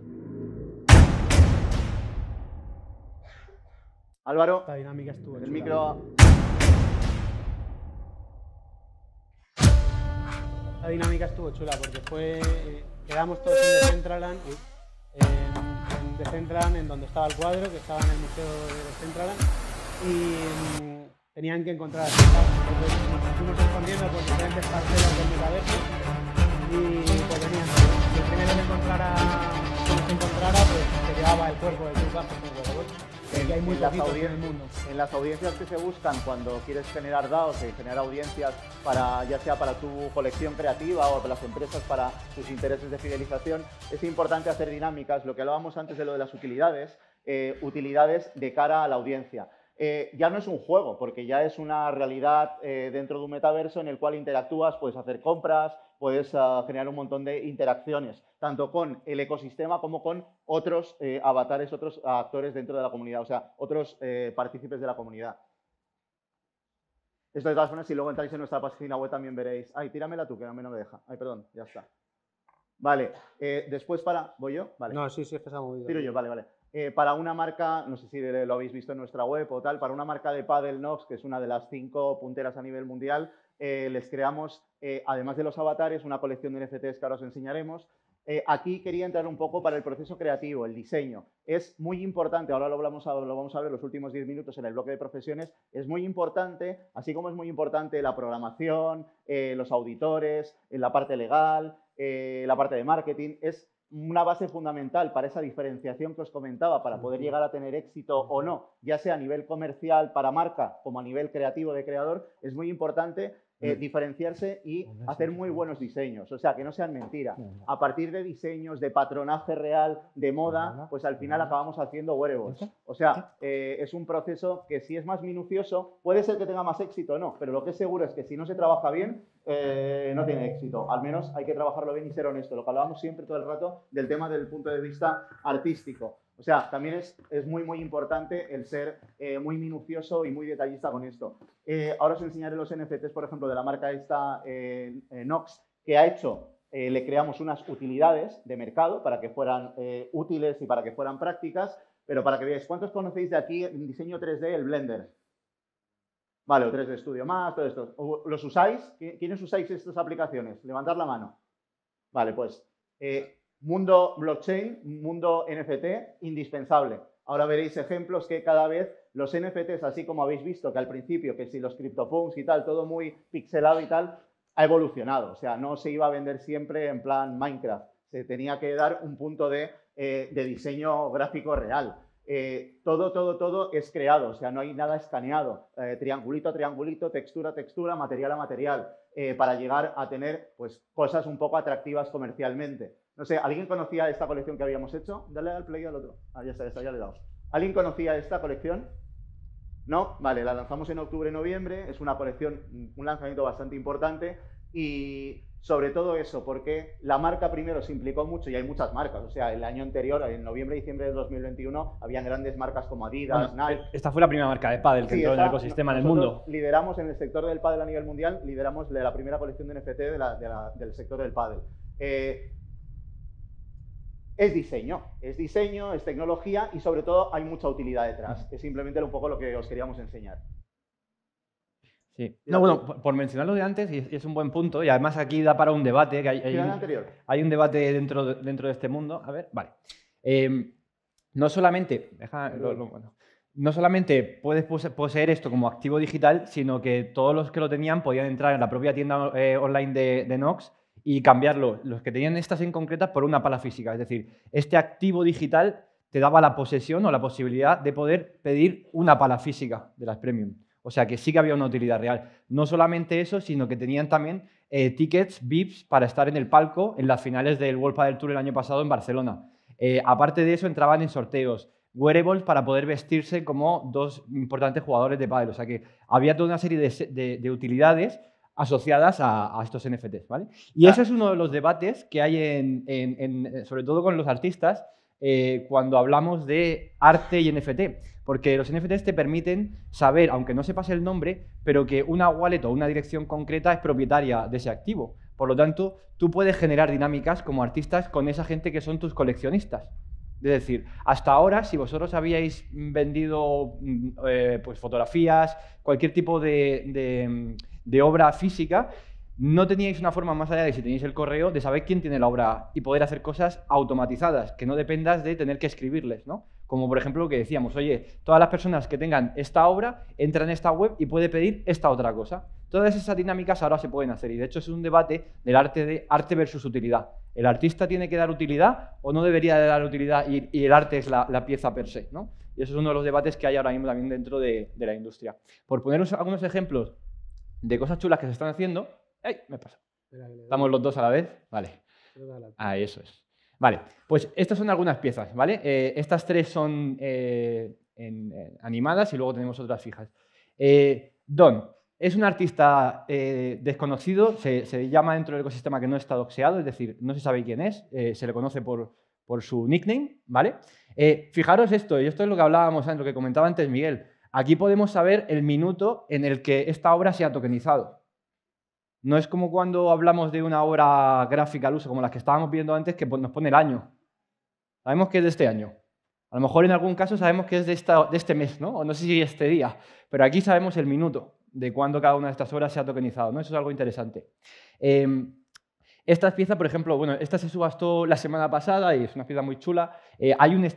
Álvaro, la dinámica estuvo el chula. micro. La dinámica estuvo chula porque fue. Eh, quedamos todos en Decentraland, eh, en Decentraland, en donde estaba el cuadro, que estaba en el Museo de Decentraland, y mm, tenían que encontrar a Entonces nos fuimos escondiendo por diferentes parcelas del metaverso y pues venían. El primero que encontrara, que nos encontrara, pues se llevaba el cuerpo del Club en, las audiencias que se buscan cuando quieres generar DAOs y generar audiencias para ya sea para tu colección creativa o para las empresas para sus intereses de fidelización, es importante hacer dinámicas, lo que hablábamos antes de lo de las utilidades, eh, utilidades de cara a la audiencia. Eh, ya no es un juego, porque ya es una realidad eh, dentro de un metaverso en el cual interactúas, puedes hacer compras, puedes ah, generar un montón de interacciones, tanto con el ecosistema como con otros eh, avatares, otros actores dentro de la comunidad, o sea, otros eh, partícipes de la comunidad. Esto de todas formas, si luego entráis en nuestra página web también veréis. Ay, tíramela tú, que a mí no me deja. Ay, perdón, ya está. Vale, eh, después para... ¿Voy yo? Vale. No, sí, sí, es que se ha movido. Tiro yo, vale, vale. para una marca, no sé si lo habéis visto en nuestra web o tal, para una marca de Paddle Nox, que es una de las cinco punteras a nivel mundial, les creamos eh, además de los avatares, una colección de NFTs que ahora os enseñaremos. Eh, aquí quería entrar un poco para el proceso creativo, el diseño. Es muy importante, ahora lo, hablamos, vamos a ver los últimos 10 minutos en el bloque de profesiones, es muy importante, así como es muy importante la programación, eh, los auditores, la parte legal, la parte de marketing, es una base fundamental para esa diferenciación que os comentaba, para poder llegar a tener éxito o no, ya sea a nivel comercial para marca como a nivel creativo de creador, es muy importante eh, diferenciarse y hacer muy buenos diseños. O sea, que no sean mentiras. A partir de diseños, de patronaje real, de moda, pues al final acabamos haciendo wearables. O sea, eh, es un proceso que si es más minucioso, puede ser que tenga más éxito o no, pero lo que es seguro es que si no se trabaja bien, eh, no tiene éxito. Al menos hay que trabajarlo bien y ser honesto. Lo que hablábamos siempre todo el rato del tema del punto de vista artístico. O sea, también es, muy, muy importante el ser eh, muy minucioso y muy detallista con esto. Eh, ahora os enseñaré los NFTs, por ejemplo, de la marca esta eh, Nox, que ha hecho, le creamos unas utilidades de mercado para que fueran útiles y para que fueran prácticas, pero para que veáis, ¿cuántos conocéis de aquí en diseño 3D el Blender? Vale, o 3D Studio más, todo esto. ¿Los usáis? ¿Quiénes usáis estas aplicaciones? Levantad la mano. Vale, pues Mundo blockchain, mundo NFT, indispensable. Ahora veréis ejemplos que cada vez los NFTs, así como habéis visto que al principio, que si los CryptoPunks y tal, todo muy pixelado y tal, ha evolucionado. O sea, no se iba a vender siempre en plan Minecraft. Se tenía que dar un punto de, eh, diseño gráfico real. Eh, todo, todo, todo es creado, o sea, no hay nada escaneado. Eh, triangulito a triangulito, textura a textura, material a material, para llegar a tener pues, cosas un poco atractivas comercialmente. No sé, ¿alguien conocía esta colección que habíamos hecho? Dale al play al otro. Ah, ya está, ya le he ¿Alguien conocía esta colección? ¿No? Vale, la lanzamos en octubre-noviembre, es una colección, un lanzamiento bastante importante y sobre todo eso, porque la marca primero se implicó mucho y hay muchas marcas. O sea, el año anterior, en noviembre diciembre de 2021, habían grandes marcas como Adidas, Nike. E-, esta fue la primera marca de pádel que entró en el ecosistema del mundo. Lideramos en el sector del pádel a nivel mundial, lideramos la primera colección de NFT del sector del pádel. Eh, es diseño, es diseño, es tecnología y sobre todo hay mucha utilidad detrás. Es simplemente un poco lo que os queríamos enseñar. Sí. No, bueno, pues por, mencionarlo de antes, y es un buen punto, y además aquí da para un debate, que hay, un, debate dentro de, dentro de este mundo. A ver, vale. Em, no solamente, no solamente puedes poseer esto como activo digital, sino que todos los que lo tenían podían entrar en la propia tienda eh, online de, de Nox y cambiarlo, los que tenían estas en concretas, por una pala física. Es decir, este activo digital te daba la posesión o la posibilidad de poder pedir una pala física de las premium. O sea que sí que había una utilidad real. No solamente eso, sino que tenían también eh, tickets, VIPs, para estar en el palco en las finales del World Padel Tour el año pasado en Barcelona. Eh, aparte de eso, entraban en sorteos, wearables para poder vestirse como dos importantes jugadores de pádel. O sea que había toda una serie de utilidades asociadas a, estos NFTs. ¿vale? Y ese es uno de los debates que hay, en, eh, sobre todo con los artistas, eh, cuando hablamos de arte y NFT. Porque los NFTs te permiten saber, aunque no sepas el nombre, pero que una wallet o una dirección concreta es propietaria de ese activo. Por lo tanto, tú puedes generar dinámicas como artistas con esa gente que son tus coleccionistas. Es decir, hasta ahora, si vosotros habíais vendido mm, eh, pues, fotografías, cualquier tipo de mm, de obra física, no teníais una forma más allá de si tenéis el correo de saber quién tiene la obra y poder hacer cosas automatizadas, que no dependas de tener que escribirles, ¿no? Como por ejemplo lo que decíamos, oye, todas las personas que tengan esta obra entran en esta web y puede pedir esta otra cosa. Todas esas dinámicas ahora se pueden hacer y de hecho es un debate del arte de arte versus utilidad. ¿El artista tiene que dar utilidad o no debería dar utilidad y, el arte es la, pieza per se? ¿no? Y eso es uno de los debates que hay ahora mismo también dentro de, de la industria. Por poner algunos ejemplos, de cosas chulas que se están haciendo. ¡Ay! Me pasa. Estamos los dos a la vez. Vale. Ah, eso es. Vale, pues estas son algunas piezas, ¿vale? Eh, estas tres son eh, eh, animadas y luego tenemos otras fijas. Don es un artista desconocido, se, llama dentro del ecosistema que no está doxeado, es decir, no se sabe quién es, se le conoce por, por su nickname, ¿vale? fijaros esto, y esto es lo que hablábamos antes, lo que comentaba antes Miguel. Aquí podemos saber el minuto en el que esta obra se ha tokenizado. No es como cuando hablamos de una obra gráfica al uso, como las que estábamos viendo antes, que nos pone el año. Sabemos que es de este año. A lo mejor en algún caso sabemos que es de, este mes, ¿no? O no sé si este día, pero aquí sabemos el minuto de cuándo cada una de estas obras se ha tokenizado, ¿no? Eso es algo interesante. Em, estas piezas, por ejemplo, bueno, esta se subastó la semana pasada y es una pieza muy chula. Eh, hay,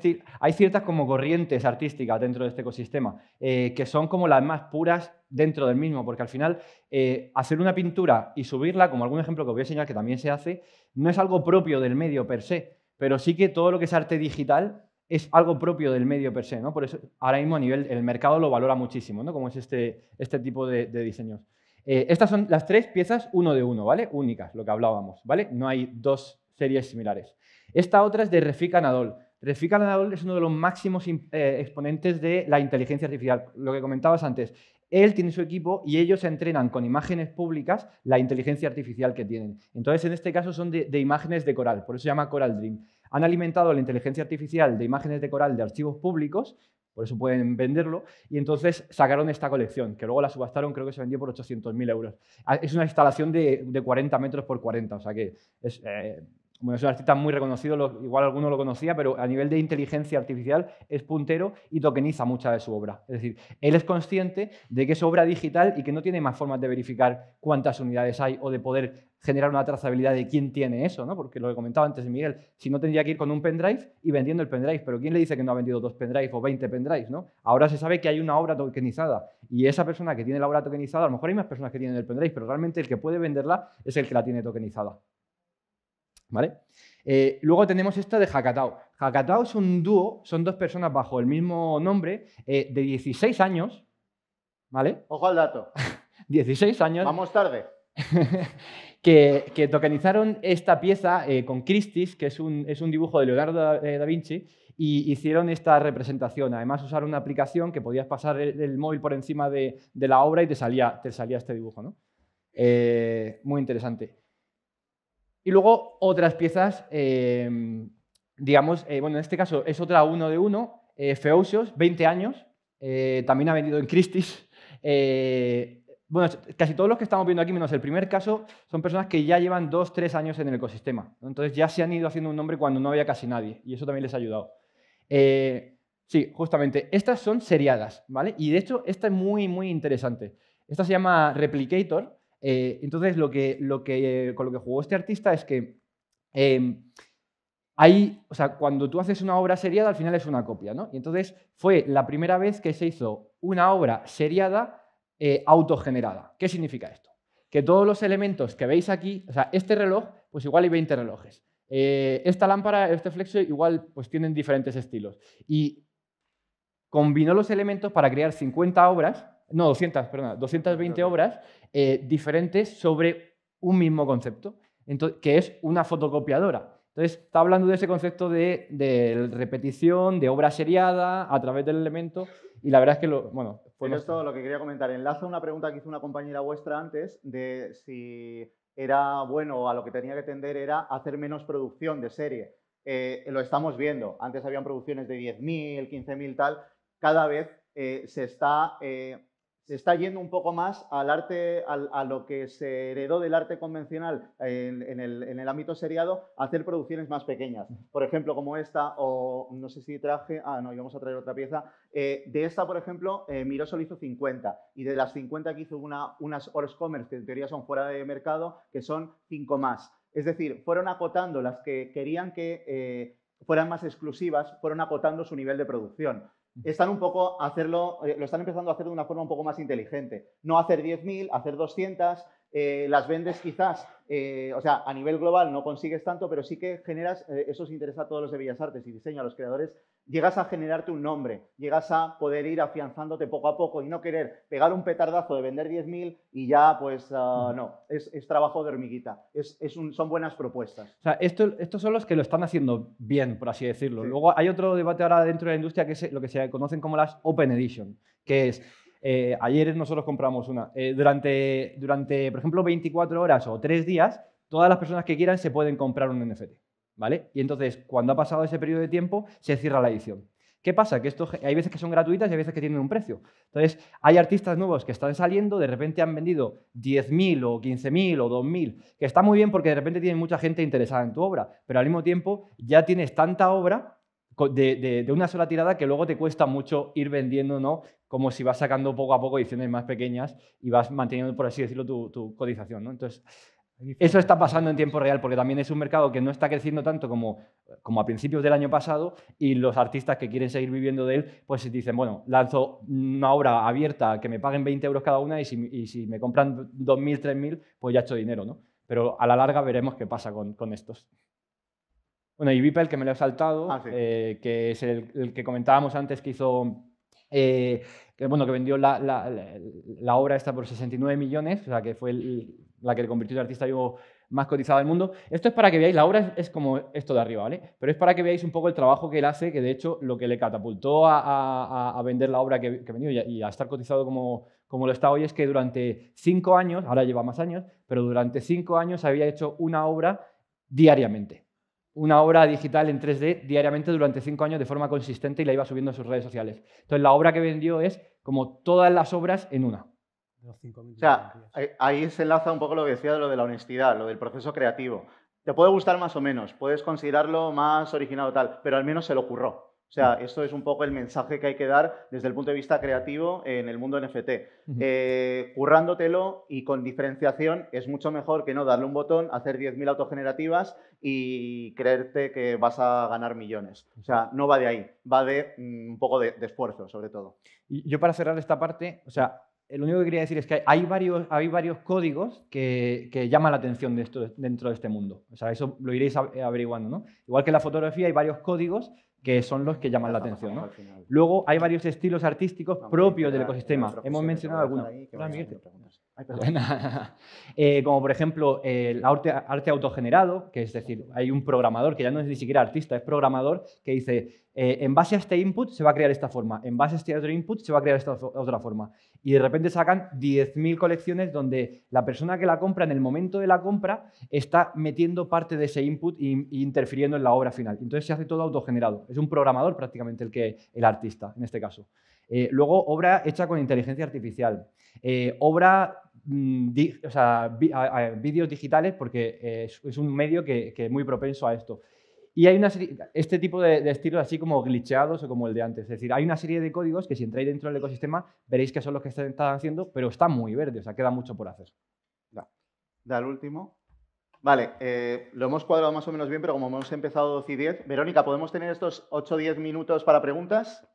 ciertas como corrientes artísticas dentro de este ecosistema eh, que son como las más puras dentro del mismo, porque al final eh, hacer una pintura y subirla, como algún ejemplo que os voy a enseñar que también se hace, no es algo propio del medio per se, pero sí que todo lo que es arte digital es algo propio del medio per se, ¿no? Por eso ahora mismo a nivel, el mercado lo valora muchísimo, ¿no? Como es este, este tipo de, de diseños. Eh, estas son las tres piezas uno de uno, ¿vale? Únicas, lo que hablábamos, ¿vale? No hay dos series similares. Esta otra es de Refik Anadol. Refik Anadol es uno de los máximos eh, exponentes de la inteligencia artificial, lo que comentabas antes. Él tiene su equipo y ellos entrenan con imágenes públicas la inteligencia artificial que tienen. Entonces, en este caso son de imágenes de coral, por eso se llama Coral Dream han alimentado la inteligencia artificial de imágenes de coral de archivos públicos por eso pueden venderlo, y entonces sacaron esta colección, que luego la subastaron, creo que se vendió por 800.000 euros. Ah, es una instalación de, 40 metros por 40, o sea que es, eh, es un artista muy reconocido, igual alguno lo conocía, pero a nivel de inteligencia artificial es puntero y tokeniza mucha de su obra. Es decir, él es consciente de que es obra digital y que no tiene más formas de verificar cuántas unidades hay o de poder generar una trazabilidad de quién tiene eso, ¿no? porque lo he comentado antes Miguel, si no tendría que ir con un pendrive y vendiendo el pendrive, pero ¿quién le dice que no ha vendido dos pendrives o 20 pendrives? ¿no? Ahora se sabe que hay una obra tokenizada y esa persona que tiene la obra tokenizada, a lo mejor hay más personas que tienen el pendrive, pero realmente el que puede venderla es el que la tiene tokenizada. ¿vale? Eh, luego tenemos esta de Hakatao. Hakatao es un dúo, son dos personas bajo el mismo nombre, eh, de 16 años, ¿vale? Ojo al dato. 16 años. Vamos tarde. que, que, tokenizaron esta pieza eh, con Christie's, que es un, dibujo de Leonardo da, Vinci, y hicieron esta representación. Además, usaron una aplicación que podías pasar el, móvil por encima de, la obra y te salía, te salía este dibujo, muy interesante. Y luego otras piezas, eh, digamos, eh, bueno, en este caso es otra uno de uno, eh, 20 años, eh, también ha vendido en Christie's. bueno, casi todos los que estamos viendo aquí, menos el primer caso, son personas que ya llevan dos, tres años en el ecosistema. Entonces ya se han ido haciendo un nombre cuando no había casi nadie, y eso también les ha ayudado. sí, justamente, estas son seriadas, ¿vale? Y de hecho, esta es muy, muy interesante. Esta se llama Replicator eh, entonces, lo que, eh, con lo que jugó este artista es que hay, eh, o sea, cuando tú haces una obra seriada, al final es una copia, ¿no? Y entonces fue la primera vez que se hizo una obra seriada autogenerada. ¿Qué significa esto? Que todos los elementos que veis aquí, o sea, este reloj, pues igual hay 20 relojes. esta lámpara, este flexo, igual pues tienen diferentes estilos. Y combinó los elementos para crear 50 obras no, 200, perdona, 220 obras eh, diferentes sobre un mismo concepto, entonces, que es una fotocopiadora. Entonces, está hablando de ese concepto de, de, repetición, de obra seriada a través del elemento, y la verdad es que lo. Bueno, fue Pero esto lo que quería comentar. a una pregunta que hizo una compañera vuestra antes de si era bueno a lo que tenía que tender era hacer menos producción de serie. Eh, lo estamos viendo. Antes habían producciones de 10.000, 15.000, tal. Cada vez eh, se está se está yendo un poco más al arte, a lo que se heredó del arte convencional en, el, ámbito seriado, a hacer producciones más pequeñas. Por ejemplo, como esta, o no sé si traje, ah, no, íbamos a traer otra pieza. Eh, de esta, por ejemplo, eh, Miró solo hizo 50, y de las 50 que hizo unas Ors Commerce, que en teoría son fuera de mercado, que son 5 más. Es decir, fueron acotando las que querían que eh, fueran más exclusivas, fueron acotando su nivel de producción están un poco hacerlo, eh, lo están empezando a hacer de una forma un poco más inteligente. No hacer 10.000, hacer 200, eh, las vendes quizás eh, o sea, a nivel global no consigues tanto, pero sí que generas, eh, eso os interesa a todos los de Bellas Artes y diseño, a los creadores, llegas a generarte un nombre, llegas a poder ir afianzándote poco a poco y no querer pegar un petardazo de vender 10.000 y ya, pues ah, no, es, trabajo de hormiguita, son buenas propuestas. O sea, esto, estos son los que lo están haciendo bien, por así decirlo. Luego hay otro debate ahora dentro de la industria que es lo que se conocen como las Open Edition, que es eh, ayer nosotros compramos una. Eh, durante, durante, por ejemplo, 24 horas o 3 días, todas las personas que quieran se pueden comprar un NFT. ¿Vale? Y entonces, cuando ha pasado ese periodo de tiempo, se cierra la edición. ¿Qué pasa? Que hay veces que son gratuitas y hay veces que tienen un precio. Entonces, hay artistas nuevos que están saliendo, de repente han vendido 10.000 o 15.000 o 2.000, que está muy bien porque de repente tienen mucha gente interesada en tu obra, pero al mismo tiempo ya tienes tanta obra de, una sola tirada que luego te cuesta mucho ir vendiendo, ¿no? Como si vas sacando poco a poco ediciones más pequeñas y vas manteniendo, por así decirlo, tu, tu cotización, ¿no? Entonces, eso está pasando en tiempo real, porque también es un mercado que no está creciendo tanto como, a principios del año pasado y los artistas que quieren seguir viviendo de él, pues dicen, bueno, lanzo una obra abierta que me paguen 20 euros cada una y si, y si me compran 2.000, 3.000, pues ya he hecho dinero, ¿no? Pero a la larga veremos qué pasa con estos. Bueno, y Vipel, que me lo he saltado, ah, eh, que es el, que comentábamos antes que hizo, eh, bueno, que vendió la, obra esta por 69 millones, o sea, que fue la que le convirtió en el artista más cotizado del mundo. Esto es para que veáis, la obra es, como esto de arriba, ¿vale? Pero es para que veáis un poco el trabajo que él hace, que de hecho lo que le catapultó a, vender la obra que, que vendió y a, estar cotizado como lo está hoy, es que durante cinco años, ahora lleva más años, pero durante cinco años había hecho una obra diariamente una obra digital en 3D diariamente durante cinco años de forma consistente y la iba subiendo a sus redes sociales. Entonces, la obra que vendió es como todas las obras en una. ahí se enlaza un poco lo que decía de lo de la honestidad, lo del proceso creativo. Te puede gustar más o menos, puedes considerarlo más original o tal, pero al menos se lo ocurrió o sea, esto es un poco el mensaje que hay que dar desde el punto de vista creativo en el mundo NFT. Eh, currándotelo y con diferenciación es mucho mejor que no darle un botón, hacer 10.000 autogenerativas y creerte que vas a ganar millones. O sea, no va de ahí, va de mm, un poco de, esfuerzo, sobre todo. Y yo para cerrar esta parte, o sea, eh, lo único que quería decir es que hay varios, hay varios códigos que, llaman la atención dentro de este mundo. O sea, eso lo iréis averiguando, ¿no? Igual que la fotografía hay varios códigos que son los que llaman la atención. ¿no? Luego hay varios estilos artísticos propios del ecosistema. Hemos mencionado algunos. Eh, como por ejemplo el eh, arte, autogenerado, que es decir, hay un programador que ya no es ni siquiera artista, es programador, que dice, eh, en base a este input se va a crear esta forma, en base a este otro input se va a crear esta otra forma. Y de repente sacan 10.000 colecciones donde la persona que la compra en el momento de la compra está metiendo parte de ese input e, interfiriendo en la obra final. Entonces se hace todo autogenerado. Es un programador prácticamente el que el artista, en este caso. Eh, luego, obra hecha con inteligencia artificial. Eh, obra, mm, o sea, vídeos digitales, porque eh, es, un medio que, es muy propenso a esto. Y hay una serie, este tipo de, estilos así como glitcheados o como el de antes. Es decir, hay una serie de códigos que si entráis dentro del ecosistema veréis que son los que están, están haciendo, pero está muy verde, o sea, queda mucho por hacer. Da, el último. Vale, lo hemos cuadrado más o menos bien, pero como hemos empezado 12 y 10, Verónica, ¿podemos tener estos 8 o 10 minutos para preguntas?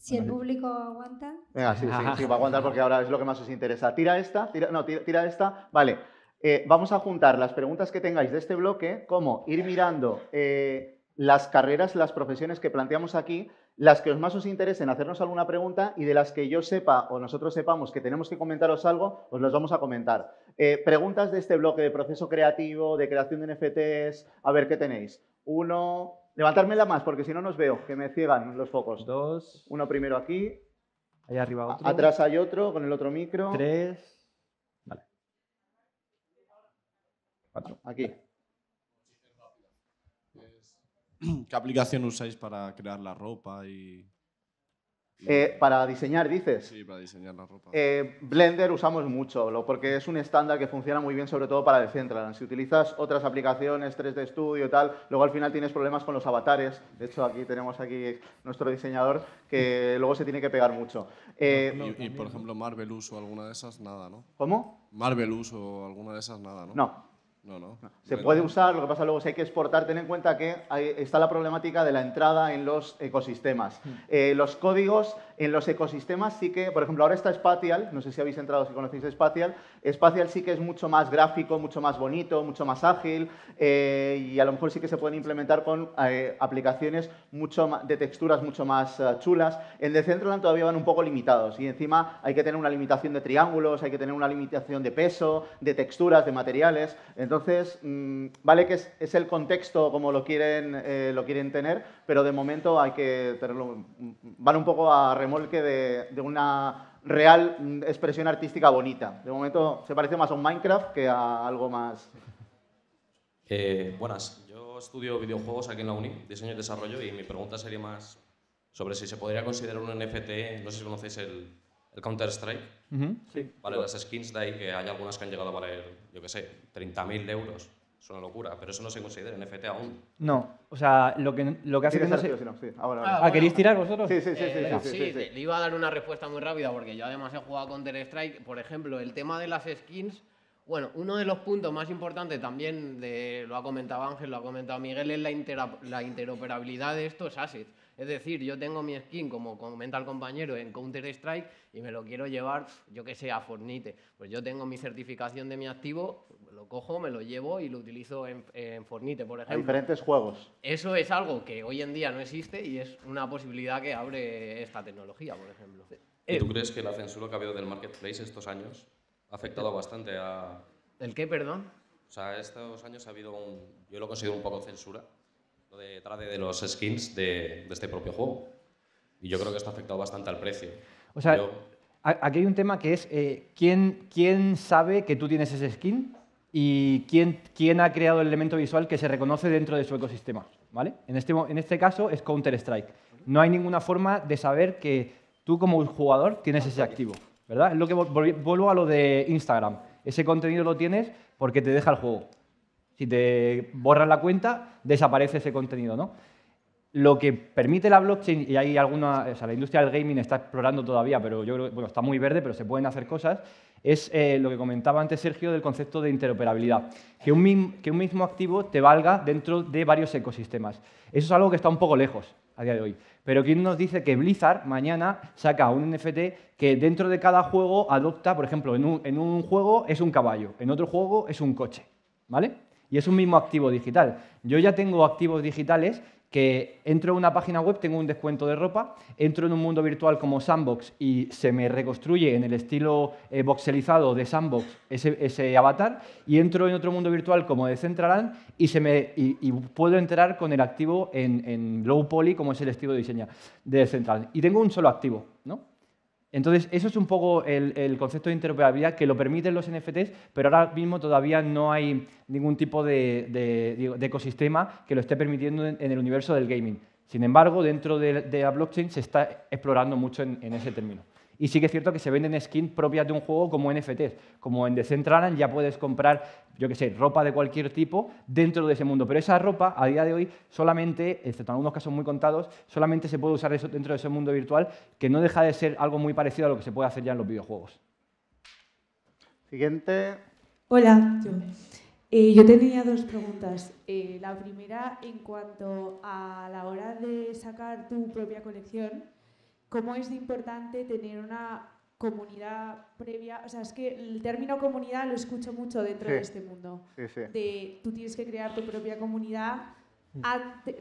Si el público aguanta. Venga, sí, sí, va a aguantar porque ahora es lo que más os interesa. Tira esta, tira, no, tira, esta. Vale, eh, vamos a juntar las preguntas que tengáis de este bloque, como ir mirando eh, las carreras, las profesiones que planteamos aquí, las que os más os interesen hacernos alguna pregunta y de las que yo sepa o nosotros sepamos que tenemos que comentaros algo, os los vamos a comentar. Eh, preguntas de este bloque de proceso creativo, de creación de NFTs, a ver qué tenéis. Uno, Levantármela más, porque si no nos veo, que me ciegan los focos. Dos. Uno primero aquí. ahí arriba otro. Atrás hay otro, con el otro micro. Tres. Vale. Cuatro. Aquí. ¿Qué aplicación usáis para crear la ropa y eh, para diseñar, dices. Sí, para diseñar la ropa. Eh, Blender usamos mucho, porque es un estándar que funciona muy bien, sobre todo para Decentraland. Si utilizas otras aplicaciones, 3D Studio y tal, luego al final tienes problemas con los avatares. De hecho, aquí tenemos aquí nuestro diseñador que luego se tiene que pegar mucho. Eh, y, por ejemplo, Marvel o alguna de esas, nada, ¿no? ¿Cómo? Marvel o alguna de esas, nada, ¿no? No, no, Se puede usar, lo que pasa luego si hay que exportar, ten en cuenta que está la problemática de la entrada en los ecosistemas. Mm. Eh, los códigos en los ecosistemas sí que, por ejemplo, ahora está Spatial, no sé si habéis entrado, si conocéis Spatial, Spatial sí que es mucho más gráfico, mucho más bonito, mucho más ágil eh, y a lo mejor sí que se pueden implementar con eh, aplicaciones mucho de texturas mucho más eh, chulas. En Decentraland todavía van un poco limitados y encima hay que tener una limitación de triángulos, hay que tener una limitación de peso, de texturas, de materiales. Entonces, mm, vale que es, el contexto como lo quieren, lo quieren tener, pero de momento hay que tenerlo, mm, van un poco a de, de una real expresión artística bonita. De momento se parece más a un Minecraft que a algo más... Eh, buenas, yo estudio videojuegos aquí en la UNI, diseño y desarrollo, y mi pregunta sería más sobre si se podría considerar un NFT, no sé si conocéis el, Counter-Strike. Vale, las skins de ahí, que hay algunas que han llegado a valer, yo qué sé, 30.000 euros. Es una locura, pero eso no se considera NFT aún. No, o sea, lo que, lo que hace que ¿queréis tirar vosotros? Eh, sí, sí, sí. sí, le iba a dar una respuesta muy rápida porque yo además he jugado Counter-Strike. Por ejemplo, el tema de las skins... Bueno, uno de los puntos más importantes también, lo ha comentado Ángel, lo ha comentado Miguel, es la, la interoperabilidad de estos assets. Es decir, yo tengo mi skin, como comenta el compañero, en Counter-Strike y me lo quiero llevar, yo que sé, a Fornite. Pues yo tengo mi certificación de mi activo, lo cojo, me lo llevo y lo utilizo en, Fornite, por ejemplo. A diferentes juegos. Eso es algo que hoy en día no existe y es una posibilidad que abre esta tecnología, por ejemplo. ¿Y tú crees que la censura que ha habido del marketplace estos años ha afectado bastante a... ¿El qué, perdón? O sea, estos años ha habido un... Yo lo considero un poco censura detrás de los skins de, este propio juego. Y yo creo que esto ha afectado bastante al precio. O sea, aquí hay un tema que es eh, ¿quién, ¿quién sabe que tú tienes ese skin? y quién, quién, ha creado el elemento visual que se reconoce dentro de su ecosistema. ¿vale? En, este, en este caso es Counter-Strike. No hay ninguna forma de saber que tú como jugador tienes ese activo. ¿verdad? lo que vuelvo a lo de Instagram. Ese contenido lo tienes porque te deja el juego. Si te borras la cuenta, desaparece ese contenido, ¿no? Lo que permite la blockchain, y hay alguna, o sea, la industria del gaming está explorando todavía, pero yo creo, bueno, está muy verde, pero se pueden hacer cosas, es eh, lo que comentaba antes Sergio del concepto de interoperabilidad, que un, que un mismo activo te valga dentro de varios ecosistemas. Eso es algo que está un poco lejos a día de hoy. Pero ¿quién nos dice que Blizzard mañana saca un NFT que dentro de cada juego adopta, por ejemplo, en un, en un juego es un caballo, en otro juego es un coche, ¿vale? Y es un mismo activo digital. Yo ya tengo activos digitales que entro en una página web, tengo un descuento de ropa, entro en un mundo virtual como Sandbox y se me reconstruye en el estilo eh, voxelizado de Sandbox ese, avatar, y entro en otro mundo virtual como Decentraland y, se me, puedo entrar con el activo en, low poly, como es el estilo de diseño de Decentraland. Y tengo un solo activo, ¿no? Entonces, eso es un poco el, concepto de interoperabilidad que lo permiten los NFTs, pero ahora mismo todavía no hay ningún tipo de, ecosistema que lo esté permitiendo en, el universo del gaming. Sin embargo, dentro de, la blockchain se está explorando mucho en ese término. Y sí que es cierto que se venden skins propias de un juego como NFTs. Como en Decentraland ya puedes comprar, yo qué sé, ropa de cualquier tipo dentro de ese mundo. Pero esa ropa, a día de hoy, solamente, excepto en algunos casos muy contados, solamente se puede usar dentro de ese mundo virtual, que no deja de ser algo muy parecido a lo que se puede hacer ya en los videojuegos. Siguiente. Hola, eh, yo. tenía dos preguntas. Eh, la primera en cuanto a la hora de sacar tu propia colección cómo es importante tener una comunidad previa, o sea, es que el término comunidad lo escucho mucho dentro de este mundo, sí, sí. de tú tienes que crear tu propia comunidad, mm.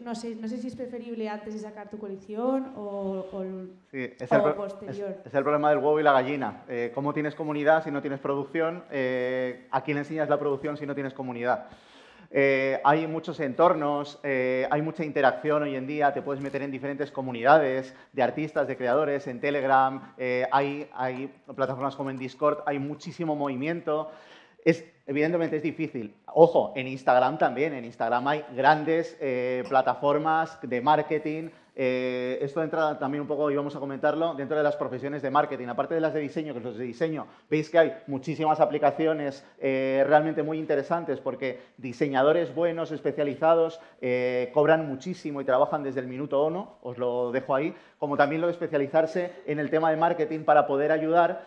no, sé, no sé si es preferible antes de sacar tu colección o, o, es el, posterior. Es, el problema del huevo y la gallina, eh, cómo tienes comunidad si no tienes producción, eh, a quién enseñas la producción si no tienes comunidad. Eh, hay muchos entornos, eh, hay mucha interacción hoy en día, te puedes meter en diferentes comunidades de artistas, de creadores, en Telegram, eh, hay, plataformas como en Discord, hay muchísimo movimiento. evidentemente es difícil. Ojo, en Instagram también, en Instagram hay grandes plataformas de marketing eh, esto entra también un poco, íbamos a comentarlo, dentro de las profesiones de marketing. Aparte de las de diseño, que los de diseño, veis que hay muchísimas aplicaciones eh, realmente muy interesantes porque diseñadores buenos, especializados, eh, cobran muchísimo y trabajan desde el minuto uno, os lo dejo ahí, como también lo de especializarse en el tema de marketing para poder ayudar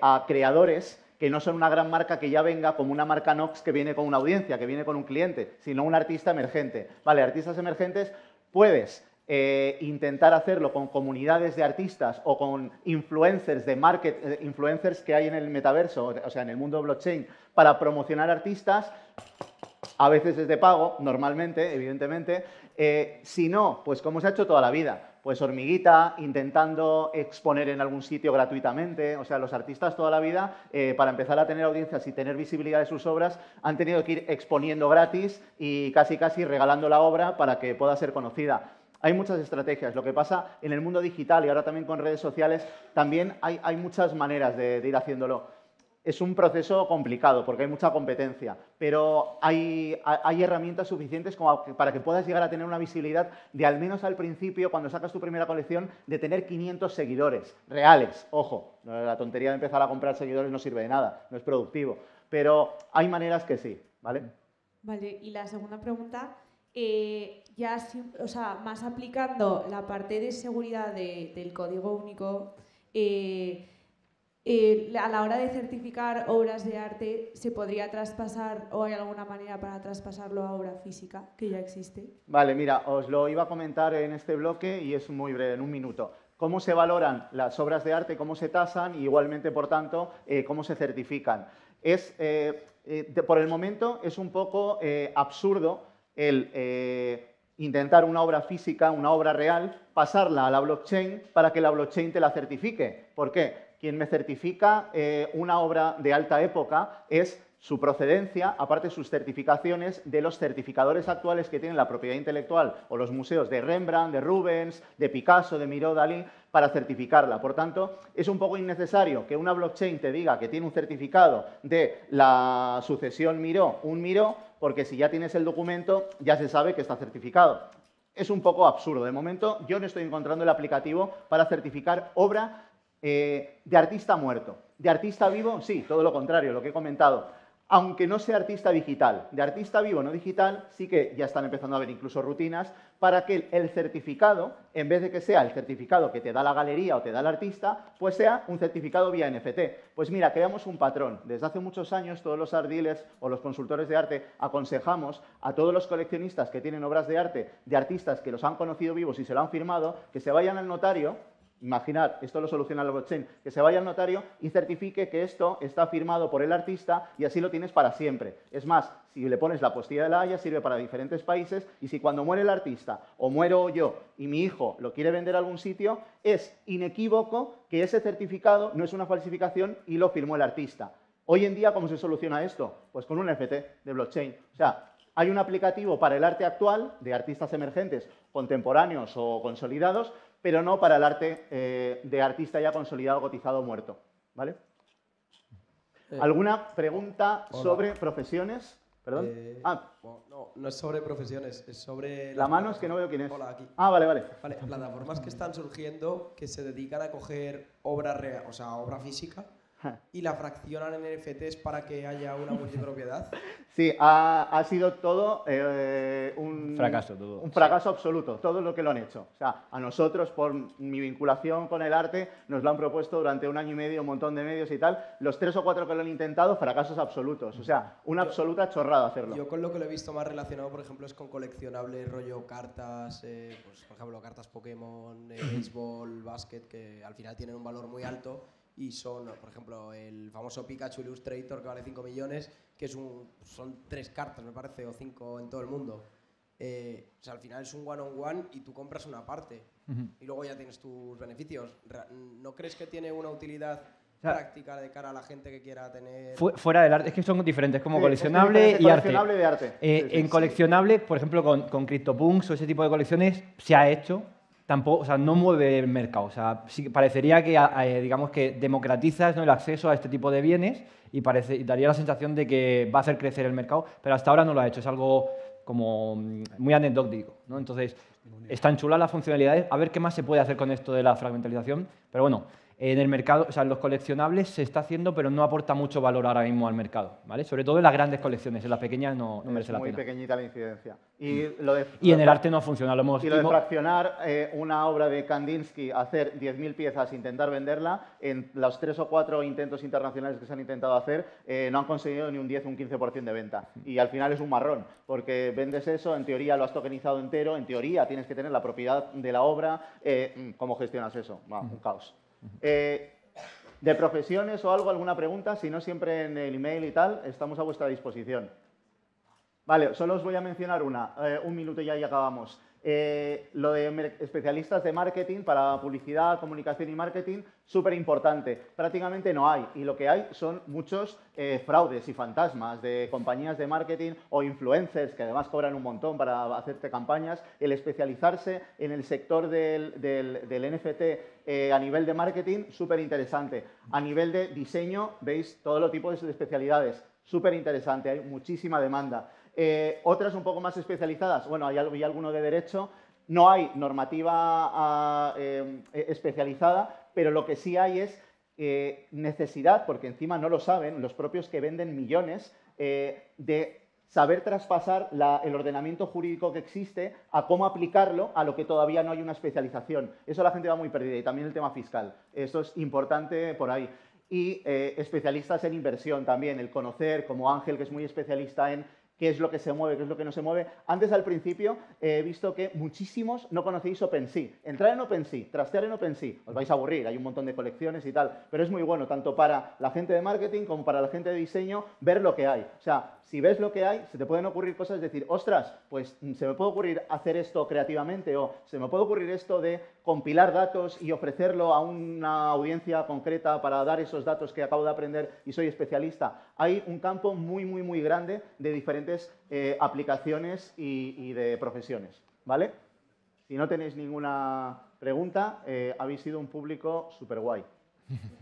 a creadores que no son una gran marca que ya venga como una marca Nox que viene con una audiencia, que viene con un cliente, sino un artista emergente. Vale, artistas emergentes puedes eh, intentar hacerlo con comunidades de artistas o con influencers de market, eh, influencers que hay en el metaverso, o sea, en el mundo blockchain, para promocionar artistas, a veces es de pago, normalmente, evidentemente. Eh, si no, pues como se ha hecho toda la vida, pues hormiguita, intentando exponer en algún sitio gratuitamente. O sea, los artistas toda la vida, para empezar a tener audiencias y tener visibilidad de sus obras, han tenido que ir exponiendo gratis y casi casi regalando la obra para que pueda ser conocida hay muchas estrategias. Lo que pasa en el mundo digital y ahora también con redes sociales, también hay, muchas maneras de, ir haciéndolo. Es un proceso complicado porque hay mucha competencia, pero hay, hay herramientas suficientes como para que puedas llegar a tener una visibilidad de al menos al principio, cuando sacas tu primera colección, de tener 500 seguidores reales. Ojo, la tontería de empezar a comprar seguidores no sirve de nada, no es productivo, pero hay maneras que sí, ¿vale? Vale, y la segunda pregunta eh, ya o sea, más aplicando la parte de seguridad del código único, eh, eh, a la hora de certificar obras de arte, ¿se podría traspasar o hay alguna manera para traspasarlo a obra física que ya existe? Vale, mira, os lo iba a comentar en este bloque y es muy breve, en un minuto cómo se valoran las obras de arte, cómo se tasan y igualmente, por tanto, cómo se certifican. Es, por el momento es un poco absurdo el eh, intentar una obra física, una obra real, pasarla a la blockchain para que la blockchain te la certifique. ¿Por qué? Quien me certifica eh, una obra de alta época es su procedencia, aparte de sus certificaciones de los certificadores actuales que tienen la propiedad intelectual o los museos de Rembrandt, de Rubens, de Picasso, de Miró Dalí, para certificarla. Por tanto, es un poco innecesario que una blockchain te diga que tiene un certificado de la sucesión Miró, un Miró, porque si ya tienes el documento, ya se sabe que está certificado. Es un poco absurdo. De momento, yo no estoy encontrando el aplicativo para certificar obra eh, de artista muerto. De artista vivo, sí, todo lo contrario, lo que he comentado aunque no sea artista digital. De artista vivo, no digital, sí que ya están empezando a haber incluso rutinas para que el certificado, en vez de que sea el certificado que te da la galería o te da el artista, pues sea un certificado vía NFT. Pues mira, creamos un patrón. Desde hace muchos años todos los ardiles o los consultores de arte aconsejamos a todos los coleccionistas que tienen obras de arte de artistas que los han conocido vivos y se lo han firmado, que se vayan al notario Imaginar, esto lo soluciona la blockchain, que se vaya al notario y certifique que esto está firmado por el artista y así lo tienes para siempre. Es más, si le pones la postilla de la Haya, sirve para diferentes países y si cuando muere el artista o muero yo y mi hijo lo quiere vender a algún sitio, es inequívoco que ese certificado no es una falsificación y lo firmó el artista. Hoy en día, ¿cómo se soluciona esto? Pues con un NFT de blockchain. O sea, hay un aplicativo para el arte actual de artistas emergentes, contemporáneos o consolidados, pero no para el arte eh, de artista ya consolidado, cotizado, muerto. ¿Vale? Eh. ¿Alguna pregunta sobre profesiones? Perdón. Eh, ah. No, es sobre profesiones, es sobre... La, mano es que no veo quién es. Ah, vale, vale. Vale, plataformas que están surgiendo que se dedican a coger obra real, o sea, obra física y la fraccionan en NFTs para que haya una multipropiedad? Sí, ha, ha sido todo eh, un fracaso, todo. un fracaso absoluto, todo lo que lo han hecho. O sea, a nosotros, por mi vinculación con el arte, nos lo han propuesto durante un año y medio, un montón de medios y tal. Los tres o cuatro que lo han intentado, fracasos absolutos. O sea, una absoluta chorrada hacerlo. Yo con lo que lo he visto más relacionado, por ejemplo, es con coleccionables, rollo cartas, eh, pues, por ejemplo, cartas Pokémon, eh, béisbol, básquet, que al final tienen un valor muy alto y son, por ejemplo, el famoso Pikachu Illustrator que vale 5 millones, que es un, son tres cartas, me parece, o cinco en todo el mundo. Eh, o sea, al final es un one-on-one y tú compras una parte y luego ya tienes tus beneficios. ¿No crees que tiene una utilidad práctica de cara a la gente que quiera tener. fuera del arte, es que son diferentes, como coleccionable, y arte. Eh, en coleccionable, por ejemplo, con, con CryptoPunks o ese tipo de colecciones, se ha hecho o sea, no mueve el mercado. parecería que, digamos que democratizas el acceso a este tipo de bienes y, daría la sensación de que va a hacer crecer el mercado, pero hasta ahora no lo ha hecho. Es algo como mm, muy anecdótico. ¿no? Entonces, están chulas las funcionalidades. A ver qué más se puede hacer con esto de la fragmentalización. Pero bueno, en el mercado, o sea, los coleccionables se está haciendo, pero no aporta mucho valor ahora mismo al mercado, ¿vale? Sobre todo en las grandes colecciones, en las pequeñas no, merece la pena. Muy pequeñita la incidencia. Y, en el arte no funciona. Lo mismo. y lo de fraccionar eh, una obra de Kandinsky, hacer 10.000 piezas, intentar venderla, en los tres o cuatro intentos internacionales que se han intentado hacer, eh, no han conseguido ni un 10 o un 15% de venta. Y al final es un marrón, porque vendes eso, en teoría lo has tokenizado entero, en teoría tienes que tener la propiedad de la obra. Eh, mm, ¿Cómo gestionas eso? un caos. Eh, de profesiones o algo, alguna pregunta, si no siempre en el email y tal, estamos a vuestra disposición. Vale, solo os voy a mencionar una, eh, un minuto ya y acabamos. Eh, lo de especialistas de marketing para publicidad, comunicación y marketing, súper importante. Prácticamente no hay y lo que hay son muchos eh, fraudes y fantasmas de compañías de marketing o influencers que además cobran un montón para hacerte campañas. El especializarse en el sector del, NFT eh, a nivel de marketing, súper interesante. A nivel de diseño, veis todos los tipos de especialidades, súper interesante, hay muchísima demanda. Eh, otras un poco más especializadas, bueno, hay, hay alguno de derecho, no hay normativa ah, eh, especializada, pero lo que sí hay es eh, necesidad, porque encima no lo saben los propios que venden millones, de saber traspasar el ordenamiento jurídico que existe a cómo aplicarlo a lo que todavía no hay una especialización. Eso la gente va muy perdida y también el tema fiscal. Eso es importante por ahí. Y especialistas en inversión también, el conocer, como Ángel, que es muy especialista en qué es lo que se mueve, qué es lo que no se mueve. Antes, al principio, he visto que muchísimos no conocéis OpenSea. Entrar en OpenSea, trastear en OpenSea, os vais a aburrir, hay un montón de colecciones y tal, pero es muy bueno, tanto para la gente de marketing como para la gente de diseño, ver lo que hay. O sea, si ves lo que hay, se te pueden ocurrir cosas, decir, ostras, pues mm, se me puede ocurrir hacer esto creativamente o se me puede ocurrir esto de compilar datos y ofrecerlo a una audiencia concreta para dar esos datos que acabo de aprender y soy especialista. Hay un campo muy, muy, muy grande de diferentes eh, aplicaciones y, de profesiones, ¿vale? Si no tenéis ninguna pregunta, eh, habéis sido un público súper guay.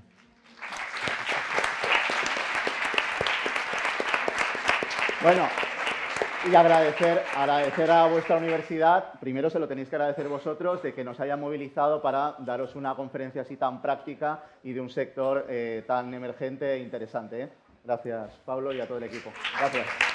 Bueno, y agradecer, agradecer a vuestra universidad, primero se lo tenéis que agradecer vosotros, de que nos haya movilizado para daros una conferencia así tan práctica y de un sector eh, tan emergente e interesante. ¿eh? Gracias, Pablo, y a todo el equipo. Gracias.